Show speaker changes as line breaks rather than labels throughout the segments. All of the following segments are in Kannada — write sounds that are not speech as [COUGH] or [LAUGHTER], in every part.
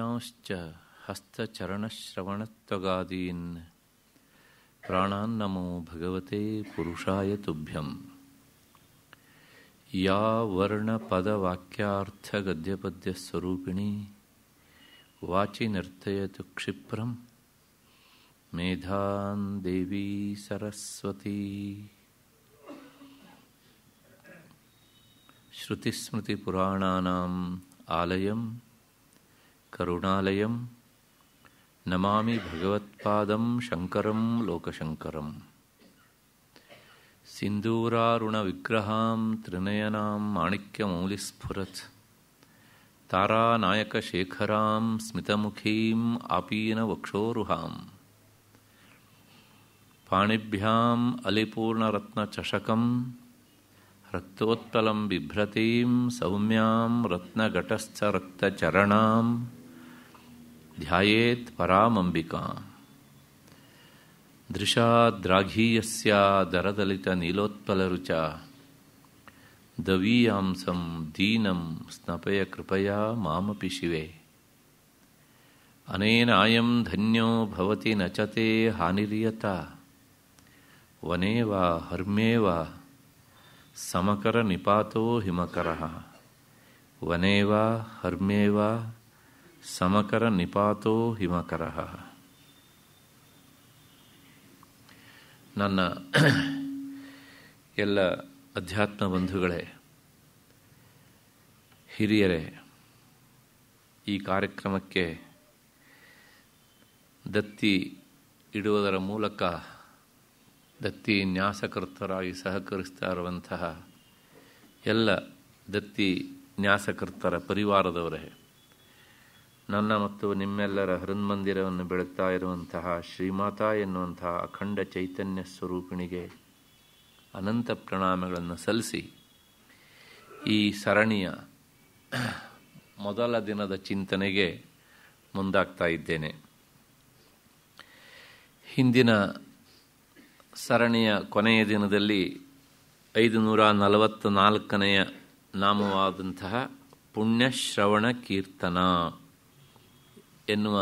इन्द्रियांश्च हस्तचरणश्रवणत्वगादीन् प्राणान्नमो भगवते पुरुषाय तुभ्यम् वर्णपदवाक्यार्थगद्यपद्यस्वरूपिणी वाचि नर्तयतु क्षिप्रं देवी सरस्वती श्रुतिस्मृतिपुराणानाम् आलयम् కరుణాలయం నమామి భగవత్పాదం శంకరం లోకశంకరం సింధూరారుణ విగ్రహాం త్రినయనాం మాణిక్యమౌలిస్ఫురత్ తారానాయకశేఖరాం స్మితముఖీం ఆపీన వక్షోరుహాం పాణిభ్యాం అలిపూర్ణరత్నచషకం రక్తోత్పలం బిభ్రతీం సౌమ్యాం రత్నఘటస్థ ध्यायेत पराम अंबिका दृशाद्राघीयस्यादरदलित नीलोत्पलरुचा दवीयांसं दीनम स्नपय कृपया मामपि शिवे अनेनायं धन्यो भवति न च हानिर्यता वने वा हर्मे वा निपातो हिमकरः वने वा हर्मे वा ಸಮಕರ ನಿಪಾತೋ ಹಿಮಕರ ನನ್ನ ಎಲ್ಲ ಅಧ್ಯಾತ್ಮ ಬಂಧುಗಳೇ ಹಿರಿಯರೇ ಈ ಕಾರ್ಯಕ್ರಮಕ್ಕೆ ದತ್ತಿ ಇಡುವುದರ ಮೂಲಕ ದತ್ತಿ ನ್ಯಾಸಕರ್ತರಾಗಿ ಸಹಕರಿಸ್ತಾ ಇರುವಂತಹ ಎಲ್ಲ ದತ್ತಿ ನ್ಯಾಸಕರ್ತರ ಪರಿವಾರದವರೇ ನನ್ನ ಮತ್ತು ನಿಮ್ಮೆಲ್ಲರ ಹೃನ್ಮಂದಿರವನ್ನು ಬೆಳಗ್ತಾ ಇರುವಂತಹ ಶ್ರೀಮಾತಾ ಎನ್ನುವಂತಹ ಅಖಂಡ ಚೈತನ್ಯ ಸ್ವರೂಪಿಣಿಗೆ ಅನಂತ ಪ್ರಣಾಮಗಳನ್ನು ಸಲ್ಲಿಸಿ ಈ ಸರಣಿಯ ಮೊದಲ ದಿನದ ಚಿಂತನೆಗೆ ಮುಂದಾಗ್ತಾ ಇದ್ದೇನೆ ಹಿಂದಿನ ಸರಣಿಯ ಕೊನೆಯ ದಿನದಲ್ಲಿ ಐದು ನೂರ ನಲವತ್ತ ನಾಲ್ಕನೆಯ ನಾಮವಾದಂತಹ ಪುಣ್ಯಶ್ರವಣ ಕೀರ್ತನಾ ಎನ್ನುವ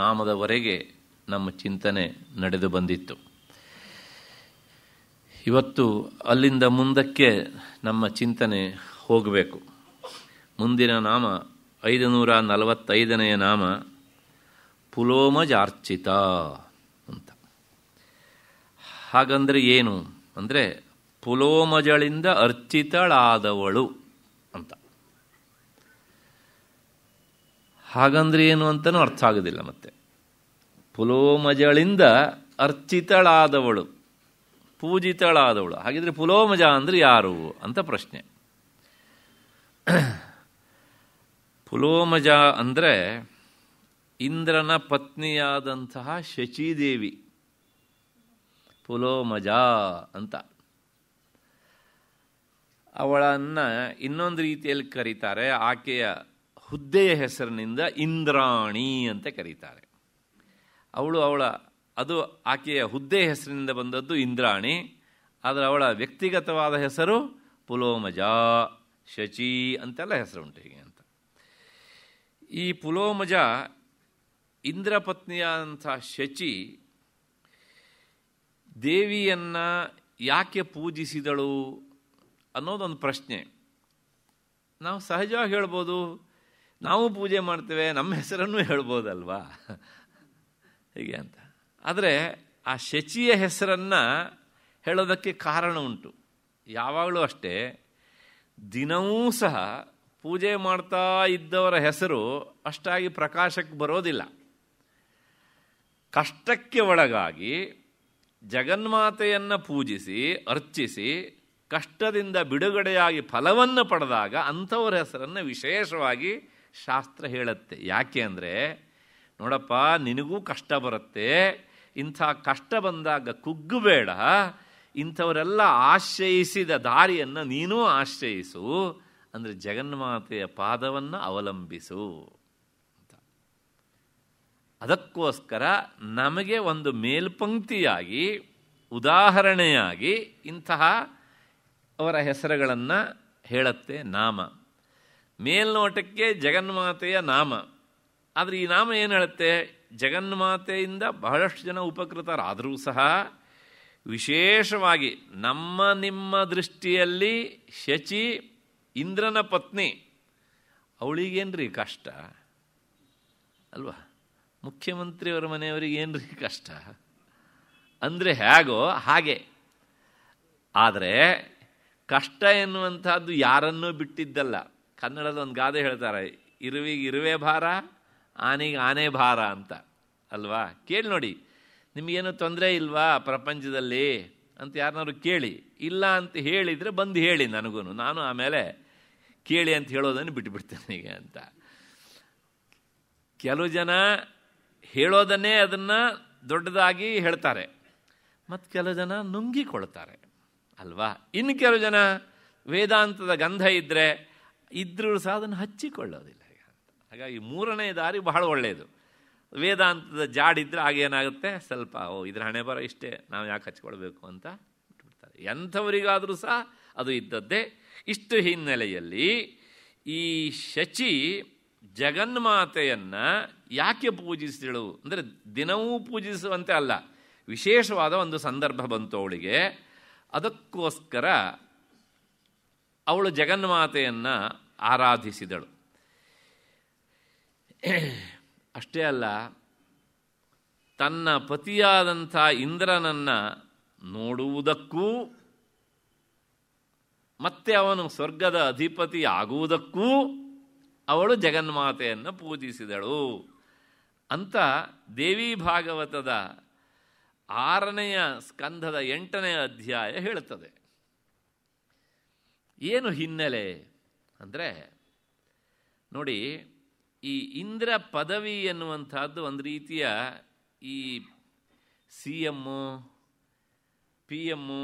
ನಾಮದವರೆಗೆ ನಮ್ಮ ಚಿಂತನೆ ನಡೆದು ಬಂದಿತ್ತು ಇವತ್ತು ಅಲ್ಲಿಂದ ಮುಂದಕ್ಕೆ ನಮ್ಮ ಚಿಂತನೆ ಹೋಗಬೇಕು ಮುಂದಿನ ನಾಮ ಐದು ನೂರ ನಲವತ್ತೈದನೆಯ ನಾಮ ಪುಲೋಮಜಾರ್ಚಿತ ಅಂತ ಹಾಗಂದರೆ ಏನು ಅಂದರೆ ಪುಲೋಮಜಳಿಂದ ಅರ್ಚಿತಳಾದವಳು ಹಾಗಂದ್ರೆ ಏನು ಅಂತಲೂ ಅರ್ಥ ಆಗೋದಿಲ್ಲ ಮತ್ತೆ ಪುಲೋಮಜಳಿಂದ ಅರ್ಚಿತಳಾದವಳು ಪೂಜಿತಳಾದವಳು ಹಾಗಿದ್ರೆ ಪುಲೋಮಜ ಅಂದರೆ ಯಾರು ಅಂತ ಪ್ರಶ್ನೆ ಪುಲೋಮಜ ಅಂದರೆ ಇಂದ್ರನ ಪತ್ನಿಯಾದಂತಹ ಶಚಿದೇವಿ ಪುಲೋಮಜ ಅಂತ ಅವಳನ್ನು ಇನ್ನೊಂದು ರೀತಿಯಲ್ಲಿ ಕರೀತಾರೆ ಆಕೆಯ ಹುದ್ದೆಯ ಹೆಸರಿನಿಂದ ಇಂದ್ರಾಣಿ ಅಂತ ಕರೀತಾರೆ ಅವಳು ಅವಳ ಅದು ಆಕೆಯ ಹುದ್ದೆಯ ಹೆಸರಿನಿಂದ ಬಂದದ್ದು ಇಂದ್ರಾಣಿ ಆದರೆ ಅವಳ ವ್ಯಕ್ತಿಗತವಾದ ಹೆಸರು ಪುಲೋಮಜ ಶಚಿ ಅಂತೆಲ್ಲ ಹೆಸರು ಉಂಟು ಹೀಗೆ ಅಂತ ಈ ಪುಲೋಮಜ ಇಂದ್ರಪತ್ನಿಯಾದಂಥ ಶಚಿ ದೇವಿಯನ್ನು ಯಾಕೆ ಪೂಜಿಸಿದಳು ಅನ್ನೋದೊಂದು ಪ್ರಶ್ನೆ ನಾವು ಸಹಜವಾಗಿ ಹೇಳ್ಬೋದು ನಾವು ಪೂಜೆ ಮಾಡ್ತೇವೆ ನಮ್ಮ ಹೆಸರನ್ನು ಹೇಳ್ಬೋದಲ್ವಾ ಹೀಗೆ ಅಂತ ಆದರೆ ಆ ಶಚಿಯ ಹೆಸರನ್ನು ಹೇಳೋದಕ್ಕೆ ಕಾರಣ ಉಂಟು ಯಾವಾಗಲೂ ಅಷ್ಟೇ ದಿನವೂ ಸಹ ಪೂಜೆ ಮಾಡ್ತಾ ಇದ್ದವರ ಹೆಸರು ಅಷ್ಟಾಗಿ ಪ್ರಕಾಶಕ್ಕೆ ಬರೋದಿಲ್ಲ ಕಷ್ಟಕ್ಕೆ ಒಳಗಾಗಿ ಜಗನ್ಮಾತೆಯನ್ನು ಪೂಜಿಸಿ ಅರ್ಚಿಸಿ ಕಷ್ಟದಿಂದ ಬಿಡುಗಡೆಯಾಗಿ ಫಲವನ್ನು ಪಡೆದಾಗ ಅಂಥವ್ರ ಹೆಸರನ್ನು ವಿಶೇಷವಾಗಿ ಶಾಸ್ತ್ರ ಹೇಳುತ್ತೆ ಯಾಕೆ ಅಂದರೆ ನೋಡಪ್ಪ ನಿನಗೂ ಕಷ್ಟ ಬರುತ್ತೆ ಇಂಥ ಕಷ್ಟ ಬಂದಾಗ ಕುಗ್ಗಬೇಡ ಇಂಥವರೆಲ್ಲ ಆಶ್ರಯಿಸಿದ ದಾರಿಯನ್ನು ನೀನೂ ಆಶ್ರಯಿಸು ಅಂದರೆ ಜಗನ್ಮಾತೆಯ ಪಾದವನ್ನು ಅವಲಂಬಿಸು ಅಂತ ಅದಕ್ಕೋಸ್ಕರ ನಮಗೆ ಒಂದು ಮೇಲ್ಪಂಕ್ತಿಯಾಗಿ ಉದಾಹರಣೆಯಾಗಿ ಇಂತಹ ಅವರ ಹೆಸರುಗಳನ್ನು ಹೇಳುತ್ತೆ ನಾಮ ಮೇಲ್ನೋಟಕ್ಕೆ ಜಗನ್ಮಾತೆಯ ನಾಮ ಆದರೆ ಈ ನಾಮ ಏನು ಹೇಳುತ್ತೆ ಜಗನ್ಮಾತೆಯಿಂದ ಬಹಳಷ್ಟು ಜನ ಉಪಕೃತರಾದರೂ ಸಹ ವಿಶೇಷವಾಗಿ ನಮ್ಮ ನಿಮ್ಮ ದೃಷ್ಟಿಯಲ್ಲಿ ಶಚಿ ಇಂದ್ರನ ಪತ್ನಿ ಅವಳಿಗೇನ್ರಿ ಕಷ್ಟ ಅಲ್ವಾ ಮುಖ್ಯಮಂತ್ರಿಯವರ ಮನೆಯವರಿಗೇನ್ರಿ ಕಷ್ಟ ಅಂದರೆ ಹೇಗೋ ಹಾಗೆ ಆದರೆ ಕಷ್ಟ ಎನ್ನುವಂಥದ್ದು ಯಾರನ್ನೂ ಬಿಟ್ಟಿದ್ದಲ್ಲ ಒಂದು ಗಾದೆ ಹೇಳ್ತಾರೆ ಇರುವಿಗೆ ಇರುವೆ ಭಾರ ಆನೆಗೆ ಆನೆ ಭಾರ ಅಂತ ಅಲ್ವಾ ಕೇಳಿ ನೋಡಿ ನಿಮಗೇನು ತೊಂದರೆ ಇಲ್ವಾ ಪ್ರಪಂಚದಲ್ಲಿ ಅಂತ ಯಾರನ್ನಾದ್ರು ಕೇಳಿ ಇಲ್ಲ ಅಂತ ಹೇಳಿದರೆ ಬಂದು ಹೇಳಿ ನನಗೂ ನಾನು ಆಮೇಲೆ ಕೇಳಿ ಅಂತ ಹೇಳೋದನ್ನು ಬಿಟ್ಟುಬಿಡ್ತೇನೆ ಈಗ ಅಂತ ಕೆಲವು ಜನ ಹೇಳೋದನ್ನೇ ಅದನ್ನು ದೊಡ್ಡದಾಗಿ ಹೇಳ್ತಾರೆ ಮತ್ತು ಕೆಲವು ಜನ ನುಂಗಿಕೊಳ್ತಾರೆ ಅಲ್ವಾ ಇನ್ನು ಕೆಲವು ಜನ ವೇದಾಂತದ ಗಂಧ ಇದ್ದರೆ ಇದ್ರೂ ಸಹ ಅದನ್ನು ಹಚ್ಚಿಕೊಳ್ಳೋದಿಲ್ಲ ಹಾಗಾಗಿ ಮೂರನೇ ದಾರಿ ಬಹಳ ಒಳ್ಳೆಯದು ವೇದಾಂತದ ಜಾಡಿದ್ರೆ ಆಗೇನಾಗುತ್ತೆ ಸ್ವಲ್ಪ ಓ ಇದ್ರ ಹಣೆ ಬರೋ ಇಷ್ಟೇ ನಾವು ಯಾಕೆ ಹಚ್ಕೊಳ್ಬೇಕು ಅಂತ ಬಿಟ್ಬಿಡ್ತಾರೆ ಎಂಥವರಿಗಾದರೂ ಸಹ ಅದು ಇದ್ದದ್ದೇ ಇಷ್ಟು ಹಿನ್ನೆಲೆಯಲ್ಲಿ ಈ ಶಚಿ ಜಗನ್ಮಾತೆಯನ್ನು ಯಾಕೆ ಪೂಜಿಸಿದಳು ಅಂದರೆ ದಿನವೂ ಪೂಜಿಸುವಂತೆ ಅಲ್ಲ ವಿಶೇಷವಾದ ಒಂದು ಸಂದರ್ಭ ಬಂತು ಅವಳಿಗೆ ಅದಕ್ಕೋಸ್ಕರ ಅವಳು ಜಗನ್ಮಾತೆಯನ್ನು ಆರಾಧಿಸಿದಳು ಅಷ್ಟೇ ಅಲ್ಲ ತನ್ನ ಪತಿಯಾದಂಥ ಇಂದ್ರನನ್ನು ನೋಡುವುದಕ್ಕೂ ಮತ್ತೆ ಅವನು ಸ್ವರ್ಗದ ಅಧಿಪತಿ ಆಗುವುದಕ್ಕೂ ಅವಳು ಜಗನ್ಮಾತೆಯನ್ನು ಪೂಜಿಸಿದಳು ಅಂತ ದೇವಿ ಭಾಗವತದ ಆರನೆಯ ಸ್ಕಂಧದ ಎಂಟನೆಯ ಅಧ್ಯಾಯ ಹೇಳುತ್ತದೆ ಏನು ಹಿನ್ನೆಲೆ ಅಂದರೆ ನೋಡಿ ಈ ಇಂದ್ರ ಪದವಿ ಎನ್ನುವಂಥದ್ದು ಒಂದು ರೀತಿಯ ಈ ಸಿ ಎಮ್ಮು ಪಿ ಎಮ್ಮು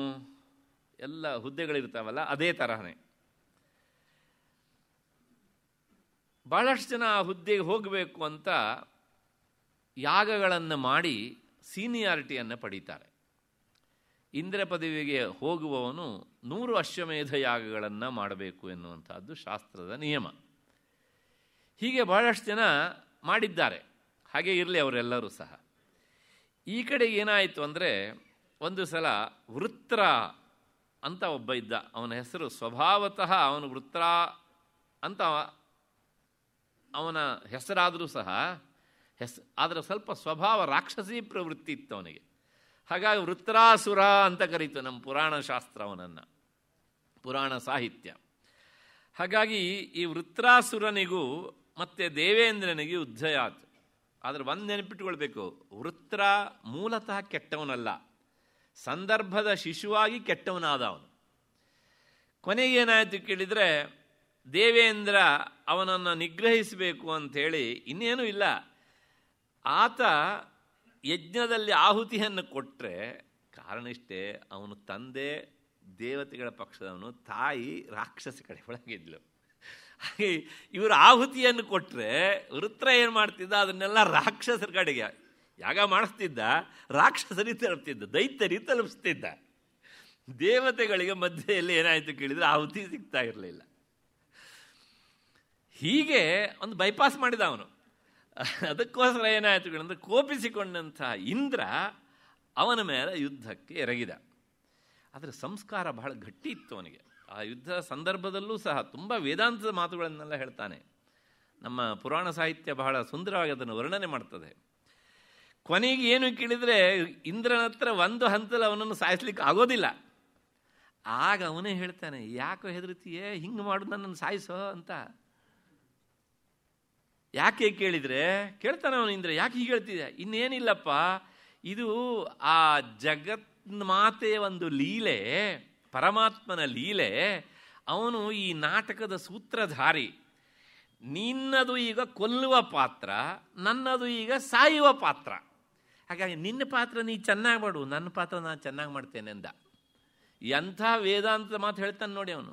ಎಲ್ಲ ಹುದ್ದೆಗಳಿರ್ತಾವಲ್ಲ ಅದೇ ತರಹನೇ ಭಾಳಷ್ಟು ಜನ ಆ ಹುದ್ದೆಗೆ ಹೋಗಬೇಕು ಅಂತ ಯಾಗಗಳನ್ನು ಮಾಡಿ ಸೀನಿಯಾರಿಟಿಯನ್ನು ಪಡೀತಾರೆ ಇಂದ್ರ ಪದವಿಗೆ ಹೋಗುವವನು ನೂರು ಅಶ್ವಮೇಧ ಯಾಗಗಳನ್ನು ಮಾಡಬೇಕು ಎನ್ನುವಂಥದ್ದು ಶಾಸ್ತ್ರದ ನಿಯಮ ಹೀಗೆ ಬಹಳಷ್ಟು ಜನ ಮಾಡಿದ್ದಾರೆ ಹಾಗೆ ಇರಲಿ ಅವರೆಲ್ಲರೂ ಸಹ ಈ ಕಡೆ ಏನಾಯಿತು ಅಂದರೆ ಒಂದು ಸಲ ವೃತ್ರ ಅಂತ ಒಬ್ಬ ಇದ್ದ ಅವನ ಹೆಸರು ಸ್ವಭಾವತಃ ಅವನು ವೃತ್ರ ಅಂತ ಅವನ ಹೆಸರಾದರೂ ಸಹ ಹೆಸ್ ಆದರೆ ಸ್ವಲ್ಪ ಸ್ವಭಾವ ರಾಕ್ಷಸಿ ಪ್ರವೃತ್ತಿ ಇತ್ತು ಅವನಿಗೆ ಹಾಗಾಗಿ ವೃತ್ರಾಸುರ ಅಂತ ಕರೀತು ನಮ್ಮ ಪುರಾಣ ಶಾಸ್ತ್ರವನನ್ನು ಪುರಾಣ ಸಾಹಿತ್ಯ ಹಾಗಾಗಿ ಈ ವೃತ್ರಾಸುರನಿಗೂ ಮತ್ತು ದೇವೇಂದ್ರನಿಗೆ ಆಯಿತು ಆದರೆ ಒಂದು ನೆನಪಿಟ್ಟುಕೊಳ್ಬೇಕು ವೃತ್ರ ಮೂಲತಃ ಕೆಟ್ಟವನಲ್ಲ ಸಂದರ್ಭದ ಶಿಶುವಾಗಿ ಕೆಟ್ಟವನಾದ ಅವನು ಕೊನೆಗೇನಾಯಿತು ಕೇಳಿದರೆ ದೇವೇಂದ್ರ ಅವನನ್ನು ನಿಗ್ರಹಿಸಬೇಕು ಅಂಥೇಳಿ ಇನ್ನೇನೂ ಇಲ್ಲ ಆತ ಯಜ್ಞದಲ್ಲಿ ಆಹುತಿಯನ್ನು ಕೊಟ್ಟರೆ ಕಾರಣ ಇಷ್ಟೇ ಅವನು ತಂದೆ ದೇವತೆಗಳ ಪಕ್ಷದವನು ತಾಯಿ ರಾಕ್ಷಸ ಕಡೆ ಒಳಗಿದ್ಲು ಹಾಗೆ ಇವರು ಆಹುತಿಯನ್ನು ಕೊಟ್ಟರೆ ವೃತ್ರ ಏನು ಮಾಡ್ತಿದ್ದ ಅದನ್ನೆಲ್ಲ ರಾಕ್ಷಸರ ಕಡೆಗೆ ಯಾಗ ಮಾಡಿಸ್ತಿದ್ದ ರಾಕ್ಷಸರಿ ತಲುಪ್ತಿದ್ದ ದೈತ್ಯರಿ ತಲುಪಿಸ್ತಿದ್ದ ದೇವತೆಗಳಿಗೆ ಮಧ್ಯೆಯಲ್ಲಿ ಏನಾಯಿತು ಕೇಳಿದರೆ ಆಹುತಿ ಸಿಗ್ತಾ ಇರಲಿಲ್ಲ ಹೀಗೆ ಒಂದು ಬೈಪಾಸ್ ಮಾಡಿದ ಅವನು ಅದಕ್ಕೋಸ್ಕರ ಏನಾಯಿತು ಅಂದರೆ ಕೋಪಿಸಿಕೊಂಡಂತಹ ಇಂದ್ರ ಅವನ ಮೇಲೆ ಯುದ್ಧಕ್ಕೆ ಎರಗಿದ ಆದರೆ ಸಂಸ್ಕಾರ ಬಹಳ ಗಟ್ಟಿ ಇತ್ತು ಅವನಿಗೆ ಆ ಯುದ್ಧ ಸಂದರ್ಭದಲ್ಲೂ ಸಹ ತುಂಬ ವೇದಾಂತದ ಮಾತುಗಳನ್ನೆಲ್ಲ ಹೇಳ್ತಾನೆ ನಮ್ಮ ಪುರಾಣ ಸಾಹಿತ್ಯ ಬಹಳ ಸುಂದರವಾಗಿ ಅದನ್ನು ವರ್ಣನೆ ಮಾಡ್ತದೆ ಕೊನೆಗೆ ಏನು ಕೇಳಿದರೆ ಇಂದ್ರನ ಹತ್ರ ಒಂದು ಹಂತದಲ್ಲಿ ಅವನನ್ನು ಸಾಯಿಸ್ಲಿಕ್ಕೆ ಆಗೋದಿಲ್ಲ ಆಗ ಅವನೇ ಹೇಳ್ತಾನೆ ಯಾಕೋ ಹೆದರ್ತೀಯೇ ಹಿಂಗೆ ಮಾಡು ನನ್ನನ್ನು ಸಾಯಿಸೋ ಅಂತ ಯಾಕೆ ಕೇಳಿದರೆ ಕೇಳ್ತಾನೆ ಅವನು ಇಂದ್ರೆ ಯಾಕೆ ಹೀಗೆ ಹೇಳ್ತಿದ್ದೆ ಇನ್ನೇನಿಲ್ಲಪ್ಪ ಇದು ಆ ಜಗತ್ ಮಾತೆಯ ಒಂದು ಲೀಲೆ ಪರಮಾತ್ಮನ ಲೀಲೆ ಅವನು ಈ ನಾಟಕದ ಸೂತ್ರಧಾರಿ ನಿನ್ನದು ಈಗ ಕೊಲ್ಲುವ ಪಾತ್ರ ನನ್ನದು ಈಗ ಸಾಯುವ ಪಾತ್ರ ಹಾಗಾಗಿ ನಿನ್ನ ಪಾತ್ರ ನೀ ಚೆನ್ನಾಗಿ ಮಾಡು ನನ್ನ ಪಾತ್ರ ನಾನು ಚೆನ್ನಾಗಿ ಮಾಡ್ತೇನೆ ಅಂದ ಎಂಥ ವೇದಾಂತದ ಮಾತು ಹೇಳ್ತಾನೆ ನೋಡಿ ಅವನು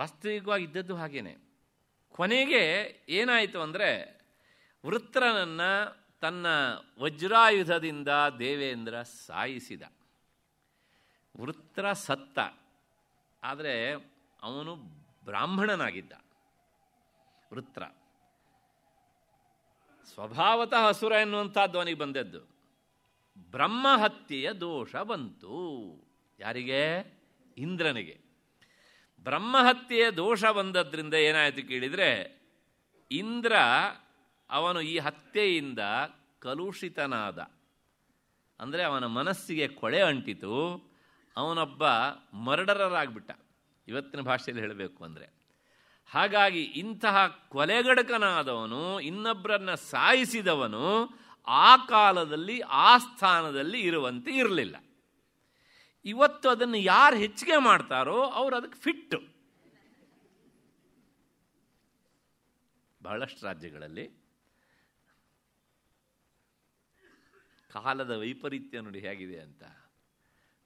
ವಾಸ್ತವಿಕವಾಗಿ ಇದ್ದದ್ದು ಹಾಗೇನೆ ಕೊನೆಗೆ ಏನಾಯಿತು ಅಂದರೆ ವೃತ್ರನನ್ನು ತನ್ನ ವಜ್ರಾಯುಧದಿಂದ ದೇವೇಂದ್ರ ಸಾಯಿಸಿದ ವೃತ್ರ ಸತ್ತ ಆದರೆ ಅವನು ಬ್ರಾಹ್ಮಣನಾಗಿದ್ದ ವೃತ್ರ ಸ್ವಭಾವತಃ ಹಸುರ ಎನ್ನುವಂಥದ್ದು ಅವನಿಗೆ ಬಂದದ್ದು ಬ್ರಹ್ಮಹತ್ಯೆಯ ದೋಷ ಬಂತು ಯಾರಿಗೆ ಇಂದ್ರನಿಗೆ ಬ್ರಹ್ಮಹತ್ಯೆಯ ದೋಷ ಬಂದದ್ರಿಂದ ಏನಾಯಿತು ಕೇಳಿದರೆ ಇಂದ್ರ ಅವನು ಈ ಹತ್ಯೆಯಿಂದ ಕಲುಷಿತನಾದ ಅಂದರೆ ಅವನ ಮನಸ್ಸಿಗೆ ಕೊಳೆ ಅಂಟಿತು ಅವನೊಬ್ಬ ಮರ್ಡರರಾಗ್ಬಿಟ್ಟ ಇವತ್ತಿನ ಭಾಷೆಯಲ್ಲಿ ಹೇಳಬೇಕು ಅಂದರೆ ಹಾಗಾಗಿ ಇಂತಹ ಕೊಲೆಗಡಕನಾದವನು ಇನ್ನೊಬ್ಬರನ್ನು ಸಾಯಿಸಿದವನು ಆ ಕಾಲದಲ್ಲಿ ಆ ಸ್ಥಾನದಲ್ಲಿ ಇರುವಂತೆ ಇರಲಿಲ್ಲ ಇವತ್ತು ಅದನ್ನು ಯಾರು ಹೆಚ್ಚಿಗೆ ಮಾಡ್ತಾರೋ ಅವರು ಅದಕ್ಕೆ ಫಿಟ್ಟು ಬಹಳಷ್ಟು ರಾಜ್ಯಗಳಲ್ಲಿ ಕಾಲದ ವೈಪರೀತ್ಯ ನೋಡಿ ಹೇಗಿದೆ ಅಂತ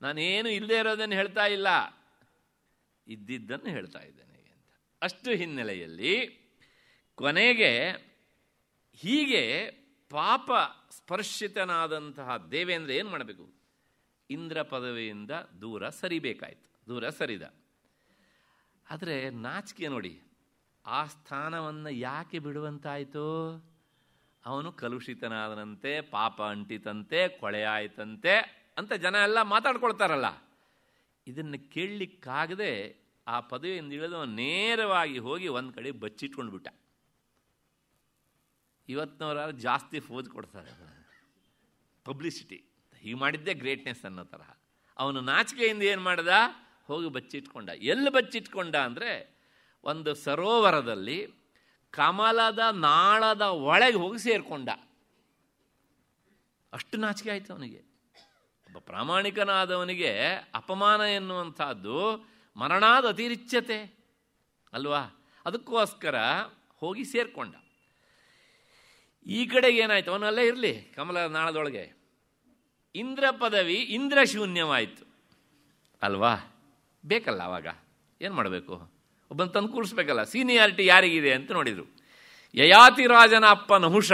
ನಾನೇನು ಇಲ್ಲದೆ ಇರೋದನ್ನು ಹೇಳ್ತಾ ಇಲ್ಲ ಇದ್ದಿದ್ದನ್ನು ಹೇಳ್ತಾ ಇದ್ದೇನೆ ಅಂತ ಅಷ್ಟು ಹಿನ್ನೆಲೆಯಲ್ಲಿ ಕೊನೆಗೆ ಹೀಗೆ ಪಾಪ ಸ್ಪರ್ಶಿತನಾದಂತಹ ದೇವೇಂದ್ರ ಏನು ಮಾಡಬೇಕು ಇಂದ್ರ ಪದವಿಯಿಂದ ದೂರ ಸರಿಬೇಕಾಯ್ತು ದೂರ ಸರಿದ ಆದರೆ ನಾಚಿಕೆ ನೋಡಿ ಆ ಸ್ಥಾನವನ್ನು ಯಾಕೆ ಬಿಡುವಂತಾಯಿತು ಅವನು ಕಲುಷಿತನಾದನಂತೆ ಪಾಪ ಅಂಟಿತಂತೆ ಕೊಳೆ ಆಯ್ತಂತೆ ಅಂತ ಜನ ಎಲ್ಲ ಮಾತಾಡ್ಕೊಳ್ತಾರಲ್ಲ ಇದನ್ನು ಕೇಳಲಿಕ್ಕಾಗದೆ ಆ ಪದವಿಯಿಂದ ಇಳಿದು ನೇರವಾಗಿ ಹೋಗಿ ಒಂದು ಕಡೆ ಬಚ್ಚಿಟ್ಕೊಂಡು ಬಿಟ್ಟ ಇವತ್ತಿನವರಾದ್ರೂ ಜಾಸ್ತಿ ಫೋಜ್ ಕೊಡ್ತಾರೆ ಪಬ್ಲಿಸಿಟಿ ಹೀಗೆ ಮಾಡಿದ್ದೇ ಗ್ರೇಟ್ನೆಸ್ ಅನ್ನೋ ತರಹ ಅವನು ನಾಚಿಕೆಯಿಂದ ಏನು ಮಾಡ್ದ ಹೋಗಿ ಬಚ್ಚಿಟ್ಕೊಂಡ ಎಲ್ಲಿ ಬಚ್ಚಿಟ್ಕೊಂಡ ಅಂದರೆ ಒಂದು ಸರೋವರದಲ್ಲಿ ಕಮಲದ ನಾಳದ ಒಳಗೆ ಹೋಗಿ ಸೇರಿಕೊಂಡ ಅಷ್ಟು ನಾಚಿಕೆ ಆಯಿತು ಅವನಿಗೆ ಒಬ್ಬ ಪ್ರಾಮಾಣಿಕನಾದವನಿಗೆ ಅಪಮಾನ ಎನ್ನುವಂಥದ್ದು ಮರಣಾದ ಅತಿರಿಚ್ಯತೆ ಅಲ್ವಾ ಅದಕ್ಕೋಸ್ಕರ ಹೋಗಿ ಸೇರಿಕೊಂಡ ಈ ಕಡೆಗೆ ಏನಾಯ್ತು ಅವನಲ್ಲೇ ಇರಲಿ ಕಮಲ ನಾಳದೊಳಗೆ ಇಂದ್ರ ಪದವಿ ಇಂದ್ರ ಶೂನ್ಯವಾಯಿತು ಅಲ್ವಾ ಬೇಕಲ್ಲ ಅವಾಗ ಏನು ಮಾಡಬೇಕು ಒಬ್ಬನ ತಂದು ಕೂರಿಸ್ಬೇಕಲ್ಲ ಸೀನಿಯಾರಿಟಿ ಯಾರಿಗಿದೆ ಅಂತ ನೋಡಿದರು ಯಯಾತಿ ರಾಜನ ಅಪ್ಪ ನಹುಷ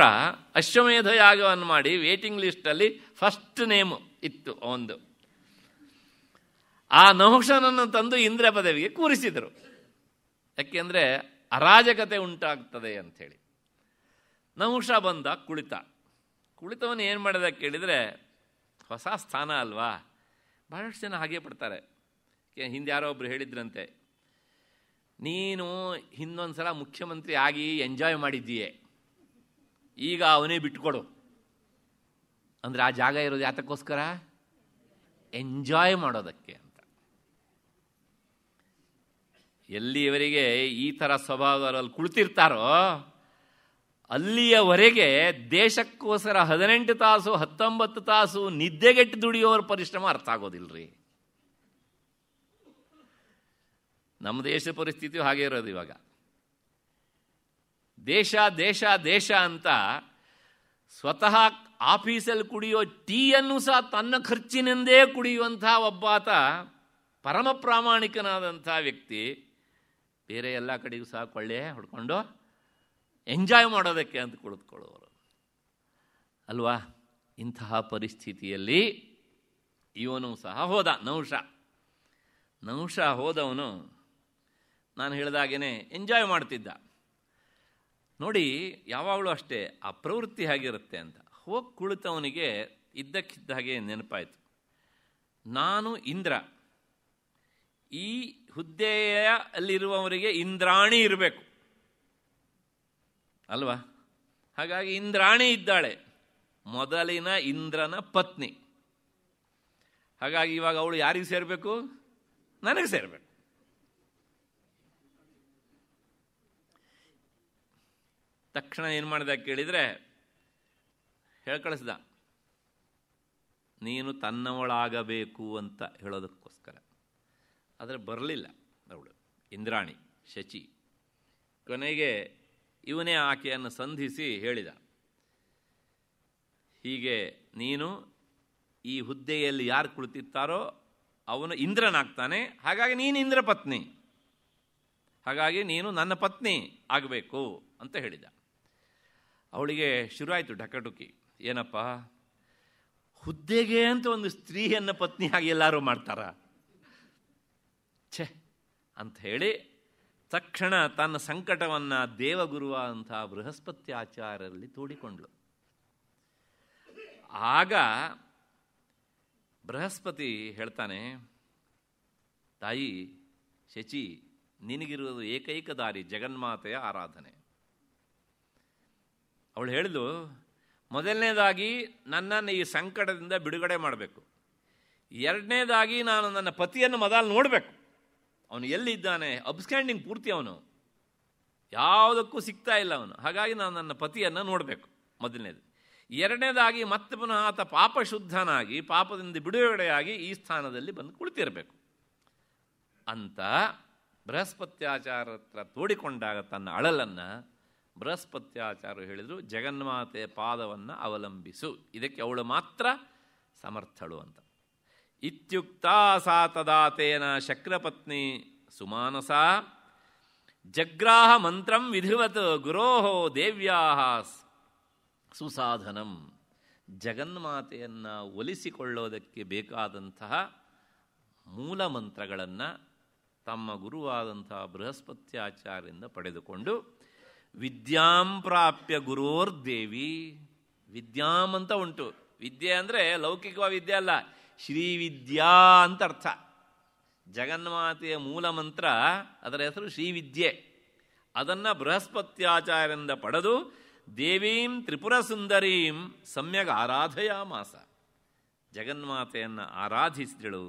ಅಶ್ವಮೇಧ ಯಾಗವನ್ನು ಮಾಡಿ ವೇಟಿಂಗ್ ಲಿಸ್ಟಲ್ಲಿ ಫಸ್ಟ್ ನೇಮ್ ಇತ್ತು ಒಂದು ಆ ನಹುಷನನ್ನು ತಂದು ಇಂದ್ರ ಪದವಿಗೆ ಕೂರಿಸಿದರು ಯಾಕೆಂದರೆ ಅರಾಜಕತೆ ಉಂಟಾಗ್ತದೆ ಅಂಥೇಳಿ ನಹುಷ ಬಂದ ಕುಳಿತ ಕುಳಿತವನ್ನು ಏನು ಮಾಡಿದ ಕೇಳಿದರೆ ಹೊಸ ಸ್ಥಾನ ಅಲ್ವಾ ಭಾಳಷ್ಟು ಜನ ಹಾಗೆ ಪಡ್ತಾರೆ ಹಿಂದೆ ಯಾರೋ ಒಬ್ರು ಹೇಳಿದ್ರಂತೆ ನೀನು ಹಿಂದೊಂದು ಸಲ ಮುಖ್ಯಮಂತ್ರಿ ಆಗಿ ಎಂಜಾಯ್ ಮಾಡಿದ್ದೀಯೇ ಈಗ ಅವನೇ ಬಿಟ್ಕೊಡು ಅಂದರೆ ಆ ಜಾಗ ಇರೋದು ಯಾತಕ್ಕೋಸ್ಕರ ಎಂಜಾಯ್ ಮಾಡೋದಕ್ಕೆ ಅಂತ ಎಲ್ಲಿಯವರಿಗೆ ಈ ಥರ ಸ್ವಭಾವದಲ್ಲಿ ಕುಳಿತಿರ್ತಾರೋ ಅಲ್ಲಿಯವರೆಗೆ ದೇಶಕ್ಕೋಸ್ಕರ ಹದಿನೆಂಟು ತಾಸು ಹತ್ತೊಂಬತ್ತು ತಾಸು ನಿದ್ದೆಗೆಟ್ಟು ದುಡಿಯೋರ ಪರಿಶ್ರಮ ಅರ್ಥ ಆಗೋದಿಲ್ಲ ನಮ್ಮ ದೇಶದ ಪರಿಸ್ಥಿತಿಯು ಹಾಗೆ ಇರೋದು ಇವಾಗ ದೇಶ ದೇಶ ದೇಶ ಅಂತ ಸ್ವತಃ ಆಫೀಸಲ್ಲಿ ಕುಡಿಯೋ ಟೀಯನ್ನು ಸಹ ತನ್ನ ಖರ್ಚಿನಿಂದೇ ಕುಡಿಯುವಂಥ ಒಬ್ಬಾತ ಪರಮ ಪ್ರಾಮಾಣಿಕನಾದಂಥ ವ್ಯಕ್ತಿ ಬೇರೆ ಎಲ್ಲ ಕಡೆಗೂ ಸಹ ಕೊಳ್ಳೆ ಹುಡ್ಕೊಂಡು ಎಂಜಾಯ್ ಮಾಡೋದಕ್ಕೆ ಅಂತ ಕುಳಿತುಕೊಳ್ಳುವರು ಅಲ್ವಾ ಇಂತಹ ಪರಿಸ್ಥಿತಿಯಲ್ಲಿ ಇವನು ಸಹ ಹೋದ ನೌಷ ನೌಷ ಹೋದವನು ನಾನು ಹೇಳಿದಾಗೇ ಎಂಜಾಯ್ ಮಾಡ್ತಿದ್ದ ನೋಡಿ ಯಾವಾಗಲೂ ಅಷ್ಟೇ ಆ ಪ್ರವೃತ್ತಿ ಹೇಗಿರುತ್ತೆ ಅಂತ ಹೋಗಿ ಕುಳಿತವನಿಗೆ ಇದ್ದಕ್ಕಿದ್ದ ಹಾಗೆ ನೆನಪಾಯಿತು ನಾನು ಇಂದ್ರ ಈ ಹುದ್ದೆಯ ಅಲ್ಲಿರುವವರಿಗೆ ಇಂದ್ರಾಣಿ ಇರಬೇಕು ಅಲ್ವಾ ಹಾಗಾಗಿ ಇಂದ್ರಾಣಿ ಇದ್ದಾಳೆ ಮೊದಲಿನ ಇಂದ್ರನ ಪತ್ನಿ ಹಾಗಾಗಿ ಇವಾಗ ಅವಳು ಯಾರಿಗೆ ಸೇರಬೇಕು ನನಗೆ ಸೇರಬೇಕು ತಕ್ಷಣ ಏನು ಮಾಡಿದೆ ಕೇಳಿದರೆ ಹೇಳ್ಕಳಿಸ್ದ ನೀನು ತನ್ನವಳಾಗಬೇಕು ಅಂತ ಹೇಳೋದಕ್ಕೋಸ್ಕರ ಆದರೆ ಬರಲಿಲ್ಲ ಅವಳು ಇಂದ್ರಾಣಿ ಶಚಿ ಕೊನೆಗೆ ಇವನೇ ಆಕೆಯನ್ನು ಸಂಧಿಸಿ ಹೇಳಿದ ಹೀಗೆ ನೀನು ಈ ಹುದ್ದೆಯಲ್ಲಿ ಯಾರು ಕುಳಿತಿರ್ತಾರೋ ಅವನು ಇಂದ್ರನಾಗ್ತಾನೆ ಹಾಗಾಗಿ ನೀನು ಇಂದ್ರ ಪತ್ನಿ ಹಾಗಾಗಿ ನೀನು ನನ್ನ ಪತ್ನಿ ಆಗಬೇಕು ಅಂತ ಹೇಳಿದ ಅವಳಿಗೆ ಶುರುವಾಯಿತು ಢಕಟುಕಿ ಏನಪ್ಪ ಹುದ್ದೆಗೆ ಅಂತ ಒಂದು ಸ್ತ್ರೀಯನ್ನು ಪತ್ನಿಯಾಗಿ ಎಲ್ಲರೂ ಮಾಡ್ತಾರ ಛೆ ಅಂತ ಹೇಳಿ ತಕ್ಷಣ ತನ್ನ ಸಂಕಟವನ್ನು ದೇವಗುರುವ ಅಂತ ಬೃಹಸ್ಪತಿ ಆಚಾರ್ಯರಲ್ಲಿ ತೋಡಿಕೊಂಡ್ಳು ಆಗ ಬೃಹಸ್ಪತಿ ಹೇಳ್ತಾನೆ ತಾಯಿ ಶಚಿ ನಿನಗಿರುವುದು ಏಕೈಕ ದಾರಿ ಜಗನ್ಮಾತೆಯ ಆರಾಧನೆ ಅವಳು ಹೇಳಿದ್ಲು ಮೊದಲನೇದಾಗಿ ನನ್ನನ್ನು ಈ ಸಂಕಟದಿಂದ ಬಿಡುಗಡೆ ಮಾಡಬೇಕು ಎರಡನೇದಾಗಿ ನಾನು ನನ್ನ ಪತಿಯನ್ನು ಮೊದಲು ನೋಡಬೇಕು ಅವನು ಎಲ್ಲಿದ್ದಾನೆ ಅಬ್ಸ್ಟ್ಯಾಂಡಿಂಗ್ ಪೂರ್ತಿ ಅವನು ಯಾವುದಕ್ಕೂ ಸಿಗ್ತಾ ಇಲ್ಲ ಅವನು ಹಾಗಾಗಿ ನಾನು ನನ್ನ ಪತಿಯನ್ನು ನೋಡಬೇಕು ಮೊದಲನೇದು ಎರಡನೇದಾಗಿ ಮತ್ತೆ ಪುನಃ ಆತ ಶುದ್ಧನಾಗಿ ಪಾಪದಿಂದ ಬಿಡುಗಡೆಯಾಗಿ ಈ ಸ್ಥಾನದಲ್ಲಿ ಬಂದು ಕುಳಿತಿರಬೇಕು ಅಂತ ಬೃಹಸ್ಪತ್ಯಾಚಾರ ಹತ್ರ ತೋಡಿಕೊಂಡಾಗ ತನ್ನ ಅಳಲನ್ನು ಬೃಹಸ್ಪತ್ಯಾಚಾರ ಹೇಳಿದರು ಜಗನ್ಮಾತೆಯ ಪಾದವನ್ನು ಅವಲಂಬಿಸು ಇದಕ್ಕೆ ಅವಳು ಮಾತ್ರ ಸಮರ್ಥಳು ಅಂತ ಇತ್ಯುಕ್ತಾ ಸಾ ತದಾತೇನ ಶಕ್ರಪತ್ನಿ ಸುಮಾನಸ ಜಗ್ರಾಹ ಮಂತ್ರಂ ವಿಧಿವತ್ ಗುರೋಹೋ ದೇವ್ಯಾ ಸುಸಾಧನಂ ಜಗನ್ಮಾತೆಯನ್ನು ಒಲಿಸಿಕೊಳ್ಳೋದಕ್ಕೆ ಬೇಕಾದಂತಹ ಮೂಲ ಮಂತ್ರಗಳನ್ನು ತಮ್ಮ ಗುರುವಾದಂತಹ ಬೃಹಸ್ಪತ್ಯಾಚಾರ್ಯರಿಂದ ಪಡೆದುಕೊಂಡು ವಿದ್ಯಾಂ ಪ್ರಾಪ್ಯ ಗುರೋರ್ದೇವಿ ವಿದ್ಯಾಂ ಅಂತ ಉಂಟು ವಿದ್ಯೆ ಅಂದರೆ ಲೌಕಿಕವಾದ ವಿದ್ಯೆ ಅಲ್ಲ ಶ್ರೀವಿದ್ಯಾ ಅಂತ ಅರ್ಥ ಜಗನ್ಮಾತೆಯ ಮೂಲ ಮಂತ್ರ ಅದರ ಹೆಸರು ಶ್ರೀವಿದ್ಯೆ ಅದನ್ನು ಬೃಹಸ್ಪತ್ಯಾಚಾರ್ಯರಿಂದ ಪಡೆದು ದೇವೀಂ ತ್ರಿಪುರ ಸುಂದರೀಂ ಸಮ್ಯಗ್ ಆರಾಧಯಾ ಮಾಸ ಜಗನ್ಮಾತೆಯನ್ನು ಆರಾಧಿಸಿದಳು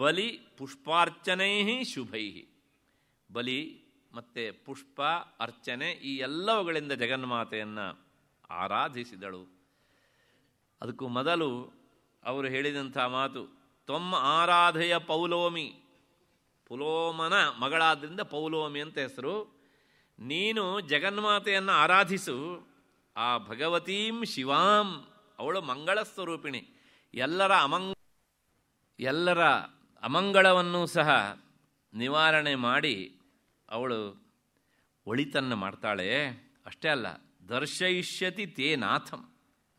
ಬಲಿ ಪುಷ್ಪಾರ್ಚನೈ ಶುಭೈ ಬಲಿ ಮತ್ತು ಪುಷ್ಪ ಅರ್ಚನೆ ಈ ಎಲ್ಲವುಗಳಿಂದ ಜಗನ್ಮಾತೆಯನ್ನು ಆರಾಧಿಸಿದಳು ಅದಕ್ಕೂ ಮೊದಲು ಅವರು ಹೇಳಿದಂಥ ಮಾತು ತ್ವಮ್ಮ ಆರಾಧೆಯ ಪೌಲೋಮಿ ಪುಲೋಮನ ಮಗಳಾದ್ರಿಂದ ಪೌಲೋಮಿ ಅಂತ ಹೆಸರು ನೀನು ಜಗನ್ಮಾತೆಯನ್ನು ಆರಾಧಿಸು ಆ ಭಗವತೀಂ ಶಿವಾಂ ಅವಳು ಮಂಗಳ ಸ್ವರೂಪಿಣಿ ಎಲ್ಲರ ಅಮಂಗ ಎಲ್ಲರ ಅಮಂಗಳವನ್ನು ಸಹ ನಿವಾರಣೆ ಮಾಡಿ ಅವಳು ಒಳಿತನ್ನು ಮಾಡ್ತಾಳೆ ಅಷ್ಟೇ ಅಲ್ಲ ದರ್ಶಯಿಷ್ಯತಿ ತೇ ನಾಥಂ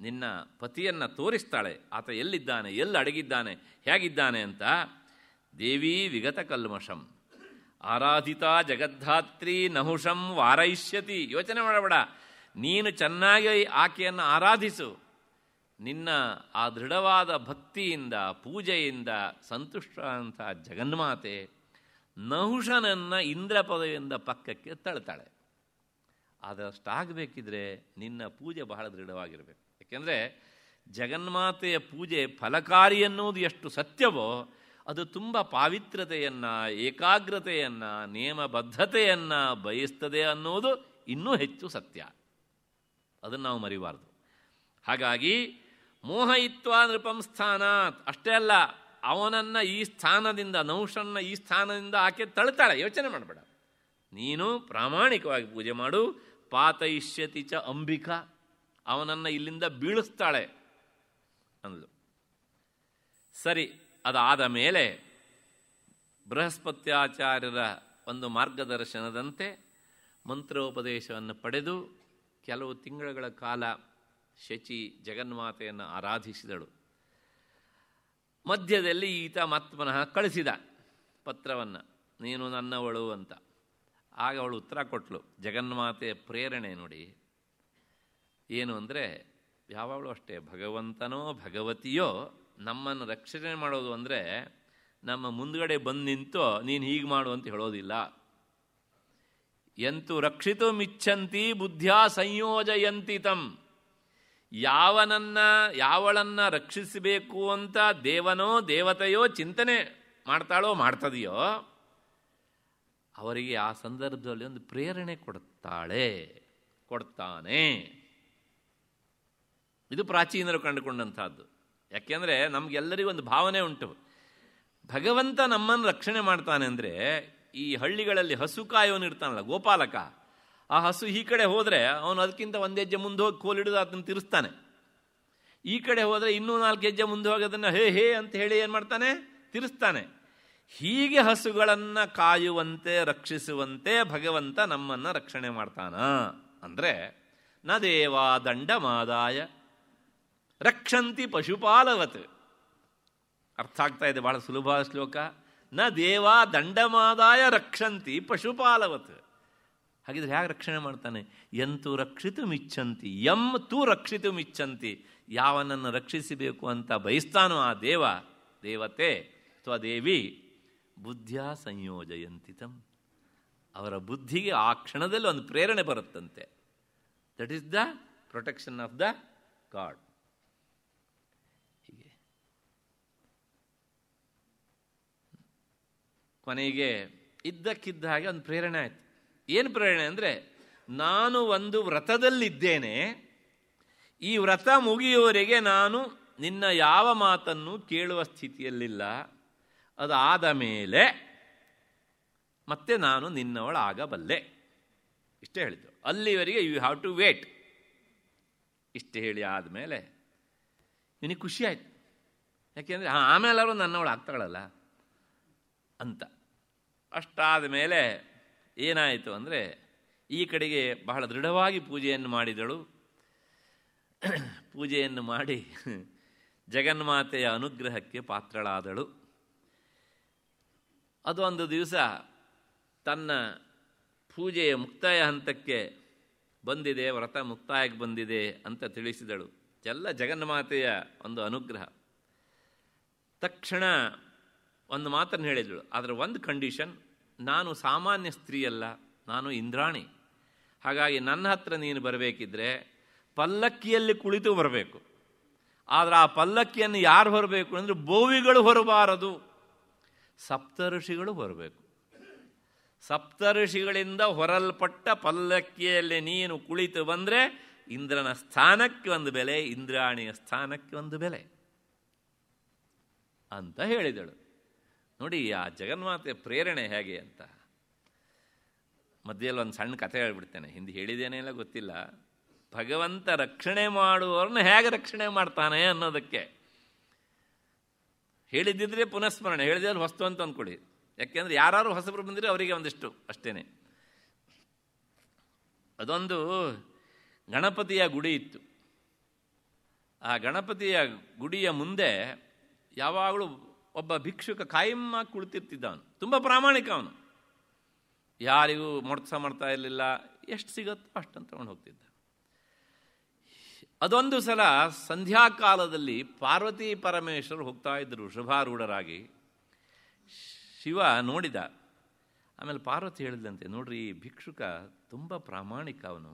ನಿನ್ನ ಪತಿಯನ್ನು ತೋರಿಸ್ತಾಳೆ ಆತ ಎಲ್ಲಿದ್ದಾನೆ ಎಲ್ಲಿ ಅಡಗಿದ್ದಾನೆ ಹೇಗಿದ್ದಾನೆ ಅಂತ ದೇವಿ ವಿಗತ ಕಲ್ಮಷಂ ಆರಾಧಿತಾ ಜಗದ್ಧಾತ್ರಿ ನಹುಷಂ ವಾರಯಿಷ್ಯತಿ ಯೋಚನೆ ಮಾಡಬೇಡ ನೀನು ಚೆನ್ನಾಗಿ ಆಕೆಯನ್ನು ಆರಾಧಿಸು ನಿನ್ನ ಆ ದೃಢವಾದ ಭಕ್ತಿಯಿಂದ ಪೂಜೆಯಿಂದ ಅಂತ ಜಗನ್ಮಾತೆ ನಹುಷನನ್ನು ಇಂದ್ರ ಪದವಿಯಿಂದ ಪಕ್ಕಕ್ಕೆ ತಳ್ತಾಳೆ ಆದಷ್ಟಾಗಬೇಕಿದ್ರೆ ನಿನ್ನ ಪೂಜೆ ಬಹಳ ದೃಢವಾಗಿರಬೇಕು ಯಾಕೆಂದರೆ ಜಗನ್ಮಾತೆಯ ಪೂಜೆ ಫಲಕಾರಿ ಅನ್ನೋದು ಎಷ್ಟು ಸತ್ಯವೋ ಅದು ತುಂಬ ಪಾವಿತ್ರತೆಯನ್ನು ಏಕಾಗ್ರತೆಯನ್ನು ನಿಯಮಬದ್ಧತೆಯನ್ನು ಬಯಸ್ತದೆ ಅನ್ನೋದು ಇನ್ನೂ ಹೆಚ್ಚು ಸತ್ಯ ಅದನ್ನು ನಾವು ಮರಿಬಾರ್ದು ಹಾಗಾಗಿ ಮೋಹ ನೃಪಂ ಅಷ್ಟೇ ಅಲ್ಲ ಅವನನ್ನು ಈ ಸ್ಥಾನದಿಂದ ನೌಷನ್ನ ಈ ಸ್ಥಾನದಿಂದ ಆಕೆ ತಳ್ತಾಳೆ ಯೋಚನೆ ಮಾಡಬೇಡ ನೀನು ಪ್ರಾಮಾಣಿಕವಾಗಿ ಪೂಜೆ ಮಾಡು ಪಾತಯಿಷ್ಯತಿ ಚ ಅಂಬಿಕಾ ಅವನನ್ನು ಇಲ್ಲಿಂದ ಬೀಳಿಸ್ತಾಳೆ ಅಂದಳು ಸರಿ ಅದಾದ ಮೇಲೆ ಬೃಹಸ್ಪತ್ಯಾಚಾರ್ಯರ ಒಂದು ಮಾರ್ಗದರ್ಶನದಂತೆ ಮಂತ್ರೋಪದೇಶವನ್ನು ಪಡೆದು ಕೆಲವು ತಿಂಗಳುಗಳ ಕಾಲ ಶಚಿ ಜಗನ್ಮಾತೆಯನ್ನು ಆರಾಧಿಸಿದಳು ಮಧ್ಯದಲ್ಲಿ ಈತ ಮತ್ಮನಃ ಕಳಿಸಿದ ಪತ್ರವನ್ನು ನೀನು ನನ್ನವಳು ಅಂತ ಆಗ ಅವಳು ಉತ್ತರ ಕೊಟ್ಟಳು ಜಗನ್ಮಾತೆಯ ಪ್ರೇರಣೆ ನೋಡಿ ಏನು ಅಂದರೆ ಯಾವಾಗಲೂ ಅಷ್ಟೇ ಭಗವಂತನೋ ಭಗವತಿಯೋ ನಮ್ಮನ್ನು ರಕ್ಷಣೆ ಮಾಡೋದು ಅಂದರೆ ನಮ್ಮ ಮುಂದ್ಗಡೆ ಬಂದು ನಿಂತೋ ನೀನು ಹೀಗೆ ಮಾಡು ಅಂತ ಹೇಳೋದಿಲ್ಲ ಎಂತು ರಕ್ಷಿತು ಮಿಚ್ಚಂತಿ ಬುದ್ಧ್ಯಾ ಸಂಯೋಜಯಂತಿ ತಂ ಯಾವನನ್ನ ಯಾವಳನ್ನ ರಕ್ಷಿಸಬೇಕು ಅಂತ ದೇವನೋ ದೇವತೆಯೋ ಚಿಂತನೆ ಮಾಡ್ತಾಳೋ ಮಾಡ್ತದೆಯೋ ಅವರಿಗೆ ಆ ಸಂದರ್ಭದಲ್ಲಿ ಒಂದು ಪ್ರೇರಣೆ ಕೊಡ್ತಾಳೆ ಕೊಡ್ತಾನೆ ಇದು ಪ್ರಾಚೀನರು ಕಂಡುಕೊಂಡಂಥದ್ದು ಯಾಕೆಂದರೆ ನಮಗೆಲ್ಲರಿಗೂ ಒಂದು ಭಾವನೆ ಉಂಟು ಭಗವಂತ ನಮ್ಮನ್ನು ರಕ್ಷಣೆ ಮಾಡ್ತಾನೆ ಅಂದರೆ ಈ ಹಳ್ಳಿಗಳಲ್ಲಿ ಹಸು ಕಾಯೋನು ಇರ್ತಾನಲ್ಲ ಗೋಪಾಲಕ ಆ ಹಸು ಈ ಕಡೆ ಹೋದರೆ ಅವನು ಅದಕ್ಕಿಂತ ಒಂದು ಹೆಜ್ಜೆ ಮುಂದೆ ಹೋಗಿ ಕೋಲಿಡಿದು ಅದನ್ನು ತಿರುಸ್ತಾನೆ ಈ ಕಡೆ ಹೋದರೆ ಇನ್ನೂ ನಾಲ್ಕು ಹೆಜ್ಜೆ ಮುಂದೆ ಹೋಗಿ ಅದನ್ನು ಹೇ ಹೇ ಅಂತ ಹೇಳಿ ಏನು ಮಾಡ್ತಾನೆ ತಿರುಸ್ತಾನೆ ಹೀಗೆ ಹಸುಗಳನ್ನು ಕಾಯುವಂತೆ ರಕ್ಷಿಸುವಂತೆ ಭಗವಂತ ನಮ್ಮನ್ನು ರಕ್ಷಣೆ ಮಾಡ್ತಾನ ಅಂದರೆ ನ ದಂಡ ಮಾದಾಯ ರಕ್ಷಂತಿ ಪಶುಪಾಲವತ್ ಅರ್ಥ ಆಗ್ತಾ ಇದೆ ಬಹಳ ಸುಲಭ ಶ್ಲೋಕ ನ ದೇವಾ ದಂಡಮಾದಾಯ ರಕ್ಷಂತಿ ಪಶುಪಾಲವತ್ ಹಾಗಿದ್ರೆ ಹೇಗೆ ರಕ್ಷಣೆ ಮಾಡ್ತಾನೆ ಎಂತು ರಕ್ಷಿತು ಮಿಚ್ಚಂತಿ ಎಂ ತೂ ರಕ್ಷಿತು ಮಿಚ್ಚಂತಿ ಯಾವನನ್ನು ರಕ್ಷಿಸಬೇಕು ಅಂತ ಬಯಸ್ತಾನೋ ಆ ದೇವ ದೇವತೆ ಅಥವಾ ದೇವಿ ಬುದ್ಧಿಯ ಸಂಯೋಜಯಂತಿ ತಂ ಅವರ ಬುದ್ಧಿಗೆ ಆ ಕ್ಷಣದಲ್ಲಿ ಒಂದು ಪ್ರೇರಣೆ ಬರುತ್ತಂತೆ that is the protection of the God ಕೊನೆಗೆ ಇದ್ದಕ್ಕಿದ್ದ ಹಾಗೆ ಒಂದು ಪ್ರೇರಣೆ ಆಯಿತು ಏನು ಪ್ರೇರಣೆ ಅಂದರೆ ನಾನು ಒಂದು ವ್ರತದಲ್ಲಿದ್ದೇನೆ ಈ ವ್ರತ ಮುಗಿಯುವವರೆಗೆ ನಾನು ನಿನ್ನ ಯಾವ ಮಾತನ್ನು ಕೇಳುವ ಸ್ಥಿತಿಯಲ್ಲಿಲ್ಲ ಅದಾದ ಮೇಲೆ ಮತ್ತೆ ನಾನು ನಿನ್ನವಳಾಗಬಲ್ಲೆ ಇಷ್ಟೇ ಹೇಳಿದ್ದು ಅಲ್ಲಿವರೆಗೆ ಯು ಹ್ಯಾವ್ ಟು ವೇಟ್ ಇಷ್ಟು ಹೇಳಿ ಆದಮೇಲೆ ನಿನಗೆ ಖುಷಿ ಆಯಿತು ಯಾಕೆಂದರೆ ಹಾಂ ಆಮೇಲೆ ಅವರು ನನ್ನವಳು ಆಗ್ತಾಳಲ್ಲ ಅಂತ ಅಷ್ಟಾದ ಮೇಲೆ ಏನಾಯಿತು ಅಂದರೆ ಈ ಕಡೆಗೆ ಬಹಳ ದೃಢವಾಗಿ ಪೂಜೆಯನ್ನು ಮಾಡಿದಳು ಪೂಜೆಯನ್ನು ಮಾಡಿ ಜಗನ್ಮಾತೆಯ ಅನುಗ್ರಹಕ್ಕೆ ಪಾತ್ರಳಾದಳು ಅದೊಂದು ದಿವಸ ತನ್ನ ಪೂಜೆಯ ಮುಕ್ತಾಯ ಹಂತಕ್ಕೆ ಬಂದಿದೆ ವ್ರತ ಮುಕ್ತಾಯಕ್ಕೆ ಬಂದಿದೆ ಅಂತ ತಿಳಿಸಿದಳು ಎಲ್ಲ ಜಗನ್ಮಾತೆಯ ಒಂದು ಅನುಗ್ರಹ ತಕ್ಷಣ ಒಂದು ಮಾತನ್ನು ಹೇಳಿದಳು ಆದರೆ ಒಂದು ಕಂಡೀಷನ್ ನಾನು ಸಾಮಾನ್ಯ ಸ್ತ್ರೀಯಲ್ಲ ನಾನು ಇಂದ್ರಾಣಿ ಹಾಗಾಗಿ ನನ್ನ ಹತ್ರ ನೀನು ಬರಬೇಕಿದ್ರೆ ಪಲ್ಲಕ್ಕಿಯಲ್ಲಿ ಕುಳಿತು ಬರಬೇಕು ಆದರೆ ಆ ಪಲ್ಲಕ್ಕಿಯನ್ನು ಯಾರು ಹೊರಬೇಕು ಅಂದರೆ ಬೋವಿಗಳು ಹೊರಬಾರದು ಸಪ್ತಋಷಿಗಳು ಬರಬೇಕು ಸಪ್ತಋಷಿಗಳಿಂದ ಹೊರಲ್ಪಟ್ಟ ಪಲ್ಲಕ್ಕಿಯಲ್ಲಿ ನೀನು ಕುಳಿತು ಬಂದರೆ ಇಂದ್ರನ ಸ್ಥಾನಕ್ಕೆ ಒಂದು ಬೆಲೆ ಇಂದ್ರಾಣಿಯ ಸ್ಥಾನಕ್ಕೆ ಒಂದು ಬೆಲೆ ಅಂತ ಹೇಳಿದಳು ನೋಡಿ ಆ ಜಗನ್ಮಾತೆ ಪ್ರೇರಣೆ ಹೇಗೆ ಅಂತ ಮಧ್ಯದಲ್ಲಿ ಒಂದು ಸಣ್ಣ ಕಥೆ ಹೇಳ್ಬಿಡ್ತೇನೆ ಹಿಂದೆ ಹೇಳಿದೇನೆ ಇಲ್ಲ ಗೊತ್ತಿಲ್ಲ ಭಗವಂತ ರಕ್ಷಣೆ ಮಾಡುವವ್ರನ್ನ ಹೇಗೆ ರಕ್ಷಣೆ ಮಾಡ್ತಾನೆ ಅನ್ನೋದಕ್ಕೆ ಹೇಳಿದ್ದಿದ್ರೆ ಪುನಃಸ್ಮರಣೆ ಹೇಳಿದ್ರೆ ಹೊಸ್ತು ಅಂತ ಅಂದ್ಕೊಡಿ ಯಾಕೆಂದ್ರೆ ಯಾರು ಹೊಸಬ್ರು ಬಂದರೆ ಅವರಿಗೆ ಒಂದಿಷ್ಟು ಅಷ್ಟೇನೆ ಅದೊಂದು ಗಣಪತಿಯ ಗುಡಿ ಇತ್ತು ಆ ಗಣಪತಿಯ ಗುಡಿಯ ಮುಂದೆ ಯಾವಾಗಲೂ ಒಬ್ಬ ಭಿಕ್ಷುಕ ಕಾಯಮ್ಮ ಕುಳಿತಿರ್ತಿದ್ದ ಅವನು ತುಂಬ ಪ್ರಾಮಾಣಿಕ ಅವನು ಯಾರಿಗೂ ಮೊಡ್ಸ ಮಾಡ್ತಾ ಇರಲಿಲ್ಲ ಎಷ್ಟು ಸಿಗತ್ತೋ ಅಷ್ಟಂತ ತಗೊಂಡು ಹೋಗ್ತಿದ್ದ ಅದೊಂದು ಸಲ ಸಂಧ್ಯಾಕಾಲದಲ್ಲಿ ಪಾರ್ವತಿ ಪರಮೇಶ್ವರ್ ಹೋಗ್ತಾ ಇದ್ದರು ಶುಭಾರೂಢರಾಗಿ ಶಿವ ನೋಡಿದ ಆಮೇಲೆ ಪಾರ್ವತಿ ಹೇಳಿದಂತೆ ನೋಡ್ರಿ ಈ ಭಿಕ್ಷುಕ ತುಂಬ ಪ್ರಾಮಾಣಿಕ ಅವನು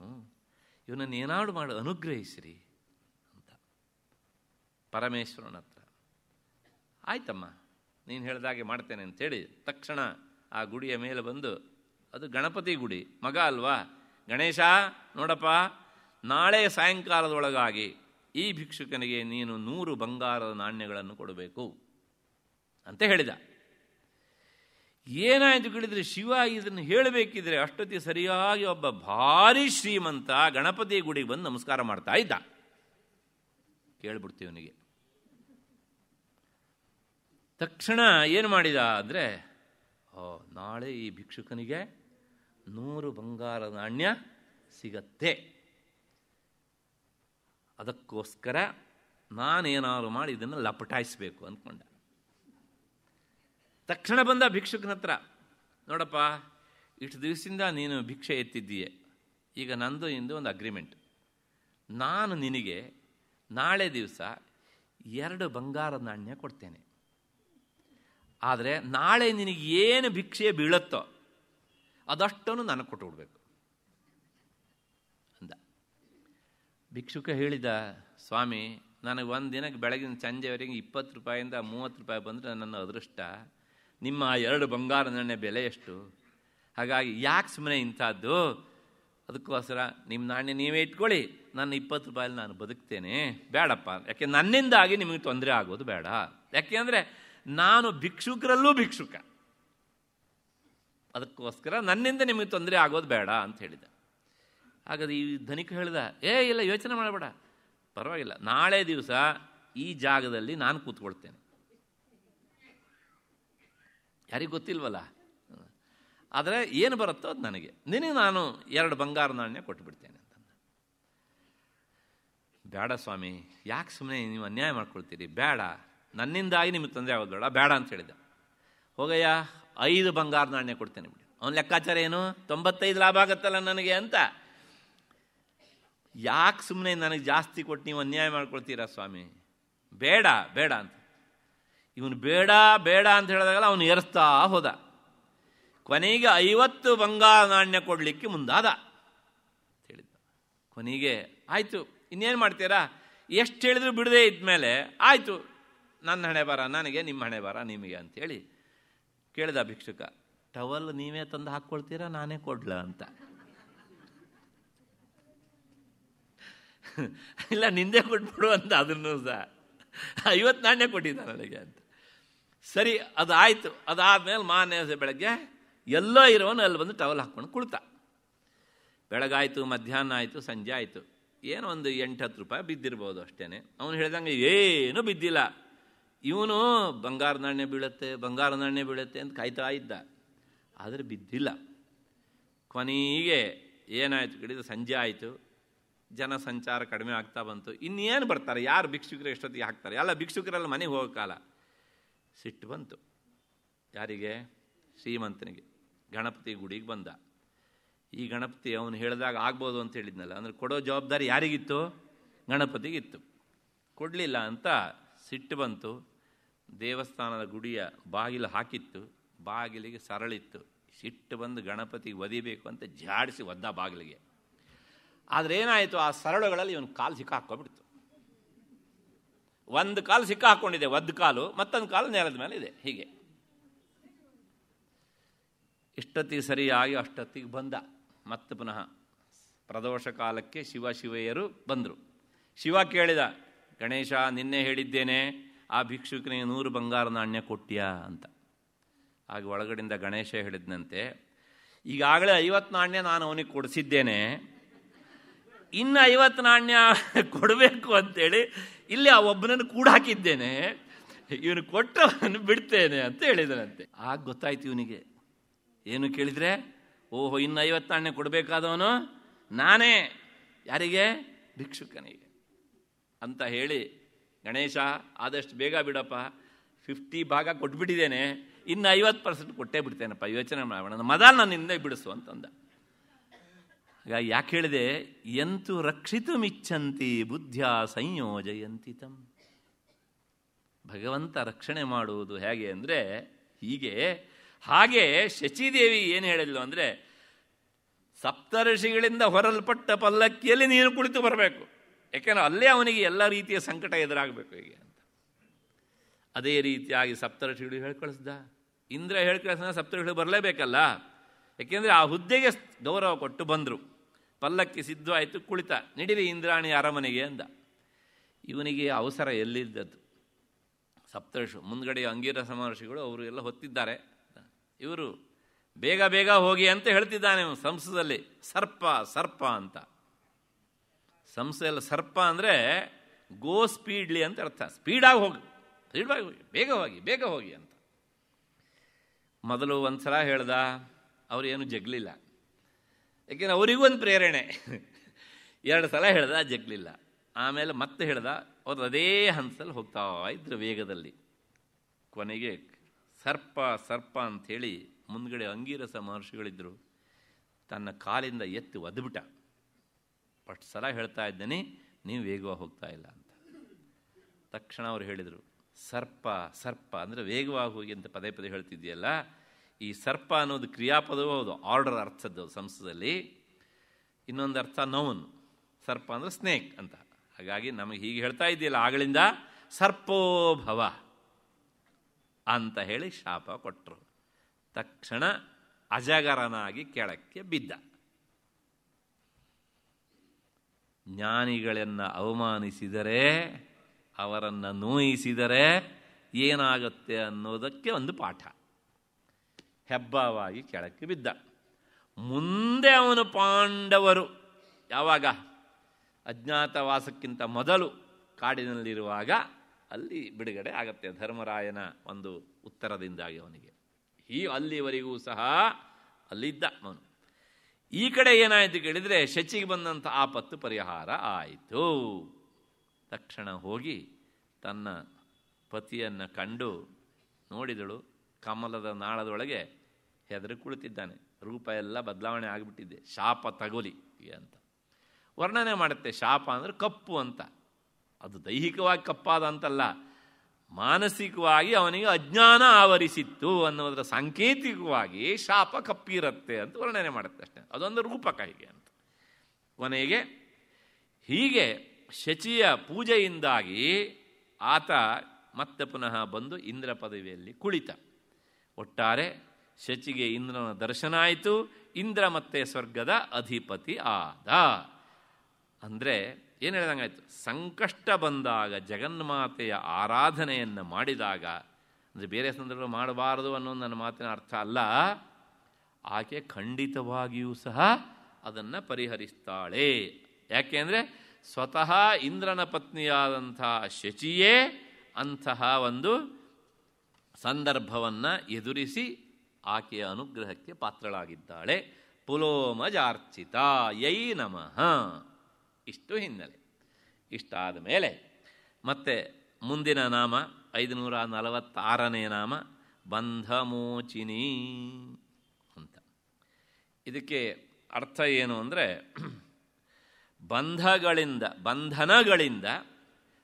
ಇವನನ್ನು ಏನಾಡು ಮಾಡು ಅನುಗ್ರಹಿಸಿರಿ ಅಂತ ಪರಮೇಶ್ವರನ ಆಯ್ತಮ್ಮ ನೀನು ಹೇಳಿದಾಗೆ ಮಾಡ್ತೇನೆ ಅಂಥೇಳಿ ತಕ್ಷಣ ಆ ಗುಡಿಯ ಮೇಲೆ ಬಂದು ಅದು ಗಣಪತಿ ಗುಡಿ ಮಗ ಅಲ್ವಾ ಗಣೇಶ ನೋಡಪ್ಪ ನಾಳೆ ಸಾಯಂಕಾಲದೊಳಗಾಗಿ ಈ ಭಿಕ್ಷುಕನಿಗೆ ನೀನು ನೂರು ಬಂಗಾರದ ನಾಣ್ಯಗಳನ್ನು ಕೊಡಬೇಕು ಅಂತ ಹೇಳಿದ ಏನಾಯಿತು ಕೇಳಿದರೆ ಶಿವ ಇದನ್ನು ಹೇಳಬೇಕಿದ್ರೆ ಅಷ್ಟೊತ್ತಿ ಸರಿಯಾಗಿ ಒಬ್ಬ ಭಾರಿ ಶ್ರೀಮಂತ ಗಣಪತಿ ಗುಡಿಗೆ ಬಂದು ನಮಸ್ಕಾರ ಮಾಡ್ತಾ ಇದ್ದ ಕೇಳ್ಬಿಡ್ತೀವನಿಗೆ ತಕ್ಷಣ ಏನು ಮಾಡಿದ ಅಂದರೆ ಓ ನಾಳೆ ಈ ಭಿಕ್ಷುಕನಿಗೆ ನೂರು ಬಂಗಾರ ನಾಣ್ಯ ಸಿಗತ್ತೆ ಅದಕ್ಕೋಸ್ಕರ ನಾನೇನಾದ್ರು ಮಾಡಿ ಇದನ್ನು ಲಪಟಾಯಿಸ್ಬೇಕು ಅಂದ್ಕೊಂಡ ತಕ್ಷಣ ಬಂದ ಭಿಕ್ಷುಕನ ಹತ್ರ ನೋಡಪ್ಪ ಇಷ್ಟು ದಿವಸದಿಂದ ನೀನು ಭಿಕ್ಷೆ ಎತ್ತಿದ್ದೀಯೆ ಈಗ ನಂದು ಇಂದು ಒಂದು ಅಗ್ರಿಮೆಂಟ್ ನಾನು ನಿನಗೆ ನಾಳೆ ದಿವಸ ಎರಡು ಬಂಗಾರ ನಾಣ್ಯ ಕೊಡ್ತೇನೆ ಆದರೆ ನಾಳೆ ನಿನಗೆ ಏನು ಭಿಕ್ಷೆ ಬೀಳುತ್ತೋ ಅದಷ್ಟನ್ನು ನನಗೆ ಕೊಟ್ಟು ಬಿಡಬೇಕು ಅಂದ ಭಿಕ್ಷುಕ ಹೇಳಿದ ಸ್ವಾಮಿ ನನಗೆ ಒಂದು ದಿನಕ್ಕೆ ಬೆಳಗಿನ ಸಂಜೆವರೆಗೆ ಇಪ್ಪತ್ತು ರೂಪಾಯಿಂದ ಮೂವತ್ತು ರೂಪಾಯಿ ಬಂದರೆ ನನ್ನ ಅದೃಷ್ಟ ನಿಮ್ಮ ಆ ಎರಡು ಬಂಗಾರ ನಾಣ್ಯ ಬೆಲೆ ಎಷ್ಟು ಹಾಗಾಗಿ ಯಾಕೆ ಸುಮ್ಮನೆ ಇಂಥದ್ದು ಅದಕ್ಕೋಸ್ಕರ ನಿಮ್ಮ ನಾಣ್ಯ ನೀವೇ ಇಟ್ಕೊಳ್ಳಿ ನನ್ನ ಇಪ್ಪತ್ತು ರೂಪಾಯಲ್ಲಿ ನಾನು ಬದುಕ್ತೇನೆ ಬೇಡಪ್ಪ ಯಾಕೆ ನನ್ನಿಂದಾಗಿ ನಿಮಗೆ ತೊಂದರೆ ಆಗೋದು ಬೇಡ ಯಾಕೆ ಅಂದರೆ ನಾನು ಭಿಕ್ಷುಕರಲ್ಲೂ ಭಿಕ್ಷುಕ ಅದಕ್ಕೋಸ್ಕರ ನನ್ನಿಂದ ನಿಮಗೆ ತೊಂದರೆ ಆಗೋದು ಬೇಡ ಅಂತ ಹೇಳಿದ ಹಾಗಾದ್ರೆ ಈ ಧನಿಕ ಹೇಳಿದ ಏ ಇಲ್ಲ ಯೋಚನೆ ಮಾಡಬೇಡ ಪರವಾಗಿಲ್ಲ ನಾಳೆ ದಿವಸ ಈ ಜಾಗದಲ್ಲಿ ನಾನು ಕೂತ್ಕೊಳ್ತೇನೆ ಯಾರಿಗೂ ಗೊತ್ತಿಲ್ವಲ್ಲ ಆದರೆ ಏನು ಬರುತ್ತೋ ಅದು ನನಗೆ ನಿನಗೆ ನಾನು ಎರಡು ಬಂಗಾರ ನಾಣ್ಯ ಕೊಟ್ಟುಬಿಡ್ತೇನೆ ಅಂತ ಬೇಡ ಸ್ವಾಮಿ ಯಾಕೆ ಸುಮ್ಮನೆ ನೀವು ಅನ್ಯಾಯ ಮಾಡ್ಕೊಳ್ತೀರಿ ಬೇಡ ನನ್ನಿಂದಾಗಿ ನಿಮಗೆ ತೊಂದರೆ ಆಗೋದಲ್ಲ ಬೇಡ ಅಂತ ಹೇಳಿದ ಹೋಗಯ್ಯ ಐದು ಬಂಗಾರ ನಾಣ್ಯ ಕೊಡ್ತೇನೆ ಬಿಡಿ ಅವನ ಲೆಕ್ಕಾಚಾರ ಏನು ತೊಂಬತ್ತೈದು ಲಾಭ ಆಗುತ್ತಲ್ಲ ನನಗೆ ಅಂತ ಯಾಕೆ ಸುಮ್ಮನೆ ನನಗೆ ಜಾಸ್ತಿ ಕೊಟ್ಟು ನೀವು ಅನ್ಯಾಯ ಮಾಡ್ಕೊಳ್ತೀರಾ ಸ್ವಾಮಿ ಬೇಡ ಬೇಡ ಅಂತ ಇವನು ಬೇಡ ಬೇಡ ಅಂತ ಹೇಳಿದಾಗಲ್ಲ ಅವನು ಏರಿಸ್ತಾ ಹೋದ ಕೊನೆಗೆ ಐವತ್ತು ಬಂಗಾರ ನಾಣ್ಯ ಕೊಡಲಿಕ್ಕೆ ಮುಂದಾದ ಹೇಳಿದ್ದ ಕೊನೆಗೆ ಆಯಿತು ಇನ್ನೇನು ಮಾಡ್ತೀರಾ ಎಷ್ಟು ಹೇಳಿದ್ರು ಬಿಡದೆ ಮೇಲೆ ಆಯಿತು ನನ್ನ ಹಣೆ ಬರ ನನಗೆ ನಿಮ್ಮ ಹಣೆ ಬರ ನಿಮಗೆ ಅಂಥೇಳಿ ಕೇಳಿದ ಭಿಕ್ಷುಕ ಟವಲ್ ನೀವೇ ತಂದು ಹಾಕ್ಕೊಳ್ತೀರಾ ನಾನೇ ಕೊಡ್ಲ ಅಂತ ಇಲ್ಲ ನಿಂದೆ ಕೊಟ್ಬಿಡು ಅಂತ ಅದನ್ನು ಸಹ ಐವತ್ತು ನಾಣ್ಯ ಕೊಟ್ಟಿದ್ದ ನನಗೆ ಅಂತ ಸರಿ ಅದಾಯಿತು ಆಯಿತು ಅದಾದಮೇಲೆ ಮಾನ್ಯ ಬೆಳಗ್ಗೆ ಎಲ್ಲೋ ಇರೋನು ಅಲ್ಲಿ ಬಂದು ಟವಲ್ ಹಾಕ್ಕೊಂಡು ಕುಳಿತ ಬೆಳಗಾಯಿತು ಮಧ್ಯಾಹ್ನ ಆಯಿತು ಸಂಜೆ ಆಯಿತು ಏನೋ ಒಂದು ಎಂಟು ಹತ್ತು ರೂಪಾಯಿ ಬಿದ್ದಿರ್ಬೋದು ಅಷ್ಟೇ ಅವನು ಹೇಳ್ದಂಗೆ ಏನೂ ಬಿದ್ದಿಲ್ಲ ಇವನು ಬಂಗಾರ ನಾಣ್ಯ ಬೀಳುತ್ತೆ ಬಂಗಾರ ನಾಣ್ಯ ಬೀಳುತ್ತೆ ಅಂತ ಕಾಯ್ತಾ ಇದ್ದ ಆದರೆ ಬಿದ್ದಿಲ್ಲ ಕೊನೆಗೆ ಏನಾಯಿತು ಕಡಿದ ಸಂಜೆ ಆಯಿತು ಜನ ಸಂಚಾರ ಕಡಿಮೆ ಆಗ್ತಾ ಬಂತು ಇನ್ನೇನು ಬರ್ತಾರೆ ಯಾರು ಭಿಕ್ಷುಕರು ಎಷ್ಟೊತ್ತಿಗೆ ಹಾಕ್ತಾರೆ ಎಲ್ಲ ಭಿಕ್ಷುಕರೆಲ್ಲ ಮನೆಗೆ ಹೋಗೋ ಕಾಲ ಸಿಟ್ಟು ಬಂತು ಯಾರಿಗೆ ಶ್ರೀಮಂತನಿಗೆ ಗಣಪತಿ ಗುಡಿಗೆ ಬಂದ ಈ ಗಣಪತಿ ಅವನು ಹೇಳಿದಾಗ ಆಗ್ಬೋದು ಅಂತ ಹೇಳಿದ್ನಲ್ಲ ಅಂದರೆ ಕೊಡೋ ಜವಾಬ್ದಾರಿ ಯಾರಿಗಿತ್ತು ಗಣಪತಿಗಿತ್ತು ಕೊಡಲಿಲ್ಲ ಅಂತ ಸಿಟ್ಟು ಬಂತು ದೇವಸ್ಥಾನದ ಗುಡಿಯ ಬಾಗಿಲು ಹಾಕಿತ್ತು ಬಾಗಿಲಿಗೆ ಸರಳಿತ್ತು ಸಿಟ್ಟು ಬಂದು ಗಣಪತಿ ಒದಿಬೇಕು ಅಂತ ಜಾಡಿಸಿ ಒದ್ದ ಬಾಗಿಲಿಗೆ ಆದರೆ ಏನಾಯಿತು ಆ ಸರಳುಗಳಲ್ಲಿ ಇವನು ಕಾಲು ಸಿಕ್ಕಾಕ್ಕೊಂಬಿಡ್ತು ಒಂದು ಕಾಲು ಸಿಕ್ಕಾಕೊಂಡಿದೆ ಒದ್ದು ಕಾಲು ಮತ್ತೊಂದು ಕಾಲು ನೆಲದ ಮೇಲೆ ಇದೆ ಹೀಗೆ ಇಷ್ಟೊತ್ತಿಗೆ ಸರಿಯಾಗಿ ಅಷ್ಟೊತ್ತಿಗೆ ಬಂದ ಮತ್ತೆ ಪುನಃ ಪ್ರದೋಷ ಕಾಲಕ್ಕೆ ಶಿವ ಶಿವೆಯರು ಬಂದರು ಶಿವ ಕೇಳಿದ ಗಣೇಶ ನಿನ್ನೆ ಹೇಳಿದ್ದೇನೆ ಆ ಭಿಕ್ಷುಕನಿಗೆ ನೂರು ಬಂಗಾರ ನಾಣ್ಯ ಕೊಟ್ಟಿಯ ಅಂತ ಆಗ ಒಳಗಡೆಯಿಂದ ಗಣೇಶ ಹೇಳಿದ್ನಂತೆ ಈಗಾಗಲೇ ಐವತ್ತು ನಾಣ್ಯ ನಾನು ಅವನಿಗೆ ಕೊಡಿಸಿದ್ದೇನೆ ಇನ್ನು ಐವತ್ತು ನಾಣ್ಯ [LAUGHS] ಕೊಡಬೇಕು ಅಂತೇಳಿ ಇಲ್ಲಿ ಆ ಒಬ್ಬನನ್ನು ಕೂಡ ಹಾಕಿದ್ದೇನೆ ಇವನು ಕೊಟ್ಟವನು ಬಿಡ್ತೇನೆ ಅಂತ ಹೇಳಿದನಂತೆ ಆಗ ಗೊತ್ತಾಯ್ತು ಇವನಿಗೆ ಏನು ಕೇಳಿದರೆ ಓಹೋ ಇನ್ನು ಐವತ್ತು ನಾಣ್ಯ ಕೊಡಬೇಕಾದವನು ನಾನೇ ಯಾರಿಗೆ ಭಿಕ್ಷುಕನಿಗೆ ಅಂತ ಹೇಳಿ ಗಣೇಶ ಆದಷ್ಟು ಬೇಗ ಬಿಡಪ್ಪ ಫಿಫ್ಟಿ ಭಾಗ ಕೊಟ್ಬಿಟ್ಟಿದ್ದೇನೆ ಇನ್ನು ಐವತ್ತು ಪರ್ಸೆಂಟ್ ಕೊಟ್ಟೇ ಬಿಡ್ತೇನಪ್ಪ ಯೋಚನೆ ಮಾಡೋಣ ಮದ ನಾನು ಹಿಂದೆ ಬಿಡಿಸು ಅಂತಂದ ಈಗ ಯಾಕೆ ಹೇಳಿದೆ ಎಂತು ರಕ್ಷಿತು ಮಿಚ್ಚಂತಿ ಬುದ್ಧ ಸಂಯೋಜಯಂತಿ ತಮ್ ಭಗವಂತ ರಕ್ಷಣೆ ಮಾಡುವುದು ಹೇಗೆ ಅಂದರೆ ಹೀಗೆ ಹಾಗೆ ಶಚಿದೇವಿ ಏನು ಹೇಳಿದ್ಲು ಅಂದರೆ ಸಪ್ತರ್ಷಿಗಳಿಂದ ಹೊರಲ್ಪಟ್ಟ ಪಲ್ಲಕ್ಕಿಯಲ್ಲಿ ನೀನು ಕುಳಿತು ಬರಬೇಕು ಯಾಕೆಂದ್ರೆ ಅಲ್ಲೇ ಅವನಿಗೆ ಎಲ್ಲ ರೀತಿಯ ಸಂಕಟ ಎದುರಾಗಬೇಕು ಹೀಗೆ ಅಂತ ಅದೇ ರೀತಿಯಾಗಿ ಸಪ್ತರ್ಷಿಗಳು ಹೇಳ್ಕಳಿಸ್ದ ಇಂದ್ರ ಹೇಳ್ಕಳಿಸಿದ ಸಪ್ತರ್ಷಿಗಳು ಬರಲೇಬೇಕಲ್ಲ ಯಾಕೆಂದರೆ ಆ ಹುದ್ದೆಗೆ ಗೌರವ ಕೊಟ್ಟು ಬಂದರು ಪಲ್ಲಕ್ಕಿ ಆಯಿತು ಕುಳಿತ ನಿಡಿಲಿ ಇಂದ್ರಾಣಿ ಅರಮನೆಗೆ ಅಂದ ಇವನಿಗೆ ಅವಸರ ಎಲ್ಲಿದ್ದದ್ದು ಸಪ್ತರ್ಷು ಮುಂದ್ಗಡೆ ಅಂಗೀರ ಸಮರ್ಷಿಗಳು ಅವರು ಎಲ್ಲ ಹೊತ್ತಿದ್ದಾರೆ ಇವರು ಬೇಗ ಬೇಗ ಹೋಗಿ ಅಂತ ಹೇಳ್ತಿದ್ದಾನೆ ಸಂಸದಲ್ಲಿ ಸರ್ಪ ಸರ್ಪ ಅಂತ ಅಲ್ಲ ಸರ್ಪ ಅಂದರೆ ಗೋ ಸ್ಪೀಡ್ಲಿ ಅಂತ ಅರ್ಥ ಸ್ಪೀಡಾಗಿ ಹೋಗಿ ಸ್ಪೀಡಾಗಿ ಹೋಗಿ ಬೇಗ ಹೋಗಿ ಬೇಗ ಹೋಗಿ ಅಂತ ಮೊದಲು ಒಂದು ಸಲ ಹೇಳ್ದ ಅವರೇನು ಜಗ್ಲಿಲ್ಲ ಯಾಕೆಂದ್ರೆ ಅವರಿಗೂ ಒಂದು ಪ್ರೇರಣೆ ಎರಡು ಸಲ ಹೇಳ್ದ ಜಗ್ಲಿಲ್ಲ ಆಮೇಲೆ ಮತ್ತೆ ಹೇಳ್ದ ಅವ್ರು ಅದೇ ಹಂಸಲ್ಲಿ ಹೋಗ್ತಾ ಇದ್ರು ವೇಗದಲ್ಲಿ ಕೊನೆಗೆ ಸರ್ಪ ಸರ್ಪ ಅಂಥೇಳಿ ಮುಂದ್ಗಡೆ ಅಂಗೀರಸ ಮಹರ್ಷಿಗಳಿದ್ದರು ತನ್ನ ಕಾಲಿಂದ ಎತ್ತು ಒದ್ಬಿಟ್ಟ ಅಷ್ಟು ಸಲ ಹೇಳ್ತಾ ಇದ್ದೇನೆ ನೀವು ವೇಗವಾಗಿ ಹೋಗ್ತಾ ಇಲ್ಲ ಅಂತ ತಕ್ಷಣ ಅವ್ರು ಹೇಳಿದರು ಸರ್ಪ ಸರ್ಪ ಅಂದರೆ ವೇಗವಾಗಿ ಹೋಗಿ ಅಂತ ಪದೇ ಪದೇ ಹೇಳ್ತಿದ್ದೀಯಲ್ಲ ಈ ಸರ್ಪ ಅನ್ನೋದು ಕ್ರಿಯಾಪದವೂ ಹೌದು ಆರ್ಡರ್ ಅರ್ಥದ್ದು ಸಂಸ್ಕೃತದಲ್ಲಿ ಇನ್ನೊಂದು ಅರ್ಥ ನೌನ್ ಸರ್ಪ ಅಂದರೆ ಸ್ನೇಕ್ ಅಂತ ಹಾಗಾಗಿ ನಮಗೆ ಹೀಗೆ ಹೇಳ್ತಾ ಇದೆಯಲ್ಲ ಆಗಳಿಂದ ಸರ್ಪೋಭವ ಅಂತ ಹೇಳಿ ಶಾಪ ಕೊಟ್ಟರು ತಕ್ಷಣ ಅಜಗರನಾಗಿ ಕೆಳಕ್ಕೆ ಬಿದ್ದ ಜ್ಞಾನಿಗಳನ್ನು ಅವಮಾನಿಸಿದರೆ ಅವರನ್ನು ನೋಯಿಸಿದರೆ ಏನಾಗುತ್ತೆ ಅನ್ನೋದಕ್ಕೆ ಒಂದು ಪಾಠ ಹೆಬ್ಬಾವಾಗಿ ಕೆಳಕ್ಕೆ ಬಿದ್ದ ಮುಂದೆ ಅವನು ಪಾಂಡವರು ಯಾವಾಗ ಅಜ್ಞಾತವಾಸಕ್ಕಿಂತ ಮೊದಲು ಕಾಡಿನಲ್ಲಿರುವಾಗ ಅಲ್ಲಿ ಬಿಡುಗಡೆ ಆಗತ್ತೆ ಧರ್ಮರಾಯನ ಒಂದು ಉತ್ತರದಿಂದಾಗಿ ಅವನಿಗೆ ಈ ಅಲ್ಲಿವರೆಗೂ ಸಹ ಅಲ್ಲಿದ್ದ ಅವನು ಈ ಕಡೆ ಏನಾಯಿತು ಕೇಳಿದರೆ ಶಚಿಗೆ ಬಂದಂಥ ಆಪತ್ತು ಪರಿಹಾರ ಆಯಿತು ತಕ್ಷಣ ಹೋಗಿ ತನ್ನ ಪತಿಯನ್ನು ಕಂಡು ನೋಡಿದಳು ಕಮಲದ ನಾಳದೊಳಗೆ ಹೆದರಿ ಕುಳಿತಿದ್ದಾನೆ ರೂಪ ಎಲ್ಲ ಬದಲಾವಣೆ ಆಗಿಬಿಟ್ಟಿದ್ದೆ ಶಾಪ ತಗೊಲಿ ಅಂತ ವರ್ಣನೆ ಮಾಡುತ್ತೆ ಶಾಪ ಅಂದರೆ ಕಪ್ಪು ಅಂತ ಅದು ದೈಹಿಕವಾಗಿ ಕಪ್ಪಾದ ಅಂತಲ್ಲ ಮಾನಸಿಕವಾಗಿ ಅವನಿಗೆ ಅಜ್ಞಾನ ಆವರಿಸಿತ್ತು ಅನ್ನೋದರ ಸಾಂಕೇತಿಕವಾಗಿ ಶಾಪ ಕಪ್ಪಿರುತ್ತೆ ಅಂತ ವರ್ಣನೆ ಮಾಡುತ್ತೆ ಅಷ್ಟೇ ಅದೊಂದು ರೂಪಕ ಹೀಗೆ ಅಂತ ಕೊನೆಗೆ ಹೀಗೆ ಶಚಿಯ ಪೂಜೆಯಿಂದಾಗಿ ಆತ ಮತ್ತೆ ಪುನಃ ಬಂದು ಇಂದ್ರ ಪದವಿಯಲ್ಲಿ ಕುಳಿತ ಒಟ್ಟಾರೆ ಶಚಿಗೆ ಇಂದ್ರನ ದರ್ಶನ ಆಯಿತು ಇಂದ್ರ ಮತ್ತೆ ಸ್ವರ್ಗದ ಅಧಿಪತಿ ಆದ ಅಂದರೆ ಏನು ಹೇಳ್ದಂಗಾಯ್ತು ಸಂಕಷ್ಟ ಬಂದಾಗ ಜಗನ್ಮಾತೆಯ ಆರಾಧನೆಯನ್ನು ಮಾಡಿದಾಗ ಅಂದರೆ ಬೇರೆ ಸಂದರ್ಭದಲ್ಲಿ ಮಾಡಬಾರದು ಅನ್ನೋ ನನ್ನ ಮಾತಿನ ಅರ್ಥ ಅಲ್ಲ ಆಕೆ ಖಂಡಿತವಾಗಿಯೂ ಸಹ ಅದನ್ನು ಪರಿಹರಿಸ್ತಾಳೆ ಅಂದರೆ ಸ್ವತಃ ಇಂದ್ರನ ಪತ್ನಿಯಾದಂಥ ಶಚಿಯೇ ಅಂತಹ ಒಂದು ಸಂದರ್ಭವನ್ನು ಎದುರಿಸಿ ಆಕೆಯ ಅನುಗ್ರಹಕ್ಕೆ ಪಾತ್ರಳಾಗಿದ್ದಾಳೆ ಪುಲೋಮಜಾರ್ಚಿತ ಯೈ ನಮಃ ಇಷ್ಟು ಹಿನ್ನೆಲೆ ಇಷ್ಟಾದ ಮೇಲೆ ಮತ್ತೆ ಮುಂದಿನ ನಾಮ ಐದುನೂರ ನಲವತ್ತಾರನೇ ನಾಮ ಬಂಧಮೋಚಿನಿ ಅಂತ ಇದಕ್ಕೆ ಅರ್ಥ ಏನು ಅಂದರೆ [CLEARS THROAT] ಬಂಧಗಳಿಂದ ಬಂಧನಗಳಿಂದ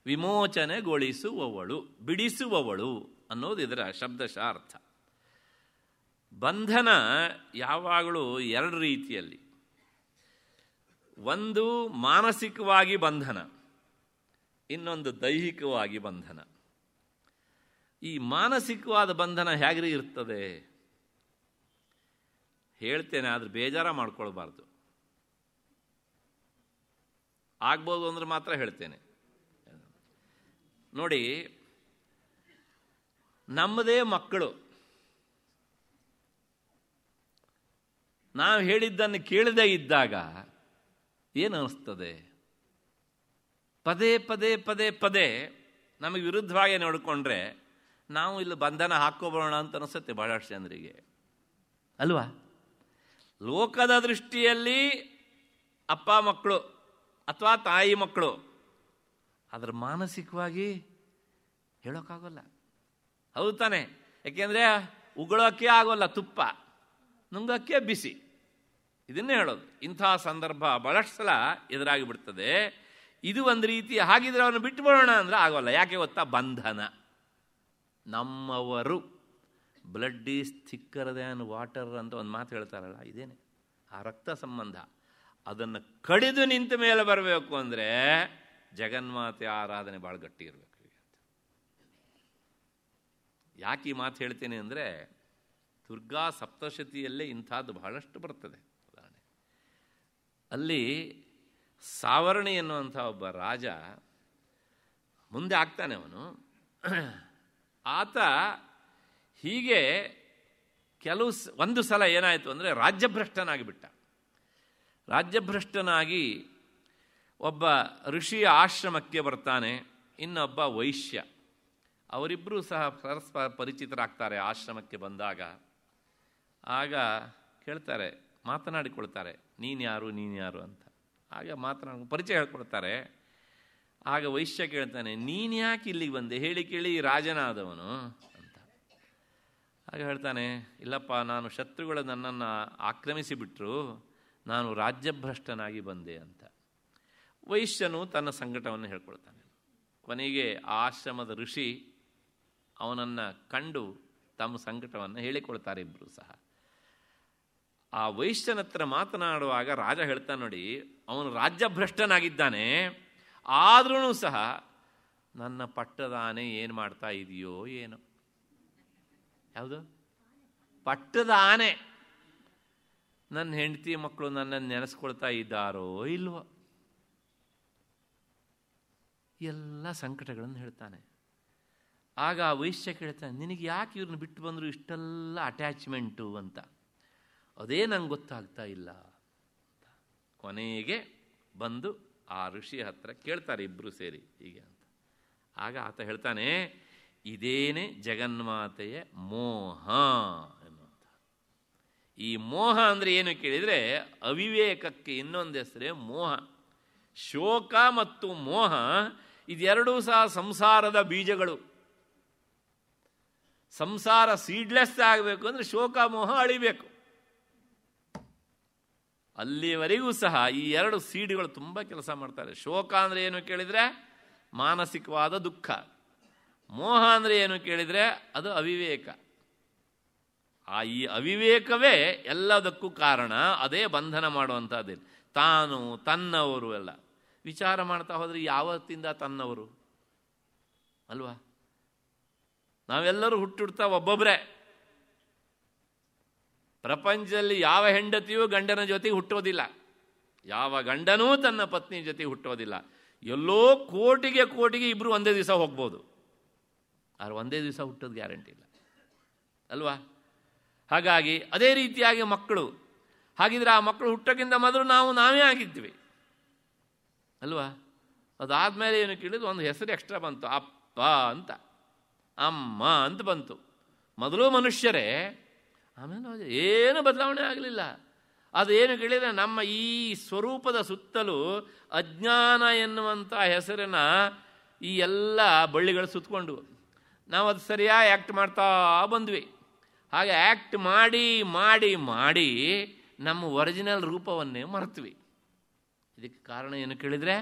ವಿಮೋಚನೆಗೊಳಿಸುವವಳು ಬಿಡಿಸುವವಳು ಅನ್ನೋದು ಇದರ ಶಬ್ದಶಃ ಅರ್ಥ ಬಂಧನ ಯಾವಾಗಲೂ ಎರಡು ರೀತಿಯಲ್ಲಿ ಒಂದು ಮಾನಸಿಕವಾಗಿ ಬಂಧನ ಇನ್ನೊಂದು ದೈಹಿಕವಾಗಿ ಬಂಧನ ಈ ಮಾನಸಿಕವಾದ ಬಂಧನ ಹೇಗ್ರಿ ಇರ್ತದೆ ಹೇಳ್ತೇನೆ ಆದರೆ ಬೇಜಾರ ಮಾಡ್ಕೊಳ್ಬಾರ್ದು ಆಗ್ಬೋದು ಅಂದ್ರೆ ಮಾತ್ರ ಹೇಳ್ತೇನೆ ನೋಡಿ ನಮ್ಮದೇ ಮಕ್ಕಳು ನಾವು ಹೇಳಿದ್ದನ್ನು ಕೇಳದೇ ಇದ್ದಾಗ ಏನು ಅನಿಸ್ತದೆ ಪದೇ ಪದೇ ಪದೇ ಪದೇ ನಮಗೆ ವಿರುದ್ಧವಾಗಿ ನೋಡಿಕೊಂಡ್ರೆ ನಾವು ಇಲ್ಲಿ ಬಂಧನ ಹಾಕೋಬೋಣ ಅಂತ ಅನಿಸುತ್ತೆ ಬಹಳಷ್ಟು ಜನರಿಗೆ ಅಲ್ವಾ ಲೋಕದ ದೃಷ್ಟಿಯಲ್ಲಿ ಅಪ್ಪ ಮಕ್ಕಳು ಅಥವಾ ತಾಯಿ ಮಕ್ಕಳು ಅದರ ಮಾನಸಿಕವಾಗಿ ಹೇಳೋಕ್ಕಾಗೋಲ್ಲ ಹೌದು ತಾನೆ ಯಾಕೆಂದರೆ ಉಗುಳೋಕ್ಕೆ ಆಗೋಲ್ಲ ತುಪ್ಪ ನುಂಗೋಕ್ಕೆ ಬಿಸಿ ಇದನ್ನೇ ಹೇಳೋದು ಇಂಥ ಸಂದರ್ಭ ಬಹಳಷ್ಟು ಸಲ ಎದುರಾಗಿ ಬಿಡ್ತದೆ ಇದು ಒಂದು ರೀತಿ ಹಾಗಿದ್ರೆ ಅವನು ಬಿಟ್ಟುಬಿಡೋಣ ಅಂದರೆ ಆಗೋಲ್ಲ ಯಾಕೆ ಗೊತ್ತಾ ಬಂಧನ ನಮ್ಮವರು blood is thicker than water ಅಂತ ಒಂದು ಮಾತು ಹೇಳ್ತಾರಲ್ಲ ಇದೇನೆ ಆ ರಕ್ತ ಸಂಬಂಧ ಅದನ್ನು ಕಡಿದು ನಿಂತ ಮೇಲೆ ಬರಬೇಕು ಅಂದರೆ ಜಗನ್ಮಾತೆ ಆರಾಧನೆ ಭಾಳ ಗಟ್ಟಿ ಇರಬೇಕು ಯಾಕೆ ಈ ಮಾತು ಹೇಳ್ತೀನಿ ಅಂದರೆ ದುರ್ಗಾ ಸಪ್ತಶತಿಯಲ್ಲೇ ಇಂಥದ್ದು ಬಹಳಷ್ಟು ಬರ್ತದೆ ಅಲ್ಲಿ ಸಾವರಣಿ ಎನ್ನುವಂಥ ಒಬ್ಬ ರಾಜ ಮುಂದೆ ಆಗ್ತಾನೆ ಅವನು ಆತ ಹೀಗೆ ಕೆಲವು ಒಂದು ಸಲ ಏನಾಯಿತು ಅಂದರೆ ರಾಜ್ಯಭ್ರಷ್ಟನಾಗಿಬಿಟ್ಟ ರಾಜ್ಯಭ್ರಷ್ಟನಾಗಿ ಒಬ್ಬ ಋಷಿಯ ಆಶ್ರಮಕ್ಕೆ ಬರ್ತಾನೆ ಇನ್ನೊಬ್ಬ ವೈಶ್ಯ ಅವರಿಬ್ಬರೂ ಸಹ ಪರಸ್ಪರ ಪರಿಚಿತರಾಗ್ತಾರೆ ಆಶ್ರಮಕ್ಕೆ ಬಂದಾಗ ಆಗ ಕೇಳ್ತಾರೆ ಮಾತನಾಡಿಕೊಳ್ತಾರೆ ನೀನು ಯಾರು ನೀನು ಯಾರು ಅಂತ ಆಗ ಮಾತನಾಡ ಪರಿಚಯ ಹೇಳ್ಕೊಡ್ತಾರೆ ಆಗ ವೈಶ್ಯ ಕೇಳ್ತಾನೆ ನೀನು ಯಾಕೆ ಇಲ್ಲಿಗೆ ಬಂದೆ ಹೇಳಿ ಕೇಳಿ ರಾಜನಾದವನು ಅಂತ ಆಗ ಹೇಳ್ತಾನೆ ಇಲ್ಲಪ್ಪ ನಾನು ಶತ್ರುಗಳು ನನ್ನನ್ನು ಆಕ್ರಮಿಸಿಬಿಟ್ರು ನಾನು ರಾಜ್ಯಭ್ರಷ್ಟನಾಗಿ ಬಂದೆ ಅಂತ ವೈಶ್ಯನು ತನ್ನ ಸಂಕಟವನ್ನು ಹೇಳ್ಕೊಳ್ತಾನೆ ಕೊನೆಗೆ ಆಶ್ರಮದ ಋಷಿ ಅವನನ್ನು ಕಂಡು ತಮ್ಮ ಸಂಕಟವನ್ನು ಹೇಳಿಕೊಳ್ತಾರೆ ಇಬ್ಬರು ಸಹ ಆ ವೈಶ್ಯನ ಹತ್ರ ಮಾತನಾಡುವಾಗ ರಾಜ ಹೇಳ್ತಾನೆ ನೋಡಿ ಅವನು ರಾಜ್ಯಭ್ರಷ್ಟನಾಗಿದ್ದಾನೆ ಆದ್ರೂ ಸಹ ನನ್ನ ಪಟ್ಟದ ಆನೆ ಏನು ಮಾಡ್ತಾ ಇದೆಯೋ ಏನೋ ಯಾವುದು ಪಟ್ಟದ ಆನೆ ನನ್ನ ಹೆಂಡತಿ ಮಕ್ಕಳು ನನ್ನನ್ನು ನೆನೆಸ್ಕೊಳ್ತಾ ಇದ್ದಾರೋ ಇಲ್ವೋ ಎಲ್ಲ ಸಂಕಟಗಳನ್ನು ಹೇಳ್ತಾನೆ ಆಗ ಆ ವೈಶ್ಯ ಕೇಳ್ತಾನೆ ನಿನಗೆ ಯಾಕೆ ಇವ್ರನ್ನ ಬಿಟ್ಟು ಬಂದರು ಇಷ್ಟೆಲ್ಲ ಅಟ್ಯಾಚ್ಮೆಂಟು ಅಂತ ಅದೇ ನಂಗೆ ಗೊತ್ತಾಗ್ತಾ ಇಲ್ಲ ಕೊನೆಗೆ ಬಂದು ಆ ಋಷಿ ಹತ್ರ ಕೇಳ್ತಾರೆ ಇಬ್ಬರು ಸೇರಿ ಹೀಗೆ ಅಂತ ಆಗ ಆತ ಹೇಳ್ತಾನೆ ಇದೇನೆ ಜಗನ್ಮಾತೆಯ ಮೋಹ ಎನ್ನುವಂಥ ಈ ಮೋಹ ಅಂದರೆ ಏನು ಕೇಳಿದರೆ ಅವಿವೇಕಕ್ಕೆ ಇನ್ನೊಂದು ಹೆಸರೇ ಮೋಹ ಶೋಕ ಮತ್ತು ಮೋಹ ಇದೆರಡೂ ಸಹ ಸಂಸಾರದ ಬೀಜಗಳು ಸಂಸಾರ ಸೀಡ್ಲೆಸ್ ಆಗಬೇಕು ಅಂದರೆ ಶೋಕ ಮೋಹ ಅಳಿಬೇಕು ಅಲ್ಲಿವರೆಗೂ ಸಹ ಈ ಎರಡು ಸೀಡಿಗಳು ತುಂಬ ಕೆಲಸ ಮಾಡ್ತಾರೆ ಶೋಕ ಅಂದರೆ ಏನು ಕೇಳಿದರೆ ಮಾನಸಿಕವಾದ ದುಃಖ ಮೋಹ ಅಂದರೆ ಏನು ಕೇಳಿದರೆ ಅದು ಅವಿವೇಕ ಆ ಈ ಅವಿವೇಕವೇ ಎಲ್ಲದಕ್ಕೂ ಕಾರಣ ಅದೇ ಬಂಧನ ಮಾಡುವಂಥದ್ದೇ ತಾನು ತನ್ನವರು ಎಲ್ಲ ವಿಚಾರ ಮಾಡ್ತಾ ಹೋದರೆ ಯಾವತ್ತಿಂದ ತನ್ನವರು ಅಲ್ವಾ ನಾವೆಲ್ಲರೂ ಹುಟ್ಟುಡ್ತಾ ಒಬ್ಬೊಬ್ಬರೇ ಪ್ರಪಂಚದಲ್ಲಿ ಯಾವ ಹೆಂಡತಿಯೂ ಗಂಡನ ಜೊತೆ ಹುಟ್ಟೋದಿಲ್ಲ ಯಾವ ಗಂಡನೂ ತನ್ನ ಪತ್ನಿ ಜೊತೆ ಹುಟ್ಟೋದಿಲ್ಲ ಎಲ್ಲೋ ಕೋಟಿಗೆ ಕೋಟಿಗೆ ಇಬ್ಬರು ಒಂದೇ ದಿವಸ ಹೋಗ್ಬೋದು ಆದ್ರೆ ಒಂದೇ ದಿವಸ ಹುಟ್ಟೋದು ಗ್ಯಾರಂಟಿ ಇಲ್ಲ ಅಲ್ವಾ ಹಾಗಾಗಿ ಅದೇ ರೀತಿಯಾಗಿ ಮಕ್ಕಳು ಹಾಗಿದ್ರೆ ಆ ಮಕ್ಕಳು ಹುಟ್ಟೋಕ್ಕಿಂತ ಮೊದಲು ನಾವು ನಾವೇ ಆಗಿದ್ವಿ ಅಲ್ವಾ ಅದಾದಮೇಲೆ ಏನು ಕೇಳಿದ್ರು ಒಂದು ಹೆಸರು ಎಕ್ಸ್ಟ್ರಾ ಬಂತು ಅಪ್ಪ ಅಂತ ಅಮ್ಮ ಅಂತ ಬಂತು ಮೊದಲು ಮನುಷ್ಯರೇ ಆಮೇಲೆ ಏನು ಬದಲಾವಣೆ ಆಗಲಿಲ್ಲ ಅದು ಏನು ಕೇಳಿದರೆ ನಮ್ಮ ಈ ಸ್ವರೂಪದ ಸುತ್ತಲೂ ಅಜ್ಞಾನ ಎನ್ನುವಂಥ ಹೆಸರಿನ ಈ ಎಲ್ಲ ಬಳ್ಳಿಗಳು ಸುತ್ತಕೊಂಡು ನಾವು ಅದು ಸರಿಯಾಗಿ ಆ್ಯಕ್ಟ್ ಮಾಡ್ತಾ ಬಂದ್ವಿ ಹಾಗೆ ಆ್ಯಕ್ಟ್ ಮಾಡಿ ಮಾಡಿ ಮಾಡಿ ನಮ್ಮ ಒರಿಜಿನಲ್ ರೂಪವನ್ನೇ ಮರೆತ್ವಿ ಇದಕ್ಕೆ ಕಾರಣ ಏನು ಕೇಳಿದರೆ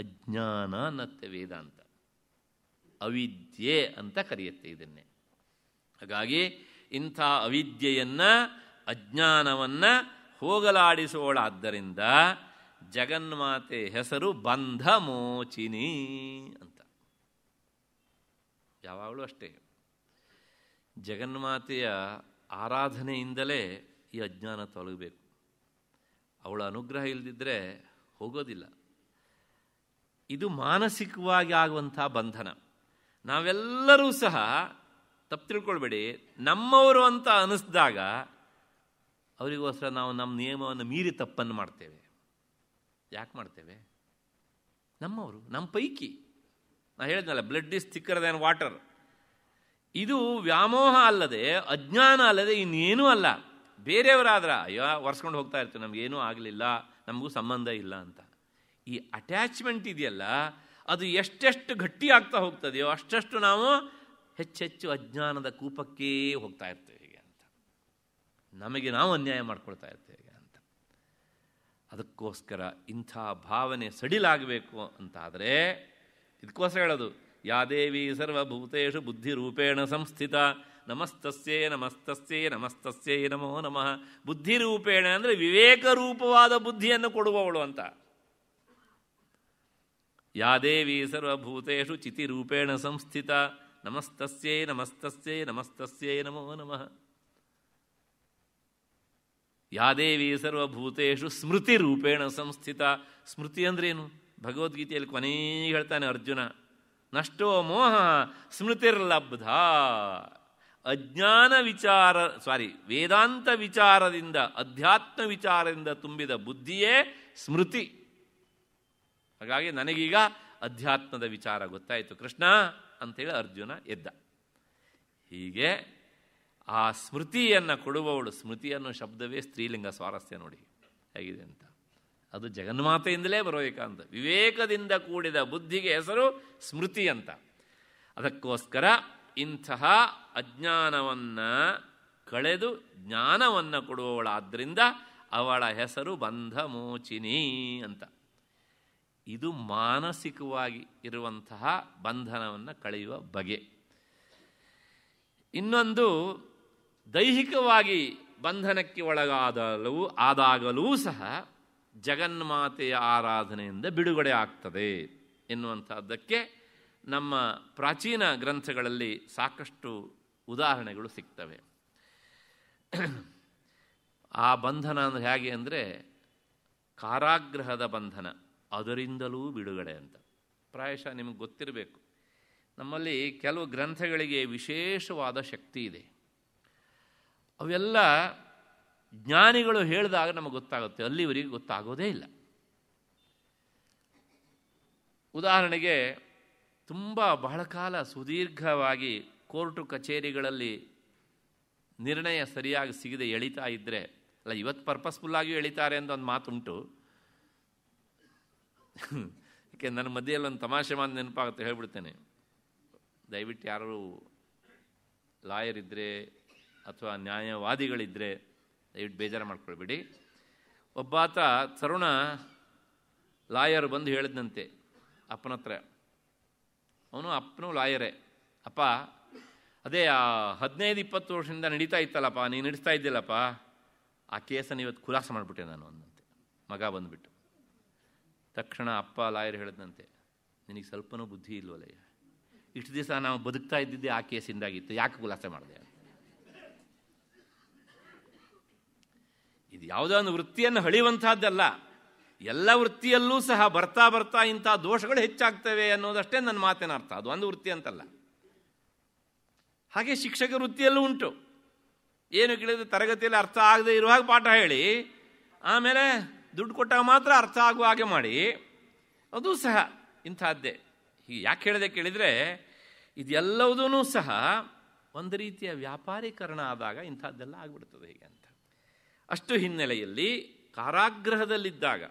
ಅಜ್ಞಾನ ಅನ್ನತ್ತೆ ವೇದಾಂತ ಅವಿದ್ಯೆ ಅಂತ ಕರೆಯುತ್ತೆ ಇದನ್ನೇ ಹಾಗಾಗಿ ಇಂಥ ಅವಿದ್ಯೆಯನ್ನು ಅಜ್ಞಾನವನ್ನು ಹೋಗಲಾಡಿಸೋಳಾದ್ದರಿಂದ ಜಗನ್ಮಾತೆ ಹೆಸರು ಬಂಧ ಮೋಚಿನಿ ಅಂತ ಯಾವಾಗಲೂ ಅಷ್ಟೇ ಜಗನ್ಮಾತೆಯ ಆರಾಧನೆಯಿಂದಲೇ ಈ ಅಜ್ಞಾನ ತೊಲಗಬೇಕು ಅವಳ ಅನುಗ್ರಹ ಇಲ್ಲದಿದ್ದರೆ ಹೋಗೋದಿಲ್ಲ ಇದು ಮಾನಸಿಕವಾಗಿ ಆಗುವಂಥ ಬಂಧನ ನಾವೆಲ್ಲರೂ ಸಹ ತಪ್ಪು ತಿಳ್ಕೊಳ್ಬೇಡಿ ನಮ್ಮವರು ಅಂತ ಅನಿಸ್ದಾಗ ಅವರಿಗೋಸ್ಕರ ನಾವು ನಮ್ಮ ನಿಯಮವನ್ನು ಮೀರಿ ತಪ್ಪನ್ನು ಮಾಡ್ತೇವೆ ಯಾಕೆ ಮಾಡ್ತೇವೆ ನಮ್ಮವರು ನಮ್ಮ ಪೈಕಿ ನಾನು ಹೇಳಿದ್ನಲ್ಲ blood is thicker than water ಇದು ವ್ಯಾಮೋಹ ಅಲ್ಲದೆ ಅಜ್ಞಾನ ಅಲ್ಲದೆ ಇನ್ನೇನೂ ಅಲ್ಲ ಬೇರೆಯವರಾದ್ರೆ ಅಯ್ಯೋ ಒರೆಸ್ಕೊಂಡು ಹೋಗ್ತಾ ಇರ್ತೀವಿ ನಮಗೇನೂ ಆಗಲಿಲ್ಲ ನಮಗೂ ಸಂಬಂಧ ಇಲ್ಲ ಅಂತ ಈ ಅಟ್ಯಾಚ್ಮೆಂಟ್ ಇದೆಯಲ್ಲ ಅದು ಎಷ್ಟೆಷ್ಟು ಗಟ್ಟಿ ಆಗ್ತಾ ಹೋಗ್ತದೆಯೋ ಅಷ್ಟು ನಾವು ಹೆಚ್ಚೆಚ್ಚು ಅಜ್ಞಾನದ ಕೂಪಕ್ಕೇ ಹೋಗ್ತಾ ಇರ್ತೇವೆ ಹೀಗೆ ಅಂತ ನಮಗೆ ನಾವು ಅನ್ಯಾಯ ಮಾಡ್ಕೊಳ್ತಾ ಇರ್ತೇವೆ ಅಂತ ಅದಕ್ಕೋಸ್ಕರ ಇಂಥ ಭಾವನೆ ಸಡಿಲಾಗಬೇಕು ಅಂತಾದರೆ ಇದಕ್ಕೋಸ್ಕರ ಹೇಳೋದು ಯಾದೇವಿ ಸರ್ವಭೂತೇಶು ಬುದ್ಧಿರೂಪೇಣ ಸಂಸ್ಥಿತ ನಮಸ್ತಸ್ಯೇ ನಮಸ್ತಸ್ಯೇ ನಮಸ್ತಸ್ಯೇ ನಮೋ ನಮಃ ಬುದ್ಧಿರೂಪೇಣ ಅಂದರೆ ರೂಪವಾದ ಬುದ್ಧಿಯನ್ನು ಕೊಡುವವಳು ಅಂತ ಯಾದೇವಿ ಸರ್ವಭೂತೇಶು ಚಿತಿರೂಪೇಣ ಸಂಸ್ಥಿತ ನಮಸ್ತಸ್ಯೇ ನಮಸ್ತಸ್ಯೇ ನಮಸ್ತಸ್ಯೇ ನಮೋ ನಮಃ ಯಾದೇವಿ ದೇವಿ ಸ್ಮೃತಿ ರೂಪೇಣ ಸಂಸ್ಥಿತ ಸ್ಮೃತಿ ಅಂದ್ರೇನು ಭಗವದ್ಗೀತೆಯಲ್ಲಿ ಕೊನೆಗೆ ಹೇಳ್ತಾನೆ ಅರ್ಜುನ ನಷ್ಟೋ ಮೋಹ ಸ್ಮೃತಿರ್ಲಬ್ಧ ಅಜ್ಞಾನ ವಿಚಾರ ಸಾರಿ ವೇದಾಂತ ವಿಚಾರದಿಂದ ಅಧ್ಯಾತ್ಮ ವಿಚಾರದಿಂದ ತುಂಬಿದ ಬುದ್ಧಿಯೇ ಸ್ಮೃತಿ ಹಾಗಾಗಿ ನನಗೀಗ ಅಧ್ಯಾತ್ಮದ ವಿಚಾರ ಗೊತ್ತಾಯಿತು ಕೃಷ್ಣ ಅಂತೇಳಿ ಅರ್ಜುನ ಎದ್ದ ಹೀಗೆ ಆ ಸ್ಮೃತಿಯನ್ನು ಕೊಡುವವಳು ಸ್ಮೃತಿ ಅನ್ನೋ ಶಬ್ದವೇ ಸ್ತ್ರೀಲಿಂಗ ಸ್ವಾರಸ್ಯ ನೋಡಿ ಹೇಗಿದೆ ಅಂತ ಅದು ಜಗನ್ಮಾತೆಯಿಂದಲೇ ಬರಬೇಕಂತ ವಿವೇಕದಿಂದ ಕೂಡಿದ ಬುದ್ಧಿಗೆ ಹೆಸರು ಸ್ಮೃತಿ ಅಂತ ಅದಕ್ಕೋಸ್ಕರ ಇಂತಹ ಅಜ್ಞಾನವನ್ನು ಕಳೆದು ಜ್ಞಾನವನ್ನು ಕೊಡುವವಳಾದ್ದರಿಂದ ಅವಳ ಹೆಸರು ಬಂಧಮೋಚಿನಿ ಅಂತ ಇದು ಮಾನಸಿಕವಾಗಿ ಇರುವಂತಹ ಬಂಧನವನ್ನು ಕಳೆಯುವ ಬಗೆ ಇನ್ನೊಂದು ದೈಹಿಕವಾಗಿ ಬಂಧನಕ್ಕೆ ಒಳಗಾದಲೂ ಆದಾಗಲೂ ಸಹ ಜಗನ್ಮಾತೆಯ ಆರಾಧನೆಯಿಂದ ಬಿಡುಗಡೆ ಆಗ್ತದೆ ಎನ್ನುವಂಥದ್ದಕ್ಕೆ ನಮ್ಮ ಪ್ರಾಚೀನ ಗ್ರಂಥಗಳಲ್ಲಿ ಸಾಕಷ್ಟು ಉದಾಹರಣೆಗಳು ಸಿಗ್ತವೆ ಆ ಬಂಧನ ಅಂದರೆ ಹೇಗೆ ಅಂದರೆ ಕಾರಾಗೃಹದ ಬಂಧನ ಅದರಿಂದಲೂ ಬಿಡುಗಡೆ ಅಂತ ಪ್ರಾಯಶಃ ನಿಮಗೆ ಗೊತ್ತಿರಬೇಕು ನಮ್ಮಲ್ಲಿ ಕೆಲವು ಗ್ರಂಥಗಳಿಗೆ ವಿಶೇಷವಾದ ಶಕ್ತಿ ಇದೆ ಅವೆಲ್ಲ ಜ್ಞಾನಿಗಳು ಹೇಳಿದಾಗ ನಮಗೆ ಗೊತ್ತಾಗುತ್ತೆ ಅಲ್ಲಿವರಿಗೆ ಗೊತ್ತಾಗೋದೇ ಇಲ್ಲ ಉದಾಹರಣೆಗೆ ತುಂಬ ಬಹಳ ಕಾಲ ಸುದೀರ್ಘವಾಗಿ ಕೋರ್ಟು ಕಚೇರಿಗಳಲ್ಲಿ ನಿರ್ಣಯ ಸರಿಯಾಗಿ ಸಿಗದೆ ಎಳಿತಾ ಇದ್ದರೆ ಅಲ್ಲ ಇವತ್ತು ಪರ್ಪಸ್ಫುಲ್ಲಾಗಿಯೂ ಎಳಿತಾರೆ ಅಂತ ಒಂದು ಮಾತುಂಟು ಯಾಕೆ ನನ್ನ ಮಧ್ಯೆಯಲ್ಲಿ ಒಂದು ತಮಾಷೆ ಮಾಡಿ ನೆನಪಾಗುತ್ತೆ ಹೇಳ್ಬಿಡ್ತೇನೆ ದಯವಿಟ್ಟು ಯಾರು ಲಾಯರ್ ಇದ್ದರೆ ಅಥವಾ ನ್ಯಾಯವಾದಿಗಳಿದ್ದರೆ ದಯವಿಟ್ಟು ಬೇಜಾರು ಮಾಡ್ಕೊಳ್ಬೇಡಿ ಒಬ್ಬಾತ ತರುಣ ಲಾಯರ್ ಬಂದು ಹೇಳಿದ್ನಂತೆ ಅಪ್ಪನ ಹತ್ರ ಅವನು ಅಪ್ಪನೂ ಲಾಯರೇ ಅಪ್ಪ ಅದೇ ಆ ಹದಿನೈದು ಇಪ್ಪತ್ತು ವರ್ಷದಿಂದ ನಡೀತಾ ಇತ್ತಲ್ಲಪ್ಪ ನೀನು ನಡೆಸ್ತಾ ಇದ್ದಿಲ್ಲಪ್ಪ ಆ ಕೇಸನ್ನು ಇವತ್ತು ಖುಲಾಸ ಮಾಡಿಬಿಟ್ಟೆ ನಾನು ಅಂದಂತೆ ಮಗ ಬಂದುಬಿಟ್ಟು ತಕ್ಷಣ ಅಪ್ಪ ಲಾಯರ್ ಹೇಳಿದಂತೆ ನಿನಗೆ ಸ್ವಲ್ಪನೂ ಬುದ್ಧಿ ಇಲ್ವಲ್ಲಯ್ಯ ಇಷ್ಟು ದಿವಸ ನಾವು ಬದುಕ್ತಾ ಇದ್ದಿದ್ದೆ ಆ ಕೇಸಿಂದಾಗಿತ್ತು ಯಾಕೆ ಗುಲಾಸೆ ಮಾಡಿದೆ ಇದು ಯಾವುದೋ ಒಂದು ವೃತ್ತಿಯನ್ನು ಹಳಿಯುವಂಥದ್ದಲ್ಲ ಎಲ್ಲ ವೃತ್ತಿಯಲ್ಲೂ ಸಹ ಬರ್ತಾ ಬರ್ತಾ ಇಂಥ ದೋಷಗಳು ಹೆಚ್ಚಾಗ್ತವೆ ಅನ್ನೋದಷ್ಟೇ ನನ್ನ ಮಾತಿನ ಅರ್ಥ ಅದು ಒಂದು ವೃತ್ತಿ ಅಂತಲ್ಲ ಹಾಗೆ ಶಿಕ್ಷಕ ವೃತ್ತಿಯಲ್ಲೂ ಉಂಟು ಏನು ಕೇಳಿದ್ರೆ ತರಗತಿಯಲ್ಲಿ ಅರ್ಥ ಆಗದೆ ಇರುವಾಗ ಪಾಠ ಹೇಳಿ ಆಮೇಲೆ ದುಡ್ಡು ಕೊಟ್ಟಾಗ ಮಾತ್ರ ಅರ್ಥ ಆಗುವ ಹಾಗೆ ಮಾಡಿ ಅದು ಸಹ ಇಂಥದ್ದೇ ಹೀಗೆ ಯಾಕೆ ಹೇಳಿದೆ ಕೇಳಿದರೆ ಇದೆಲ್ಲವುದೂ ಸಹ ಒಂದು ರೀತಿಯ ವ್ಯಾಪಾರೀಕರಣ ಆದಾಗ ಇಂಥದ್ದೆಲ್ಲ ಆಗಿಬಿಡ್ತದೆ ಹೀಗೆ ಅಂತ ಅಷ್ಟು ಹಿನ್ನೆಲೆಯಲ್ಲಿ ಕಾರಾಗೃಹದಲ್ಲಿದ್ದಾಗ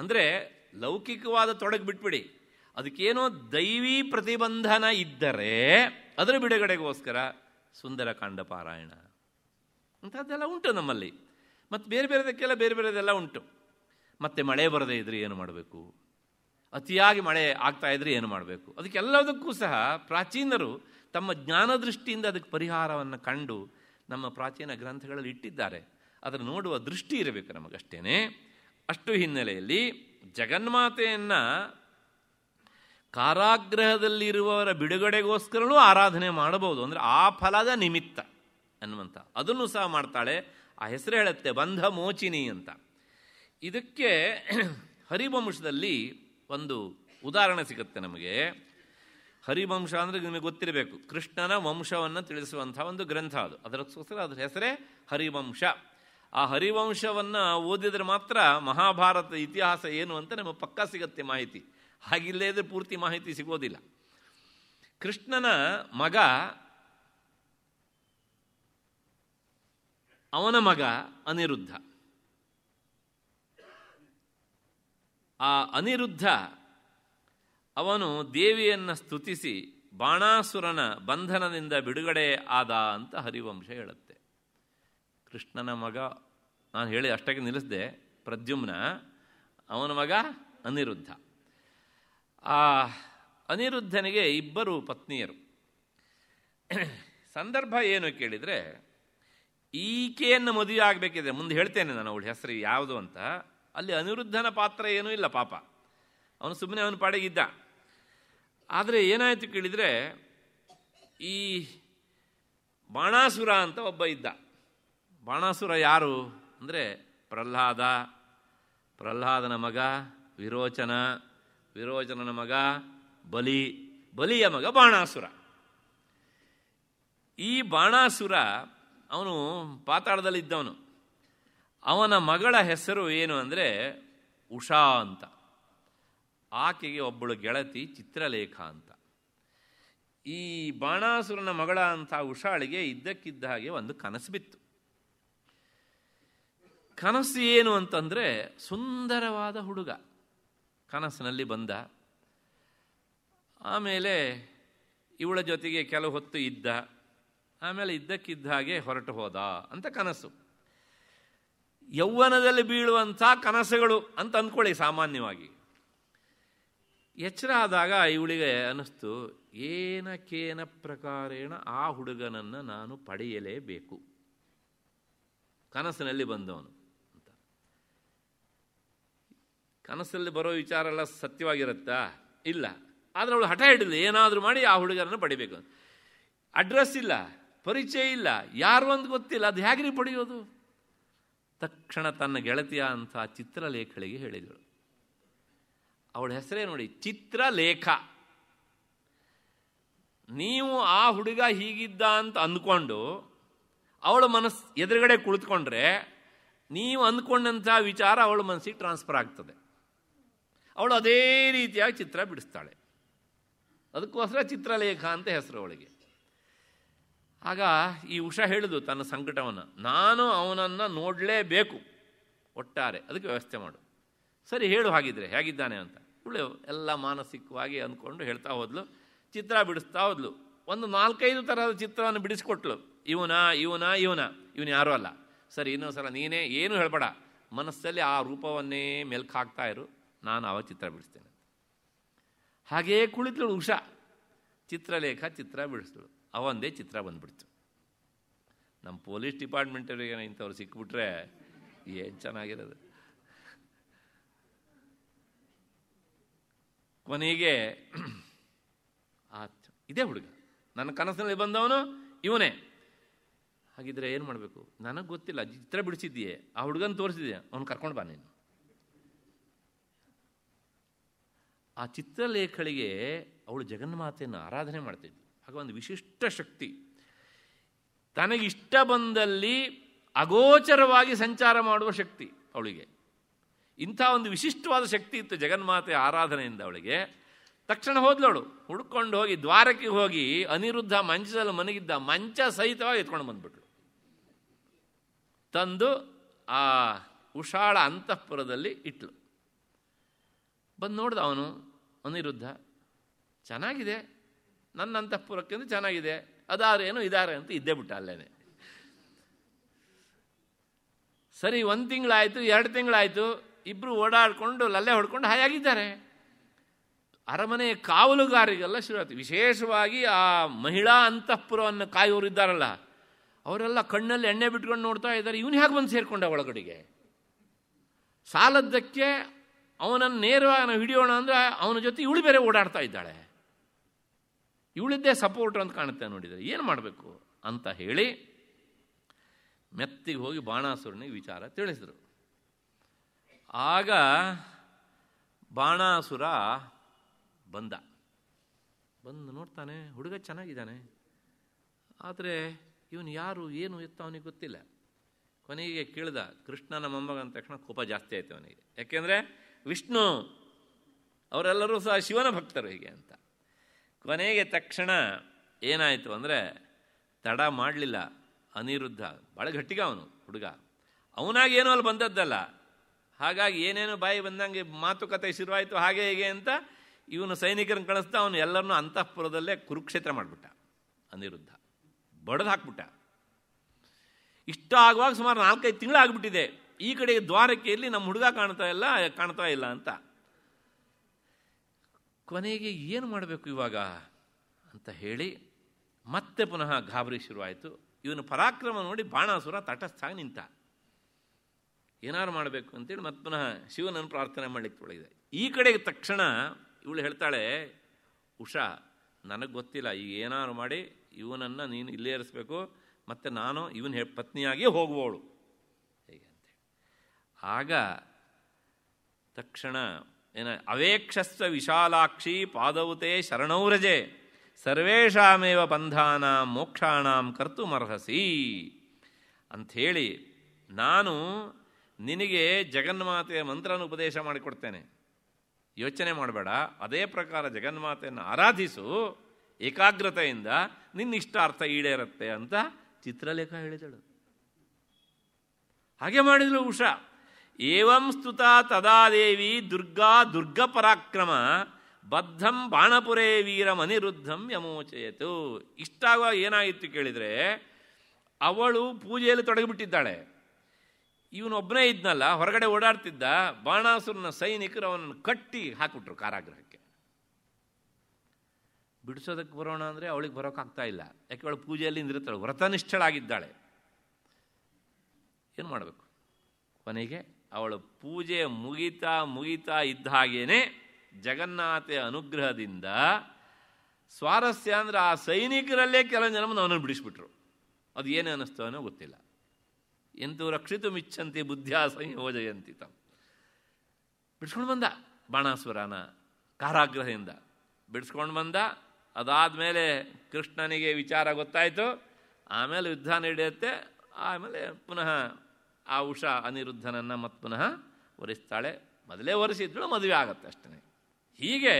ಅಂದರೆ ಲೌಕಿಕವಾದ ತೊಡಗಿ ಬಿಟ್ಬಿಡಿ ಅದಕ್ಕೇನೋ ದೈವಿ ಪ್ರತಿಬಂಧನ ಇದ್ದರೆ ಅದರ ಬಿಡುಗಡೆಗೋಸ್ಕರ ಸುಂದರಕಾಂಡ ಪಾರಾಯಣ ಅಂಥದ್ದೆಲ್ಲ ಉಂಟು ನಮ್ಮಲ್ಲಿ ಮತ್ತು ಬೇರೆ ಬೇರೆದಕ್ಕೆಲ್ಲ ಬೇರೆ ಬೇರೆದೆಲ್ಲ ಉಂಟು ಮತ್ತೆ ಮಳೆ ಬರದೇ ಇದ್ದರೆ ಏನು ಮಾಡಬೇಕು ಅತಿಯಾಗಿ ಮಳೆ ಆಗ್ತಾ ಇದ್ರೆ ಏನು ಮಾಡಬೇಕು ಅದಕ್ಕೆಲ್ಲದಕ್ಕೂ ಸಹ ಪ್ರಾಚೀನರು ತಮ್ಮ ಜ್ಞಾನದೃಷ್ಟಿಯಿಂದ ಅದಕ್ಕೆ ಪರಿಹಾರವನ್ನು ಕಂಡು ನಮ್ಮ ಪ್ರಾಚೀನ ಗ್ರಂಥಗಳಲ್ಲಿ ಇಟ್ಟಿದ್ದಾರೆ ಅದರ ನೋಡುವ ದೃಷ್ಟಿ ಇರಬೇಕು ನಮಗಷ್ಟೇ ಅಷ್ಟು ಹಿನ್ನೆಲೆಯಲ್ಲಿ ಜಗನ್ಮಾತೆಯನ್ನು ಕಾರಾಗ್ರಹದಲ್ಲಿರುವವರ ಬಿಡುಗಡೆಗೋಸ್ಕರನೂ ಆರಾಧನೆ ಮಾಡಬಹುದು ಅಂದರೆ ಆ ಫಲದ ನಿಮಿತ್ತ ಅನ್ನುವಂಥ ಅದನ್ನು ಸಹ ಮಾಡ್ತಾಳೆ ಆ ಹೆಸರು ಹೇಳುತ್ತೆ ಬಂಧ ಮೋಚಿನಿ ಅಂತ ಇದಕ್ಕೆ [CLEARS THROAT] ಹರಿವಂಶದಲ್ಲಿ ಒಂದು ಉದಾಹರಣೆ ಸಿಗುತ್ತೆ ನಮಗೆ ಹರಿವಂಶ ಅಂದರೆ ನಿಮಗೆ ಗೊತ್ತಿರಬೇಕು ಕೃಷ್ಣನ ವಂಶವನ್ನು ತಿಳಿಸುವಂಥ ಒಂದು ಗ್ರಂಥ ಅದು ಅದಕ್ಕೋಸ್ಕರ ಅದರ ಹೆಸರೇ ಹರಿವಂಶ ಆ ಹರಿವಂಶವನ್ನು ಓದಿದರೆ ಮಾತ್ರ ಮಹಾಭಾರತ ಇತಿಹಾಸ ಏನು ಅಂತ ನಮಗೆ ಪಕ್ಕಾ ಸಿಗುತ್ತೆ ಮಾಹಿತಿ ಹಾಗಿಲ್ಲೇ ಪೂರ್ತಿ ಮಾಹಿತಿ ಸಿಗೋದಿಲ್ಲ ಕೃಷ್ಣನ ಮಗ ಅವನ ಮಗ ಅನಿರುದ್ಧ ಆ ಅನಿರುದ್ಧ ಅವನು ದೇವಿಯನ್ನು ಸ್ತುತಿಸಿ ಬಾಣಾಸುರನ ಬಂಧನದಿಂದ ಬಿಡುಗಡೆ ಆದ ಅಂತ ಹರಿವಂಶ ಹೇಳುತ್ತೆ ಕೃಷ್ಣನ ಮಗ ನಾನು ಹೇಳಿ ಅಷ್ಟಕ್ಕೆ ನಿಲ್ಲಿಸಿದೆ ಪ್ರದ್ಯುಮ್ನ ಅವನ ಮಗ ಅನಿರುದ್ಧ ಆ ಅನಿರುದ್ಧನಿಗೆ ಇಬ್ಬರು ಪತ್ನಿಯರು ಸಂದರ್ಭ ಏನು ಕೇಳಿದರೆ ಈಕೆಯನ್ನು ಮದುವೆ ಆಗಬೇಕಿದೆ ಮುಂದೆ ಹೇಳ್ತೇನೆ ನಾನು ಅವಳ ಹೆಸರು ಯಾವುದು ಅಂತ ಅಲ್ಲಿ ಅನಿರುದ್ಧನ ಪಾತ್ರ ಏನೂ ಇಲ್ಲ ಪಾಪ ಅವನು ಸುಮ್ಮನೆ ಅವನು ಪಾಡೆಗಿದ್ದ ಆದರೆ ಏನಾಯಿತು ಕೇಳಿದರೆ ಈ ಬಾಣಾಸುರ ಅಂತ ಒಬ್ಬ ಇದ್ದ ಬಾಣಾಸುರ ಯಾರು ಅಂದರೆ ಪ್ರಹ್ಲಾದ ಪ್ರಹ್ಲಾದನ ಮಗ ವಿರೋಚನ ವಿರೋಚನನ ಮಗ ಬಲಿ ಬಲಿಯ ಮಗ ಬಾಣಾಸುರ ಈ ಬಾಣಾಸುರ ಅವನು ಪಾತಾಳದಲ್ಲಿದ್ದವನು ಅವನ ಮಗಳ ಹೆಸರು ಏನು ಅಂದರೆ ಉಷಾ ಅಂತ ಆಕೆಗೆ ಒಬ್ಬಳು ಗೆಳತಿ ಚಿತ್ರಲೇಖ ಅಂತ ಈ ಬಾಣಾಸುರನ ಮಗಳ ಅಂತ ಉಷಾಳಿಗೆ ಇದ್ದಕ್ಕಿದ್ದ ಹಾಗೆ ಒಂದು ಕನಸು ಬಿತ್ತು ಕನಸು ಏನು ಅಂತಂದರೆ ಸುಂದರವಾದ ಹುಡುಗ ಕನಸಿನಲ್ಲಿ ಬಂದ ಆಮೇಲೆ ಇವಳ ಜೊತೆಗೆ ಕೆಲವು ಹೊತ್ತು ಇದ್ದ ಆಮೇಲೆ ಇದ್ದಕ್ಕಿದ್ದ ಹಾಗೆ ಹೊರಟು ಹೋದ ಅಂತ ಕನಸು ಯೌವನದಲ್ಲಿ ಬೀಳುವಂಥ ಕನಸುಗಳು ಅಂತ ಅಂದ್ಕೊಳ್ಳಿ ಸಾಮಾನ್ಯವಾಗಿ ಎಚ್ಚರ ಆದಾಗ ಇವಳಿಗೆ ಅನ್ನಿಸ್ತು ಏನಕ್ಕೇನ ಪ್ರಕಾರೇಣ ಆ ಹುಡುಗನನ್ನು ನಾನು ಪಡೆಯಲೇಬೇಕು ಕನಸಿನಲ್ಲಿ ಬಂದವನು ಅಂತ ಕನಸಲ್ಲಿ ಬರೋ ವಿಚಾರ ಎಲ್ಲ ಸತ್ಯವಾಗಿರುತ್ತಾ ಇಲ್ಲ ಆದರೆ ಅವಳು ಹಠ ಹಿಡಿದು ಏನಾದರೂ ಮಾಡಿ ಆ ಹುಡುಗನನ್ನು ಪಡಿಬೇಕು ಅಡ್ರೆಸ್ ಇಲ್ಲ ಪರಿಚಯ ಇಲ್ಲ ಯಾರು ಅಂತ ಗೊತ್ತಿಲ್ಲ ಅದು ಹೇಗ್ರಿ ಪಡೆಯೋದು ತಕ್ಷಣ ತನ್ನ ಗೆಳತಿಯ ಅಂತ ಚಿತ್ರಲೇಖಳಿಗೆ ಹೇಳಿದಳು ಅವಳ ಹೆಸರೇ ನೋಡಿ ಚಿತ್ರಲೇಖ ನೀವು ಆ ಹುಡುಗ ಹೀಗಿದ್ದ ಅಂತ ಅಂದ್ಕೊಂಡು ಅವಳ ಮನಸ್ಸು ಎದುರುಗಡೆ ಕುಳಿತುಕೊಂಡ್ರೆ ನೀವು ಅಂದ್ಕೊಂಡಂಥ ವಿಚಾರ ಅವಳ ಮನಸ್ಸಿಗೆ ಟ್ರಾನ್ಸ್ಫರ್ ಆಗ್ತದೆ ಅವಳು ಅದೇ ರೀತಿಯಾಗಿ ಚಿತ್ರ ಬಿಡಿಸ್ತಾಳೆ ಅದಕ್ಕೋಸ್ಕರ ಚಿತ್ರಲೇಖ ಅಂತ ಹೆಸರು ಅವಳಿಗೆ ಆಗ ಈ ಉಷ ಹೇಳಿದು ತನ್ನ ಸಂಕಟವನ್ನು ನಾನು ಅವನನ್ನು ನೋಡಲೇಬೇಕು ಒಟ್ಟಾರೆ ಅದಕ್ಕೆ ವ್ಯವಸ್ಥೆ ಮಾಡು ಸರಿ ಹೇಳು ಹಾಗಿದ್ರೆ ಹೇಗಿದ್ದಾನೆ ಅಂತ ಇವಳು ಎಲ್ಲ ಮಾನಸಿಕವಾಗಿ ಅಂದ್ಕೊಂಡು ಹೇಳ್ತಾ ಹೋದ್ಲು ಚಿತ್ರ ಬಿಡಿಸ್ತಾ ಹೋದ್ಲು ಒಂದು ನಾಲ್ಕೈದು ಥರದ ಚಿತ್ರವನ್ನು ಬಿಡಿಸ್ಕೊಟ್ಲು ಇವನ ಇವನ ಇವನ ಇವನು ಯಾರೂ ಅಲ್ಲ ಸರಿ ಇನ್ನೊಂದು ಸಲ ನೀನೇ ಏನು ಹೇಳಬೇಡ ಮನಸ್ಸಲ್ಲಿ ಆ ರೂಪವನ್ನೇ ಮೆಲ್ಕು ಹಾಕ್ತಾ ಇರು ನಾನು ಆವಾಗ ಚಿತ್ರ ಬಿಡಿಸ್ತೇನೆ ಹಾಗೆಯೇ ಕುಳಿತಳು ಉಷಾ ಚಿತ್ರಲೇಖ ಚಿತ್ರ ಬಿಡಿಸ್ತಳು ಅವೊಂದೇ ಚಿತ್ರ ಬಂದ್ಬಿಡ್ತು ನಮ್ಮ ಪೊಲೀಸ್ ಡಿಪಾರ್ಟ್ಮೆಂಟವ್ರಿಗೆ ಇಂಥವ್ರು ಸಿಕ್ಬಿಟ್ರೆ ಏನು ಚೆನ್ನಾಗಿರೋದು ಕೊನೆಗೆ [CLEARS THROAT] ಆತ್ ಇದೇ ಹುಡುಗ ನನ್ನ ಕನಸಿನಲ್ಲಿ ಬಂದವನು ಇವನೇ ಹಾಗಿದ್ರೆ ಏನು ಮಾಡಬೇಕು ನನಗೆ ಗೊತ್ತಿಲ್ಲ ಚಿತ್ರ ಬಿಡಿಸಿದ್ದೀಯೆ ಆ ಹುಡುಗನ ತೋರಿಸಿದ್ದೆ ಅವನು ಕರ್ಕೊಂಡು ಬಾ ನೀನು ಆ ಚಿತ್ರಲೇಖಳಿಗೆ ಅವಳು ಜಗನ್ಮಾತೆಯನ್ನು ಆರಾಧನೆ ಮಾಡ್ತಿದ್ವಿ ಭಗವಂತ ವಿಶಿಷ್ಟ ಶಕ್ತಿ ತನಗಿಷ್ಟ ಬಂದಲ್ಲಿ ಅಗೋಚರವಾಗಿ ಸಂಚಾರ ಮಾಡುವ ಶಕ್ತಿ ಅವಳಿಗೆ ಇಂಥ ಒಂದು ವಿಶಿಷ್ಟವಾದ ಶಕ್ತಿ ಇತ್ತು ಜಗನ್ಮಾತೆಯ ಆರಾಧನೆಯಿಂದ ಅವಳಿಗೆ ತಕ್ಷಣ ಹೋದ್ಲವಳು ಹುಡ್ಕೊಂಡು ಹೋಗಿ ದ್ವಾರಕ್ಕೆ ಹೋಗಿ ಅನಿರುದ್ಧ ಮಂಚದಲ್ಲಿ ಮನಗಿದ್ದ ಮಂಚ ಸಹಿತವಾಗಿ ಎತ್ಕೊಂಡು ಬಂದ್ಬಿಟ್ಳು ತಂದು ಆ ಉಷಾಳ ಅಂತಃಪುರದಲ್ಲಿ ಇಟ್ಲು ಬಂದು ನೋಡ್ದ ಅವನು ಅನಿರುದ್ಧ ಚೆನ್ನಾಗಿದೆ ನನ್ನ ಅಂತಃಪುರಕ್ಕಿಂತ ಚೆನ್ನಾಗಿದೆ ಅದಾರೇನು ಇದಾರೆ ಅಂತ ಇದ್ದೇ ಬಿಟ್ಟ ಅಲ್ಲೇನೆ ಸರಿ ಒಂದು ತಿಂಗಳಾಯಿತು ಎರಡು ತಿಂಗಳಾಯಿತು ಇಬ್ಬರು ಓಡಾಡಿಕೊಂಡು ಲಲ್ಲೆ ಹೊಡ್ಕೊಂಡು ಹಾಯಾಗಿದ್ದಾರೆ ಅರಮನೆಯ ಕಾವಲುಗಾರಿಗೆಲ್ಲ ಶುರುವಾಯಿತು ವಿಶೇಷವಾಗಿ ಆ ಮಹಿಳಾ ಅಂತಃಪುರವನ್ನು ಕಾಯೋರು ಇದ್ದಾರಲ್ಲ ಅವರೆಲ್ಲ ಕಣ್ಣಲ್ಲಿ ಎಣ್ಣೆ ಬಿಟ್ಕೊಂಡು ನೋಡ್ತಾ ಇದ್ದಾರೆ ಇವನು ಹೇಗೆ ಬಂದು ಸೇರಿಕೊಂಡ ಒಳಗಡೆಗೆ ಸಾಲದ್ದಕ್ಕೆ ಅವನನ್ನು ನೇರವಾಗಿ ನಾವು ಹಿಡಿಯೋಣ ಅಂದರೆ ಅವನ ಜೊತೆ ಇವಳು ಬೇರೆ ಓಡಾಡ್ತಾ ಇದ್ದಾಳೆ ಇವಳಿದ್ದೇ ಸಪೋರ್ಟ್ ಅಂತ ಕಾಣುತ್ತೆ ನೋಡಿದರೆ ಏನು ಮಾಡಬೇಕು ಅಂತ ಹೇಳಿ ಮೆತ್ತಿಗೆ ಹೋಗಿ ಬಾಣಾಸುರನಿಗೆ ವಿಚಾರ ತಿಳಿಸಿದರು ಆಗ ಬಾಣಾಸುರ ಬಂದ ಬಂದು ನೋಡ್ತಾನೆ ಹುಡುಗ ಚೆನ್ನಾಗಿದ್ದಾನೆ ಆದರೆ ಇವನು ಯಾರು ಏನು ಎತ್ತ ಅವನಿಗೆ ಗೊತ್ತಿಲ್ಲ ಕೊನೆಗೆ ಕೇಳಿದ ಕೃಷ್ಣನ ಮೊಮ್ಮಗ ಅಂದ ತಕ್ಷಣ ಕೋಪ ಜಾಸ್ತಿ ಆಯ್ತು ಅವನಿಗೆ ಯಾಕೆಂದರೆ ವಿಷ್ಣು ಅವರೆಲ್ಲರೂ ಸಹ ಶಿವನ ಭಕ್ತರು ಹೀಗೆ ಅಂತ ಕೊನೆಗೆ ತಕ್ಷಣ ಏನಾಯಿತು ಅಂದರೆ ತಡ ಮಾಡಲಿಲ್ಲ ಅನಿರುದ್ಧ ಭಾಳ ಗಟ್ಟಿಗ ಅವನು ಹುಡುಗ ಅವನಾಗಿ ಏನೋ ಅಲ್ಲಿ ಬಂದದ್ದಲ್ಲ ಹಾಗಾಗಿ ಏನೇನೋ ಬಾಯಿ ಬಂದಂಗೆ ಮಾತುಕತೆ ಶುರುವಾಯಿತು ಹಾಗೆ ಹೀಗೆ ಅಂತ ಇವನು ಸೈನಿಕರನ್ನು ಕಳಿಸ್ತಾ ಅವನು ಎಲ್ಲರನ್ನೂ ಅಂತಃಪುರದಲ್ಲೇ ಕುರುಕ್ಷೇತ್ರ ಮಾಡಿಬಿಟ್ಟ ಅನಿರುದ್ಧ ಬಡದು ಹಾಕ್ಬಿಟ್ಟ ಇಷ್ಟ ಆಗುವಾಗ ಸುಮಾರು ನಾಲ್ಕೈದು ತಿಂಗಳು ಈ ಕಡೆ ದ್ವಾರಕೆಯಲ್ಲಿ ನಮ್ಮ ಹುಡುಗ ಕಾಣ್ತಾ ಇಲ್ಲ ಕಾಣ್ತಾ ಇಲ್ಲ ಅಂತ ಕೊನೆಗೆ ಏನು ಮಾಡಬೇಕು ಇವಾಗ ಅಂತ ಹೇಳಿ ಮತ್ತೆ ಪುನಃ ಗಾಬರಿ ಶುರುವಾಯಿತು ಇವನು ಪರಾಕ್ರಮ ನೋಡಿ ಬಾಣಾಸುರ ತಟಸ್ಥಾಗಿ ನಿಂತ ಏನಾರು ಮಾಡಬೇಕು ಅಂತೇಳಿ ಮತ್ತೆ ಪುನಃ ಶಿವನನ್ನು ಪ್ರಾರ್ಥನೆ ಮಾಡಲಿಕ್ಕೆ ಒಳಗಿದೆ ಈ ಕಡೆಗೆ ತಕ್ಷಣ ಇವಳು ಹೇಳ್ತಾಳೆ ಉಷಾ ನನಗೆ ಗೊತ್ತಿಲ್ಲ ಈಗ ಏನಾರು ಮಾಡಿ ಇವನನ್ನು ನೀನು ಇಲ್ಲೇ ಇರಿಸ್ಬೇಕು ಮತ್ತು ನಾನು ಇವನ ಹೇ ಪತ್ನಿಯಾಗಿಯೇ ಹೋಗುವವಳು ಹೇಗೆ ಅಂತೇಳಿ ಆಗ ತಕ್ಷಣ ಏನ ಅವೇಕ್ಷಸ್ವ ವಿಶಾಲಾಕ್ಷಿ ಪಾದವುತೆ ಶರಣೌರಜೆ ಸರ್ವೇಶಾಮೇವ ಬಂಧಾನ ಮೋಕ್ಷಾಣಾಂ ಕರ್ತುಮರ್ಹಸಿ ಅಂಥೇಳಿ ನಾನು ನಿನಗೆ ಜಗನ್ಮಾತೆಯ ಮಂತ್ರನ ಉಪದೇಶ ಮಾಡಿಕೊಡ್ತೇನೆ ಯೋಚನೆ ಮಾಡಬೇಡ ಅದೇ ಪ್ರಕಾರ ಜಗನ್ಮಾತೆಯನ್ನು ಆರಾಧಿಸು ಏಕಾಗ್ರತೆಯಿಂದ ನಿನ್ನ ಇಷ್ಟಾರ್ಥ ಈಡೇರುತ್ತೆ ಅಂತ ಚಿತ್ರಲೇಖ ಹೇಳಿದಳು ಹಾಗೆ ಮಾಡಿದಳು ಉಷಾ ಏವಂ ಸ್ತುತ ತದಾ ದೇವಿ ದುರ್ಗಾ ದುರ್ಗ ಪರಾಕ್ರಮ ಬದ್ಧಂ ಬಾಣಪುರೇ ವೀರ ಮನಿರುದ್ಧಂ ಯಮೋಚಯತು ಇಷ್ಟಾಗುವಾಗ ಏನಾಗಿತ್ತು ಕೇಳಿದರೆ ಅವಳು ಪೂಜೆಯಲ್ಲಿ ತೊಡಗಿಬಿಟ್ಟಿದ್ದಾಳೆ ಇವನೊಬ್ಬನೇ ಇದ್ನಲ್ಲ ಹೊರಗಡೆ ಓಡಾಡ್ತಿದ್ದ ಬಾಣಾಸುರನ ಸೈನಿಕರು ಅವನನ್ನು ಕಟ್ಟಿ ಹಾಕಿಬಿಟ್ರು ಕಾರಾಗೃಹಕ್ಕೆ ಬಿಡಿಸೋದಕ್ಕೆ ಬರೋಣ ಅಂದರೆ ಅವಳಿಗೆ ಬರೋಕ್ಕಾಗ್ತಾ ಇಲ್ಲ ಯಾಕೆ ಅವಳು ಪೂಜೆಯಲ್ಲಿ ನಿರುತ್ತಾಳೆ ವ್ರತನಿಷ್ಠಳಾಗಿದ್ದಾಳೆ ಏನು ಮಾಡಬೇಕು ಕೊನೆಗೆ ಅವಳು ಪೂಜೆ ಮುಗಿತಾ ಮುಗಿತಾ ಇದ್ದ ಹಾಗೇನೆ ಜಗನ್ನಾಥೆಯ ಅನುಗ್ರಹದಿಂದ ಸ್ವಾರಸ್ಯ ಅಂದರೆ ಆ ಸೈನಿಕರಲ್ಲೇ ಕೆಲವು ಜನ ಅವನನ್ನು ಬಿಡಿಸ್ಬಿಟ್ರು ಅದು ಏನೇ ಅನ್ನಿಸ್ತು ಗೊತ್ತಿಲ್ಲ ಎಂತೂ ರಕ್ಷಿತು ಮಿಚ್ಚಂತೆ ಬುದ್ಧಿಯ ಸಂಯೋಜಯಂತಿ ತಮ್ಮ ಬಿಡ್ಸ್ಕೊಂಡು ಬಂದ ಬಾಣಾಸುರನ ಕಾರಾಗ್ರಹದಿಂದ ಬಿಡಿಸ್ಕೊಂಡು ಬಂದ ಮೇಲೆ ಕೃಷ್ಣನಿಗೆ ವಿಚಾರ ಗೊತ್ತಾಯಿತು ಆಮೇಲೆ ಯುದ್ಧ ನಡೆಯುತ್ತೆ ಆಮೇಲೆ ಪುನಃ ಆ ಉಷಾ ಅನಿರುದ್ಧನನ್ನು ಮತ್ತೆ ಪುನಃ ಒರೆಸ್ತಾಳೆ ಮೊದಲೇ ಒರೆಸಿದ್ರು ಮದುವೆ ಆಗತ್ತೆ ಅಷ್ಟೇ ಹೀಗೆ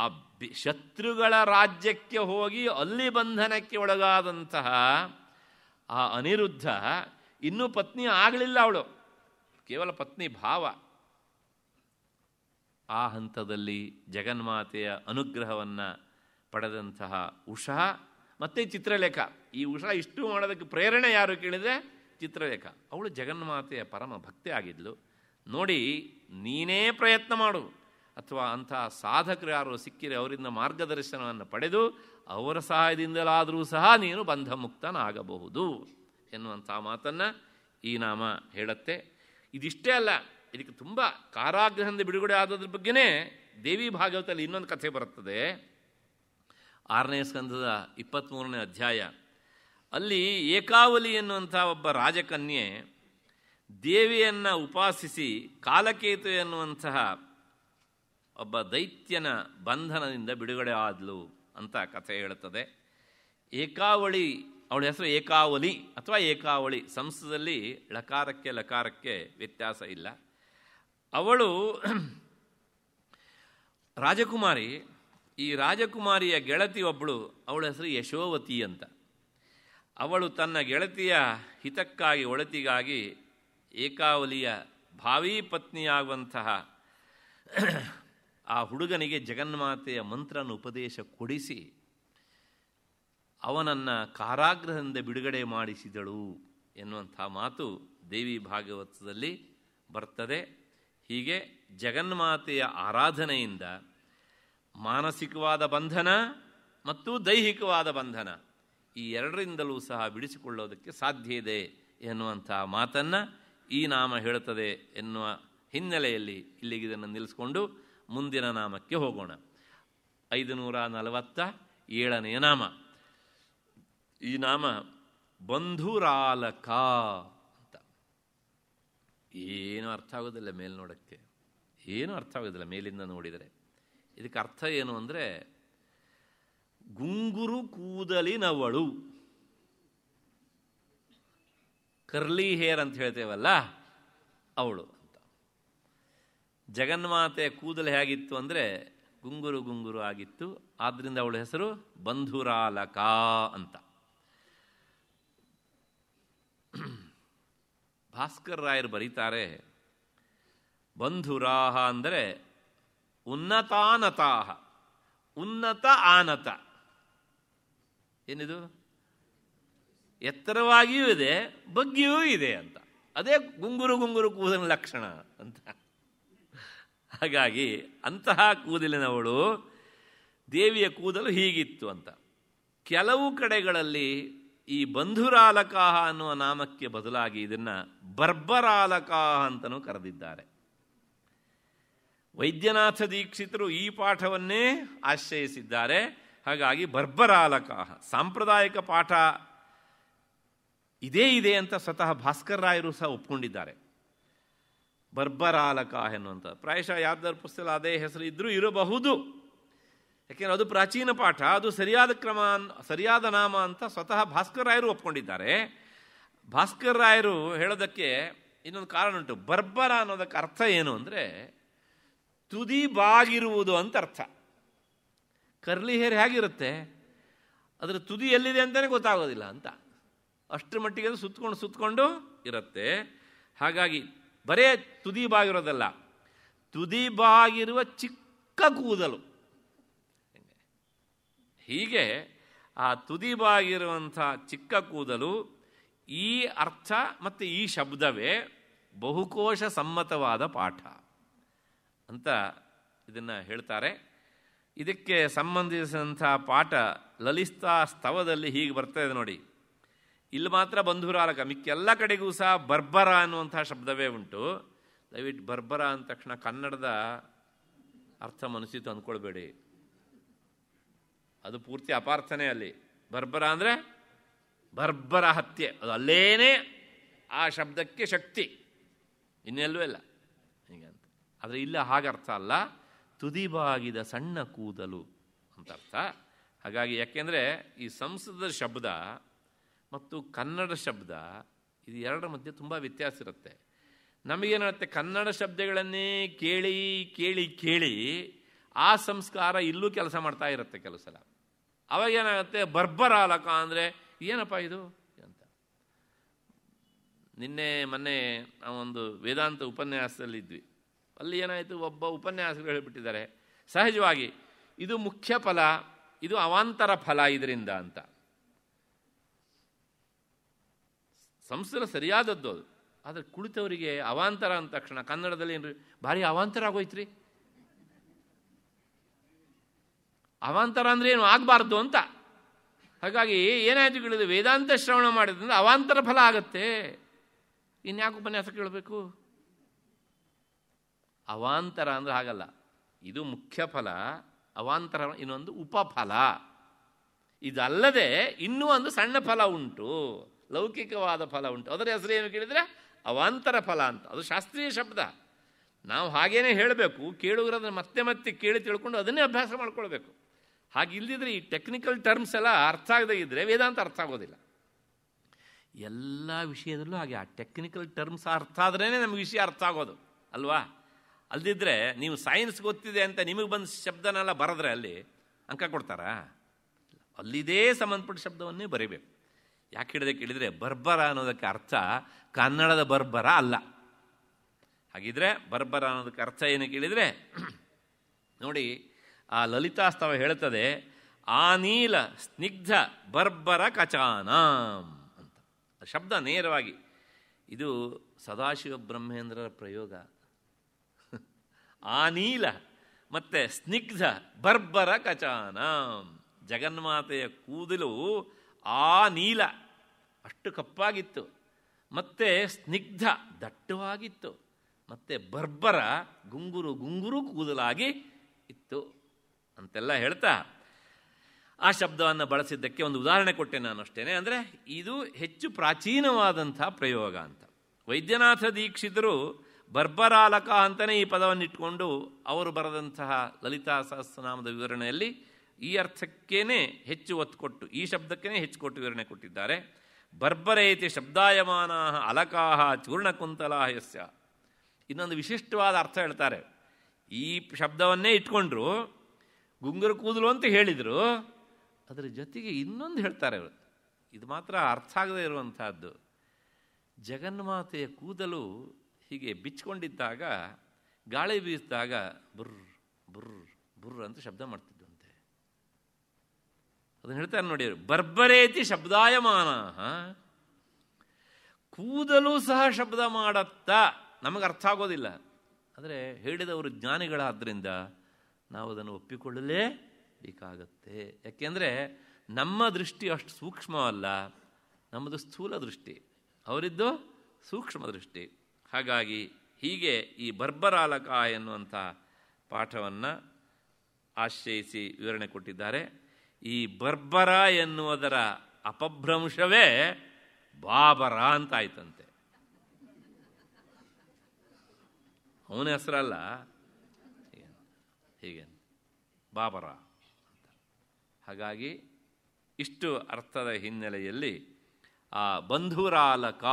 ಆ ಬಿ ಶತ್ರುಗಳ ರಾಜ್ಯಕ್ಕೆ ಹೋಗಿ ಅಲ್ಲಿ ಬಂಧನಕ್ಕೆ ಒಳಗಾದಂತಹ ಆ ಅನಿರುದ್ಧ ಇನ್ನೂ ಪತ್ನಿ ಆಗಲಿಲ್ಲ ಅವಳು ಕೇವಲ ಪತ್ನಿ ಭಾವ ಆ ಹಂತದಲ್ಲಿ ಜಗನ್ಮಾತೆಯ ಅನುಗ್ರಹವನ್ನು ಪಡೆದಂತಹ ಉಷಾ ಮತ್ತು ಚಿತ್ರಲೇಖ ಈ ಉಷಾ ಇಷ್ಟು ಮಾಡೋದಕ್ಕೆ ಪ್ರೇರಣೆ ಯಾರು ಕೇಳಿದರೆ ಚಿತ್ರಲೇಖ ಅವಳು ಜಗನ್ಮಾತೆಯ ಪರಮ ಭಕ್ತಿ ಆಗಿದ್ಲು ನೋಡಿ ನೀನೇ ಪ್ರಯತ್ನ ಮಾಡು ಅಥವಾ ಅಂಥ ಸಾಧಕರು ಯಾರು ಸಿಕ್ಕಿರೆ ಅವರಿಂದ ಮಾರ್ಗದರ್ಶನವನ್ನು ಪಡೆದು ಅವರ ಸಹಾಯದಿಂದಲಾದರೂ ಸಹ ನೀನು ಬಂಧ ಮುಕ್ತನಾಗಬಹುದು ಎನ್ನುವಂಥ ಮಾತನ್ನು ಈ ನಾಮ ಹೇಳುತ್ತೆ ಇದಿಷ್ಟೇ ಅಲ್ಲ ಇದಕ್ಕೆ ತುಂಬ ಕಾರಾಗ್ರಹದಿಂದ ಬಿಡುಗಡೆ ಆದದ್ರ ಬಗ್ಗೆನೇ ದೇವಿ ಭಾಗವತಲ್ಲಿ ಇನ್ನೊಂದು ಕಥೆ ಬರುತ್ತದೆ ಆರನೇ ಸ್ಕಂಧದ ಇಪ್ಪತ್ತ್ಮೂರನೇ ಅಧ್ಯಾಯ ಅಲ್ಲಿ ಏಕಾವಲಿ ಎನ್ನುವಂಥ ಒಬ್ಬ ರಾಜಕನ್ಯೆ ದೇವಿಯನ್ನು ಉಪಾಸಿಸಿ ಕಾಲಕೇತು ಎನ್ನುವಂತಹ ಒಬ್ಬ ದೈತ್ಯನ ಬಂಧನದಿಂದ ಬಿಡುಗಡೆ ಆದಲು ಅಂತ ಕಥೆ ಹೇಳುತ್ತದೆ ಏಕಾವಳಿ ಅವಳ ಹೆಸರು ಏಕಾವಲಿ ಅಥವಾ ಏಕಾವಳಿ ಸಂಸ್ಥದಲ್ಲಿ ಲಕಾರಕ್ಕೆ ಲಕಾರಕ್ಕೆ ವ್ಯತ್ಯಾಸ ಇಲ್ಲ ಅವಳು ರಾಜಕುಮಾರಿ ಈ ರಾಜಕುಮಾರಿಯ ಗೆಳತಿ ಒಬ್ಬಳು ಅವಳ ಹೆಸರು ಯಶೋವತಿ ಅಂತ ಅವಳು ತನ್ನ ಗೆಳತಿಯ ಹಿತಕ್ಕಾಗಿ ಒಳತಿಗಾಗಿ ಏಕಾವಲಿಯ ಭಾವೀ ಪತ್ನಿಯಾಗುವಂತಹ ಆ ಹುಡುಗನಿಗೆ ಜಗನ್ಮಾತೆಯ ಮಂತ್ರನ ಉಪದೇಶ ಕೊಡಿಸಿ ಅವನನ್ನು ಕಾರಾಗ್ರಹದಿಂದ ಬಿಡುಗಡೆ ಮಾಡಿಸಿದಳು ಎನ್ನುವಂಥ ಮಾತು ದೇವಿ ಭಾಗವತದಲ್ಲಿ ಬರ್ತದೆ ಹೀಗೆ ಜಗನ್ಮಾತೆಯ ಆರಾಧನೆಯಿಂದ ಮಾನಸಿಕವಾದ ಬಂಧನ ಮತ್ತು ದೈಹಿಕವಾದ ಬಂಧನ ಈ ಎರಡರಿಂದಲೂ ಸಹ ಬಿಡಿಸಿಕೊಳ್ಳೋದಕ್ಕೆ ಸಾಧ್ಯ ಇದೆ ಎನ್ನುವಂತಹ ಮಾತನ್ನು ಈ ನಾಮ ಹೇಳುತ್ತದೆ ಎನ್ನುವ ಹಿನ್ನೆಲೆಯಲ್ಲಿ ಇಲ್ಲಿಗೆ ಇದನ್ನು ನಿಲ್ಲಿಸಿಕೊಂಡು ಮುಂದಿನ ನಾಮಕ್ಕೆ ಹೋಗೋಣ ಐದುನೂರ ನಲವತ್ತ ಏಳನೆಯ ನಾಮ ಈ ನಾಮ ಬಂಧುರಾಲಕ ಅಂತ ಏನೂ ಅರ್ಥ ಆಗೋದಿಲ್ಲ ಮೇಲ್ನೋಡಕ್ಕೆ ಏನೂ ಅರ್ಥ ಆಗೋದಿಲ್ಲ ಮೇಲಿಂದ ನೋಡಿದರೆ ಇದಕ್ಕೆ ಅರ್ಥ ಏನು ಅಂದರೆ ಗುಂಗುರು ಕೂದಲಿನವಳು ಕರ್ಲಿ ಹೇರ್ ಅಂತ ಹೇಳ್ತೇವಲ್ಲ ಅವಳು ಅಂತ ಜಗನ್ಮಾತೆ ಕೂದಲು ಹೇಗಿತ್ತು ಅಂದರೆ ಗುಂಗುರು ಗುಂಗುರು ಆಗಿತ್ತು ಆದ್ದರಿಂದ ಅವಳ ಹೆಸರು ಬಂಧುರಾಲಕ ಅಂತ ಭಾಸ್ಕರ್ ರಾಯರು ಬರೀತಾರೆ ಬಂಧುರಾಹ ಅಂದರೆ ಉನ್ನತಾನತಾಹ ಉನ್ನತ ಆನತ ಏನಿದು ಎತ್ತರವಾಗಿಯೂ ಇದೆ ಬಗ್ಗೆಯೂ ಇದೆ ಅಂತ ಅದೇ ಗುಂಗುರು ಗುಂಗುರು ಕೂದಲಿನ ಲಕ್ಷಣ ಅಂತ ಹಾಗಾಗಿ ಅಂತಹ ಕೂದಲಿನವಳು ದೇವಿಯ ಕೂದಲು ಹೀಗಿತ್ತು ಅಂತ ಕೆಲವು ಕಡೆಗಳಲ್ಲಿ ಈ ಬಂಧುರಾಲಕಾಹ ಅನ್ನುವ ನಾಮಕ್ಕೆ ಬದಲಾಗಿ ಇದನ್ನು ಬರ್ಬರಾಲಕಾಹ ಅಂತಲೂ ಕರೆದಿದ್ದಾರೆ ವೈದ್ಯನಾಥ ದೀಕ್ಷಿತರು ಈ ಪಾಠವನ್ನೇ ಆಶ್ರಯಿಸಿದ್ದಾರೆ ಹಾಗಾಗಿ ಬರ್ಬರಾಲಕ ಸಾಂಪ್ರದಾಯಿಕ ಪಾಠ ಇದೇ ಇದೆ ಅಂತ ಸ್ವತಃ ಭಾಸ್ಕರ್ ರಾಯರು ಸಹ ಒಪ್ಕೊಂಡಿದ್ದಾರೆ ಬರ್ಬರಾಲಕ ಎನ್ನುವಂಥ ಪ್ರಾಯಶಃ ಯಾವ್ದಾದ್ರು ಪುಸ್ತಕ ಅದೇ ಹೆಸರು ಇದ್ದರೂ ಇರಬಹುದು ಯಾಕೆಂದರೆ ಅದು ಪ್ರಾಚೀನ ಪಾಠ ಅದು ಸರಿಯಾದ ಕ್ರಮ ಸರಿಯಾದ ನಾಮ ಅಂತ ಸ್ವತಃ ಭಾಸ್ಕರ್ ರಾಯರು ಒಪ್ಕೊಂಡಿದ್ದಾರೆ ಭಾಸ್ಕರ್ ರಾಯರು ಹೇಳೋದಕ್ಕೆ ಇನ್ನೊಂದು ಕಾರಣ ಉಂಟು ಬರ್ಬರ ಅನ್ನೋದಕ್ಕೆ ಅರ್ಥ ಏನು ಅಂದರೆ ತುದಿ ಬಾಗಿರುವುದು ಅಂತ ಅರ್ಥ ಕರ್ಲಿ ಹೇರ್ ಹೇಗಿರುತ್ತೆ ಅದರ ತುದಿ ಎಲ್ಲಿದೆ ಅಂತಲೇ ಗೊತ್ತಾಗೋದಿಲ್ಲ ಅಂತ ಅಷ್ಟರ ಮಟ್ಟಿಗೆ ಅದು ಸುತ್ತಕೊಂಡು ಸುತ್ತಕೊಂಡು ಇರುತ್ತೆ ಹಾಗಾಗಿ ಬರೇ ತುದಿ ಬಾಗಿರೋದಲ್ಲ ತುದಿ ಬಾಗಿರುವ ಚಿಕ್ಕ ಕೂದಲು ಹೀಗೆ ಆ ತುದಿ ಬಾಗಿರುವಂಥ ಚಿಕ್ಕ ಕೂದಲು ಈ ಅರ್ಥ ಮತ್ತು ಈ ಶಬ್ದವೇ ಬಹುಕೋಶ ಸಮ್ಮತವಾದ ಪಾಠ ಅಂತ ಇದನ್ನು ಹೇಳ್ತಾರೆ ಇದಕ್ಕೆ ಸಂಬಂಧಿಸಿದಂಥ ಪಾಠ ಲಲಿಸ್ತಾ ಸ್ತವದಲ್ಲಿ ಹೀಗೆ ಬರ್ತಾ ಇದೆ ನೋಡಿ ಇಲ್ಲಿ ಮಾತ್ರ ಬಂಧುರಾಲಕ ಮಿಕ್ಕೆಲ್ಲ ಕಡೆಗೂ ಸಹ ಬರ್ಬರ ಅನ್ನುವಂಥ ಶಬ್ದವೇ ಉಂಟು ದಯವಿಟ್ಟು ಬರ್ಬರ ಅಂದ ತಕ್ಷಣ ಕನ್ನಡದ ಅರ್ಥ ಮನಸ್ಸಿತು ಅಂದ್ಕೊಳ್ಬೇಡಿ ಅದು ಪೂರ್ತಿ ಅಪಾರ್ಥನೇ ಅಲ್ಲಿ ಬರ್ಬರ ಅಂದರೆ ಬರ್ಬರ ಹತ್ಯೆ ಅದು ಅಲ್ಲೇನೇ ಆ ಶಬ್ದಕ್ಕೆ ಶಕ್ತಿ ಇನ್ನೆಲ್ಲೂ ಇಲ್ಲ ಹೀಗೆ ಅಂತ ಆದರೆ ಇಲ್ಲ ಹಾಗೆ ಅರ್ಥ ಅಲ್ಲ ತುದಿಬಾಗಿದ ಸಣ್ಣ ಕೂದಲು ಅಂತ ಅರ್ಥ ಹಾಗಾಗಿ ಯಾಕೆಂದರೆ ಈ ಸಂಸ್ಕೃತದ ಶಬ್ದ ಮತ್ತು ಕನ್ನಡ ಶಬ್ದ ಇದು ಎರಡರ ಮಧ್ಯೆ ತುಂಬ ವ್ಯತ್ಯಾಸ ಇರುತ್ತೆ ನಮಗೇನಾಗುತ್ತೆ ಕನ್ನಡ ಶಬ್ದಗಳನ್ನೇ ಕೇಳಿ ಕೇಳಿ ಕೇಳಿ ಆ ಸಂಸ್ಕಾರ ಇಲ್ಲೂ ಕೆಲಸ ಮಾಡ್ತಾ ಇರುತ್ತೆ ಕೆಲವು ಸಲ ಅವಾಗ ಏನಾಗುತ್ತೆ ಆಲಕ ಅಂದರೆ ಏನಪ್ಪ ಇದು ಅಂತ ನಿನ್ನೆ ಮೊನ್ನೆ ನಾವೊಂದು ವೇದಾಂತ ಉಪನ್ಯಾಸದಲ್ಲಿದ್ವಿ ಅಲ್ಲಿ ಏನಾಯಿತು ಒಬ್ಬ ಉಪನ್ಯಾಸಕರು ಹೇಳಿಬಿಟ್ಟಿದ್ದಾರೆ ಸಹಜವಾಗಿ ಇದು ಮುಖ್ಯ ಫಲ ಇದು ಅವಾಂತರ ಫಲ ಇದರಿಂದ ಅಂತ ಸಂಸ್ಕೃತ ಸರಿಯಾದದ್ದು ಅದು ಆದರೆ ಕುಳಿತವರಿಗೆ ಅವಾಂತರ ಅಂದ ತಕ್ಷಣ ಕನ್ನಡದಲ್ಲಿ ಏನು ಭಾರಿ ಅವಾಂತರ ಆಗೋಯ್ತ್ರಿ ಅವಾಂತರ ಅಂದರೆ ಏನು ಆಗಬಾರ್ದು ಅಂತ ಹಾಗಾಗಿ ಏನಾಯಿತು ಕೇಳಿದ್ರೆ ವೇದಾಂತ ಶ್ರವಣ ಮಾಡಿದ್ರಿಂದ ಅವಾಂತರ ಫಲ ಆಗತ್ತೆ ಇನ್ಯಾಕೆ ಉಪನ್ಯಾಸ ಕೇಳಬೇಕು ಅವಾಂತರ ಅಂದರೆ ಹಾಗಲ್ಲ ಇದು ಮುಖ್ಯ ಫಲ ಅವಾಂತರ ಇನ್ನೊಂದು ಉಪಫಲ ಇದಲ್ಲದೆ ಇನ್ನೂ ಒಂದು ಸಣ್ಣ ಫಲ ಉಂಟು ಲೌಕಿಕವಾದ ಫಲ ಉಂಟು ಅದರ ಹೆಸರು ಏನು ಕೇಳಿದರೆ ಅವಾಂತರ ಫಲ ಅಂತ ಅದು ಶಾಸ್ತ್ರೀಯ ಶಬ್ದ ನಾವು ಹಾಗೇನೆ ಹೇಳಬೇಕು ಕೇಳುವುದರ ಮತ್ತೆ ಮತ್ತೆ ಕೇಳಿ ತಿಳ್ಕೊಂಡು ಅದನ್ನೇ ಅಭ್ಯಾಸ ಮಾಡ್ಕೊಳ್ಬೇಕು ಹಾಗೆ ಇಲ್ಲದಿದ್ದರೆ ಈ ಟೆಕ್ನಿಕಲ್ ಟರ್ಮ್ಸ್ ಎಲ್ಲ ಅರ್ಥ ಆಗದೇ ಇದ್ದರೆ ವೇದಾಂತ ಅರ್ಥ ಆಗೋದಿಲ್ಲ ಎಲ್ಲ ವಿಷಯದಲ್ಲೂ ಹಾಗೆ ಆ ಟೆಕ್ನಿಕಲ್ ಟರ್ಮ್ಸ್ ಅರ್ಥ ಆದ್ರೇ ನಮಗೆ ವಿಷಯ ಅರ್ಥ ಆಗೋದು ಅಲ್ವಾ ಅಲ್ದಿದ್ರೆ ನೀವು ಸೈನ್ಸ್ ಗೊತ್ತಿದೆ ಅಂತ ನಿಮಗೆ ಬಂದ ಶಬ್ದನೆಲ್ಲ ಬರೆದ್ರೆ ಅಲ್ಲಿ ಅಂಕ ಕೊಡ್ತಾರಾ ಅಲ್ಲಿದೇ ಸಂಬಂಧಪಟ್ಟ ಶಬ್ದವನ್ನೇ ಬರೀಬೇಕು ಯಾಕೆ ಹಿಡಿದೆ ಕೇಳಿದರೆ ಬರ್ಬರ ಅನ್ನೋದಕ್ಕೆ ಅರ್ಥ ಕನ್ನಡದ ಬರ್ಬರ ಅಲ್ಲ ಹಾಗಿದ್ರೆ ಬರ್ಬರ ಅನ್ನೋದಕ್ಕೆ ಅರ್ಥ ಏನು ಕೇಳಿದರೆ ನೋಡಿ ಆ ಲಲಿತಾಸ್ತವ ಹೇಳ್ತದೆ ನೀಲ ಸ್ನಿಗ್ಧ ಬರ್ಬರ ಕಚಾನಂ ಅಂತ ಶಬ್ದ ನೇರವಾಗಿ ಇದು ಸದಾಶಿವ ಬ್ರಹ್ಮೇಂದ್ರರ ಪ್ರಯೋಗ ಆನೀಲ ಮತ್ತೆ ಸ್ನಿಗ್ಧ ಬರ್ಬರ ಕಚಾನ ಜಗನ್ಮಾತೆಯ ಕೂದಲು ಆ ನೀಲ ಅಷ್ಟು ಕಪ್ಪಾಗಿತ್ತು ಮತ್ತೆ ಸ್ನಿಗ್ಧ ದಟ್ಟವಾಗಿತ್ತು ಮತ್ತೆ ಬರ್ಬರ ಗುಂಗುರು ಗುಂಗುರು ಕೂದಲಾಗಿ ಇತ್ತು ಅಂತೆಲ್ಲ ಹೇಳ್ತಾ ಆ ಶಬ್ದವನ್ನು ಬಳಸಿದ್ದಕ್ಕೆ ಒಂದು ಉದಾಹರಣೆ ಕೊಟ್ಟೆ ನಾನು ಅಷ್ಟೇನೆ ಅಂದರೆ ಇದು ಹೆಚ್ಚು ಪ್ರಾಚೀನವಾದಂಥ ಪ್ರಯೋಗ ಅಂತ ವೈದ್ಯನಾಥ ದೀಕ್ಷಿತರು ಬರ್ಬರಾಲಕ ಅಂತಲೇ ಈ ಪದವನ್ನಿಟ್ಕೊಂಡು ಅವರು ಬರೆದಂತಹ ಲಲಿತಾ ಸಹಸ್ರನಾಮದ ವಿವರಣೆಯಲ್ಲಿ ಈ ಅರ್ಥಕ್ಕೇನೆ ಹೆಚ್ಚು ಒತ್ತು ಕೊಟ್ಟು ಈ ಶಬ್ದಕ್ಕೇ ಹೆಚ್ಚು ಕೊಟ್ಟು ವಿವರಣೆ ಕೊಟ್ಟಿದ್ದಾರೆ ಬರ್ಬರೇತಿ ಶಬ್ದಾಯಮಾನ ಅಲಕಾಹ ಚೂರ್ಣಕುಂತಲಾ ಯಸ್ಯ ಇನ್ನೊಂದು ವಿಶಿಷ್ಟವಾದ ಅರ್ಥ ಹೇಳ್ತಾರೆ ಈ ಶಬ್ದವನ್ನೇ ಇಟ್ಕೊಂಡ್ರು ಗುಂಗುರು ಕೂದಲು ಅಂತ ಹೇಳಿದರು ಅದರ ಜೊತೆಗೆ ಇನ್ನೊಂದು ಹೇಳ್ತಾರೆ ಅವರು ಇದು ಮಾತ್ರ ಅರ್ಥ ಆಗದೇ ಇರುವಂತಹದ್ದು ಜಗನ್ಮಾತೆಯ ಕೂದಲು ಹೀಗೆ ಬಿಚ್ಕೊಂಡಿದ್ದಾಗ ಗಾಳಿ ಬೀಸಿದಾಗ ಬುರ್ ಬುರ್ ಬುರ್ ಅಂತ ಶಬ್ದ ಮಾಡ್ತಿದ್ದಂತೆ ಅದನ್ನು ಹೇಳ್ತಾರೆ ನೋಡಿ ಬರ್ಬರೇತಿ ಶಬ್ದಾಯಮಾನ ಕೂದಲು ಸಹ ಶಬ್ದ ಮಾಡತ್ತ ನಮಗೆ ಅರ್ಥ ಆಗೋದಿಲ್ಲ ಆದರೆ ಹೇಳಿದವರು ಜ್ಞಾನಿಗಳಾದ್ರಿಂದ ನಾವು ಅದನ್ನು ಒಪ್ಪಿಕೊಳ್ಳಲೇ ಬೇಕಾಗತ್ತೆ ಯಾಕೆಂದರೆ ನಮ್ಮ ದೃಷ್ಟಿ ಅಷ್ಟು ಸೂಕ್ಷ್ಮವಲ್ಲ ನಮ್ಮದು ಸ್ಥೂಲ ದೃಷ್ಟಿ ಅವರಿದ್ದು ಸೂಕ್ಷ್ಮ ದೃಷ್ಟಿ ಹಾಗಾಗಿ ಹೀಗೆ ಈ ಬರ್ಬರಾಲಕ ಎನ್ನುವಂಥ ಪಾಠವನ್ನು ಆಶ್ರಯಿಸಿ ವಿವರಣೆ ಕೊಟ್ಟಿದ್ದಾರೆ ಈ ಬರ್ಬರ ಎನ್ನುವುದರ ಅಪಭ್ರಂಶವೇ ಬಾಬರ ಅಂತಾಯ್ತಂತೆ ಅವನ ಹೆಸರಲ್ಲ ಹೀಗೆ ಬಾಬರ ಹಾಗಾಗಿ ಇಷ್ಟು ಅರ್ಥದ ಹಿನ್ನೆಲೆಯಲ್ಲಿ ಆ ಬಂಧುರಾಲಕ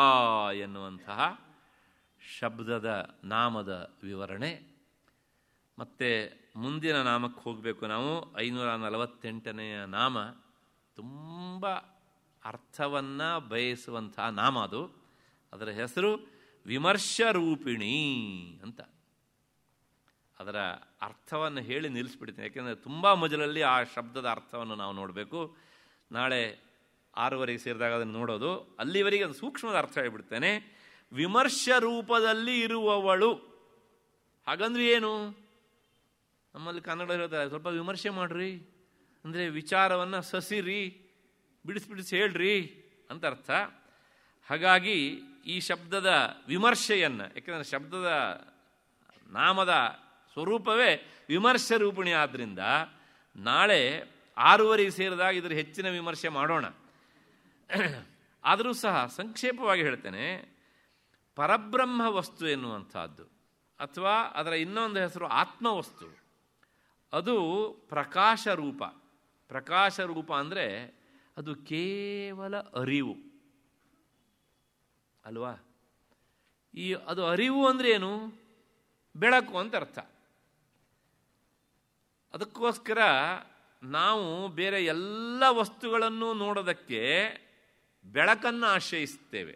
ಎನ್ನುವಂತಹ ಶಬ್ದದ ನಾಮದ ವಿವರಣೆ ಮತ್ತು ಮುಂದಿನ ನಾಮಕ್ಕೆ ಹೋಗಬೇಕು ನಾವು ಐನೂರ ನಲವತ್ತೆಂಟನೆಯ ನಾಮ ತುಂಬ ಅರ್ಥವನ್ನು ಬಯಸುವಂತಹ ನಾಮ ಅದು ಅದರ ಹೆಸರು ವಿಮರ್ಶ ರೂಪಿಣಿ ಅಂತ ಅದರ ಅರ್ಥವನ್ನು ಹೇಳಿ ನಿಲ್ಲಿಸ್ಬಿಡ್ತೀನಿ ಯಾಕೆಂದರೆ ತುಂಬ ಮಜಲಲ್ಲಿ ಆ ಶಬ್ದದ ಅರ್ಥವನ್ನು ನಾವು ನೋಡಬೇಕು ನಾಳೆ ಆರೂವರೆಗೆ ಸೇರಿದಾಗ ಅದನ್ನು ನೋಡೋದು ಅಲ್ಲಿವರೆಗೆ ಅದು ಸೂಕ್ಷ್ಮದ ಅರ್ಥ ಹೇಳ್ಬಿಡ್ತೇನೆ ವಿಮರ್ಶ ರೂಪದಲ್ಲಿ ಇರುವವಳು ಹಾಗಂದ್ರೆ ಏನು ನಮ್ಮಲ್ಲಿ ಕನ್ನಡ ಹೇಳ್ತಾರೆ ಸ್ವಲ್ಪ ವಿಮರ್ಶೆ ಮಾಡ್ರಿ ಅಂದರೆ ವಿಚಾರವನ್ನು ಸಸಿರಿ ಬಿಡಿಸಿ ಬಿಡಿಸಿ ಹೇಳ್ರಿ ಅಂತ ಅರ್ಥ ಹಾಗಾಗಿ ಈ ಶಬ್ದದ ವಿಮರ್ಶೆಯನ್ನು ಯಾಕೆಂದರೆ ಶಬ್ದದ ನಾಮದ ಸ್ವರೂಪವೇ ವಿಮರ್ಶ ರೂಪಿಣಿ ಆದ್ದರಿಂದ ನಾಳೆ ಆರೂವರೆಗೆ ಸೇರಿದಾಗ ಇದರ ಹೆಚ್ಚಿನ ವಿಮರ್ಶೆ ಮಾಡೋಣ ಆದರೂ ಸಹ ಸಂಕ್ಷೇಪವಾಗಿ ಹೇಳ್ತೇನೆ ಪರಬ್ರಹ್ಮ ವಸ್ತು ಎನ್ನುವಂಥದ್ದು ಅಥವಾ ಅದರ ಇನ್ನೊಂದು ಹೆಸರು ಆತ್ಮವಸ್ತು ಅದು ಪ್ರಕಾಶ ರೂಪ ಪ್ರಕಾಶ ರೂಪ ಅಂದರೆ ಅದು ಕೇವಲ ಅರಿವು ಅಲ್ವಾ ಈ ಅದು ಅರಿವು ಅಂದರೆ ಏನು ಬೆಳಕು ಅಂತ ಅರ್ಥ ಅದಕ್ಕೋಸ್ಕರ ನಾವು ಬೇರೆ ಎಲ್ಲ ವಸ್ತುಗಳನ್ನು ನೋಡೋದಕ್ಕೆ ಬೆಳಕನ್ನು ಆಶ್ರಯಿಸ್ತೇವೆ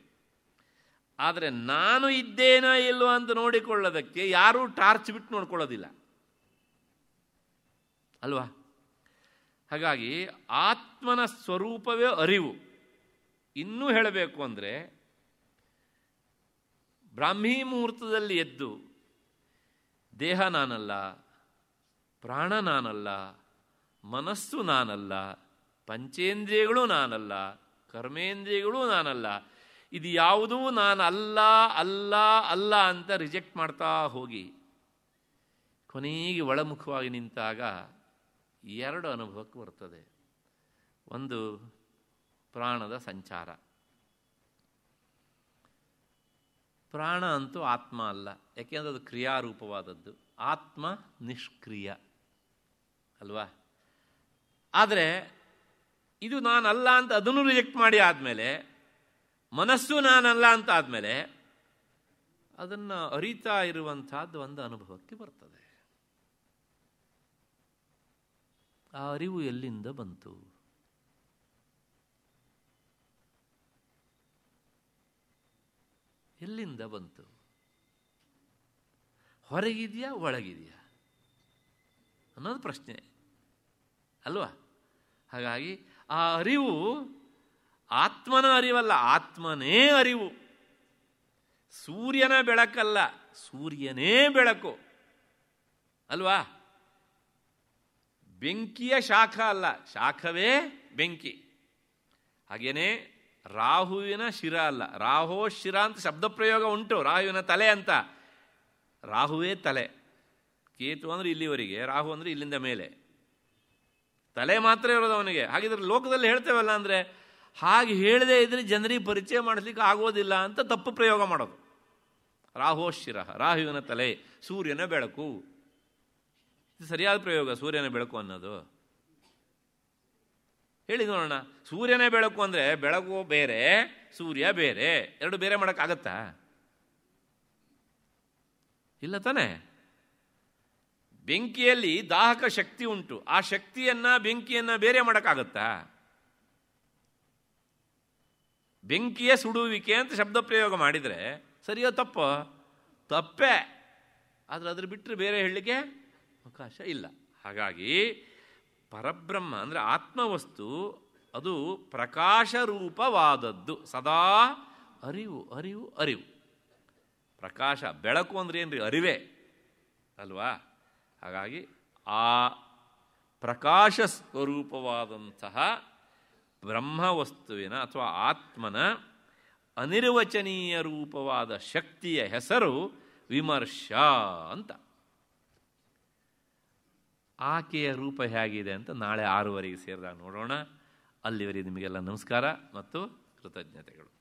ಆದರೆ ನಾನು ಇದ್ದೇನೋ ಇಲ್ಲೋ ಅಂತ ನೋಡಿಕೊಳ್ಳೋದಕ್ಕೆ ಯಾರೂ ಟಾರ್ಚ್ ಬಿಟ್ಟು ನೋಡ್ಕೊಳ್ಳೋದಿಲ್ಲ ಅಲ್ವಾ ಹಾಗಾಗಿ ಆತ್ಮನ ಸ್ವರೂಪವೇ ಅರಿವು ಇನ್ನೂ ಹೇಳಬೇಕು ಅಂದರೆ ಬ್ರಾಹ್ಮೀ ಮುಹೂರ್ತದಲ್ಲಿ ಎದ್ದು ದೇಹ ನಾನಲ್ಲ ಪ್ರಾಣ ನಾನಲ್ಲ ಮನಸ್ಸು ನಾನಲ್ಲ ಪಂಚೇಂದ್ರಿಯಗಳು ನಾನಲ್ಲ ಕರ್ಮೇಂದ್ರಿಯಗಳು ನಾನಲ್ಲ ಇದು ಯಾವುದೂ ನಾನು ಅಲ್ಲ ಅಲ್ಲ ಅಲ್ಲ ಅಂತ ರಿಜೆಕ್ಟ್ ಮಾಡ್ತಾ ಹೋಗಿ ಕೊನೆಗೆ ಒಳಮುಖವಾಗಿ ನಿಂತಾಗ ಎರಡು ಅನುಭವಕ್ಕೆ ಬರ್ತದೆ ಒಂದು ಪ್ರಾಣದ ಸಂಚಾರ ಪ್ರಾಣ ಅಂತೂ ಆತ್ಮ ಅಲ್ಲ ಯಾಕೆಂದರೆ ಅದು ಕ್ರಿಯಾರೂಪವಾದದ್ದು ಆತ್ಮ ನಿಷ್ಕ್ರಿಯ ಅಲ್ವಾ ಆದರೆ ಇದು ನಾನು ಅಲ್ಲ ಅಂತ ಅದನ್ನು ರಿಜೆಕ್ಟ್ ಮಾಡಿ ಆದಮೇಲೆ ಮನಸ್ಸು ನಾನಲ್ಲ ಅಂತ ಆದಮೇಲೆ ಅದನ್ನು ಅರಿತಾ ಇರುವಂತಹದ್ದು ಒಂದು ಅನುಭವಕ್ಕೆ ಬರ್ತದೆ ಆ ಅರಿವು ಎಲ್ಲಿಂದ ಬಂತು ಎಲ್ಲಿಂದ ಬಂತು ಹೊರಗಿದೆಯಾ ಒಳಗಿದೆಯಾ ಅನ್ನೋದು ಪ್ರಶ್ನೆ ಅಲ್ವಾ ಹಾಗಾಗಿ ಆ ಅರಿವು ಆತ್ಮನ ಅರಿವಲ್ಲ ಆತ್ಮನೇ ಅರಿವು ಸೂರ್ಯನ ಬೆಳಕಲ್ಲ ಸೂರ್ಯನೇ ಬೆಳಕು ಅಲ್ವಾ ಬೆಂಕಿಯ ಶಾಖ ಅಲ್ಲ ಶಾಖವೇ ಬೆಂಕಿ ಹಾಗೇನೆ ರಾಹುವಿನ ಶಿರ ಅಲ್ಲ ರಾಹೋ ಶಿರ ಅಂತ ಶಬ್ದ ಪ್ರಯೋಗ ಉಂಟು ರಾಹುವಿನ ತಲೆ ಅಂತ ರಾಹುವೇ ತಲೆ ಕೇತು ಅಂದರೆ ಇಲ್ಲಿವರೆಗೆ ರಾಹು ಅಂದರೆ ಇಲ್ಲಿಂದ ಮೇಲೆ ತಲೆ ಮಾತ್ರ ಇರೋದು ಅವನಿಗೆ ಹಾಗಿದ್ರೆ ಲೋಕದಲ್ಲಿ ಹೇಳ್ತೇವಲ್ಲ ಅಂದರೆ ಹಾಗೆ ಹೇಳದೇ ಇದ್ರೆ ಜನರಿಗೆ ಪರಿಚಯ ಮಾಡಿಸ್ಲಿಕ್ಕೆ ಆಗೋದಿಲ್ಲ ಅಂತ ತಪ್ಪು ಪ್ರಯೋಗ ಮಾಡೋದು ಶಿರ ರಾಹುವಿನ ತಲೆ ಸೂರ್ಯನ ಬೆಳಕು ಇದು ಸರಿಯಾದ ಪ್ರಯೋಗ ಸೂರ್ಯನ ಬೆಳಕು ಅನ್ನೋದು ಹೇಳಿ ನೋಡೋಣ ಸೂರ್ಯನೇ ಬೆಳಕು ಅಂದರೆ ಬೆಳಕು ಬೇರೆ ಸೂರ್ಯ ಬೇರೆ ಎರಡು ಬೇರೆ ಮಾಡೋಕ್ಕಾಗತ್ತಾ ಇಲ್ಲ ತಾನೆ ಬೆಂಕಿಯಲ್ಲಿ ದಾಹಕ ಶಕ್ತಿ ಉಂಟು ಆ ಶಕ್ತಿಯನ್ನು ಬೆಂಕಿಯನ್ನು ಬೇರೆ ಮಾಡೋಕ್ಕಾಗತ್ತಾ ಬೆಂಕಿಯ ಸುಡುವಿಕೆ ಅಂತ ಶಬ್ದ ಪ್ರಯೋಗ ಮಾಡಿದರೆ ಸರಿಯೋ ತಪ್ಪೋ ತಪ್ಪೇ ಆದರೆ ಅದ್ರ ಬಿಟ್ಟರೆ ಬೇರೆ ಹೇಳಲಿಕ್ಕೆ ಅವಕಾಶ ಇಲ್ಲ ಹಾಗಾಗಿ ಪರಬ್ರಹ್ಮ ಅಂದರೆ ಆತ್ಮವಸ್ತು ಅದು ಪ್ರಕಾಶರೂಪವಾದದ್ದು ಸದಾ ಅರಿವು ಅರಿವು ಅರಿವು ಪ್ರಕಾಶ ಬೆಳಕು ಅಂದರೆ ಏನು ರೀ ಅರಿವೇ ಅಲ್ವಾ ಹಾಗಾಗಿ ಆ ಪ್ರಕಾಶ ಸ್ವರೂಪವಾದಂತಹ ಬ್ರಹ್ಮವಸ್ತುವಿನ ಅಥವಾ ಆತ್ಮನ ಅನಿರ್ವಚನೀಯ ರೂಪವಾದ ಶಕ್ತಿಯ ಹೆಸರು ವಿಮರ್ಶ ಅಂತ ಆಕೆಯ ರೂಪ ಹೇಗಿದೆ ಅಂತ ನಾಳೆ ಆರೂವರೆಗೆ ಸೇರಿದಾಗ ನೋಡೋಣ ಅಲ್ಲಿವರೆಗೆ ನಿಮಗೆಲ್ಲ ನಮಸ್ಕಾರ ಮತ್ತು ಕೃತಜ್ಞತೆಗಳು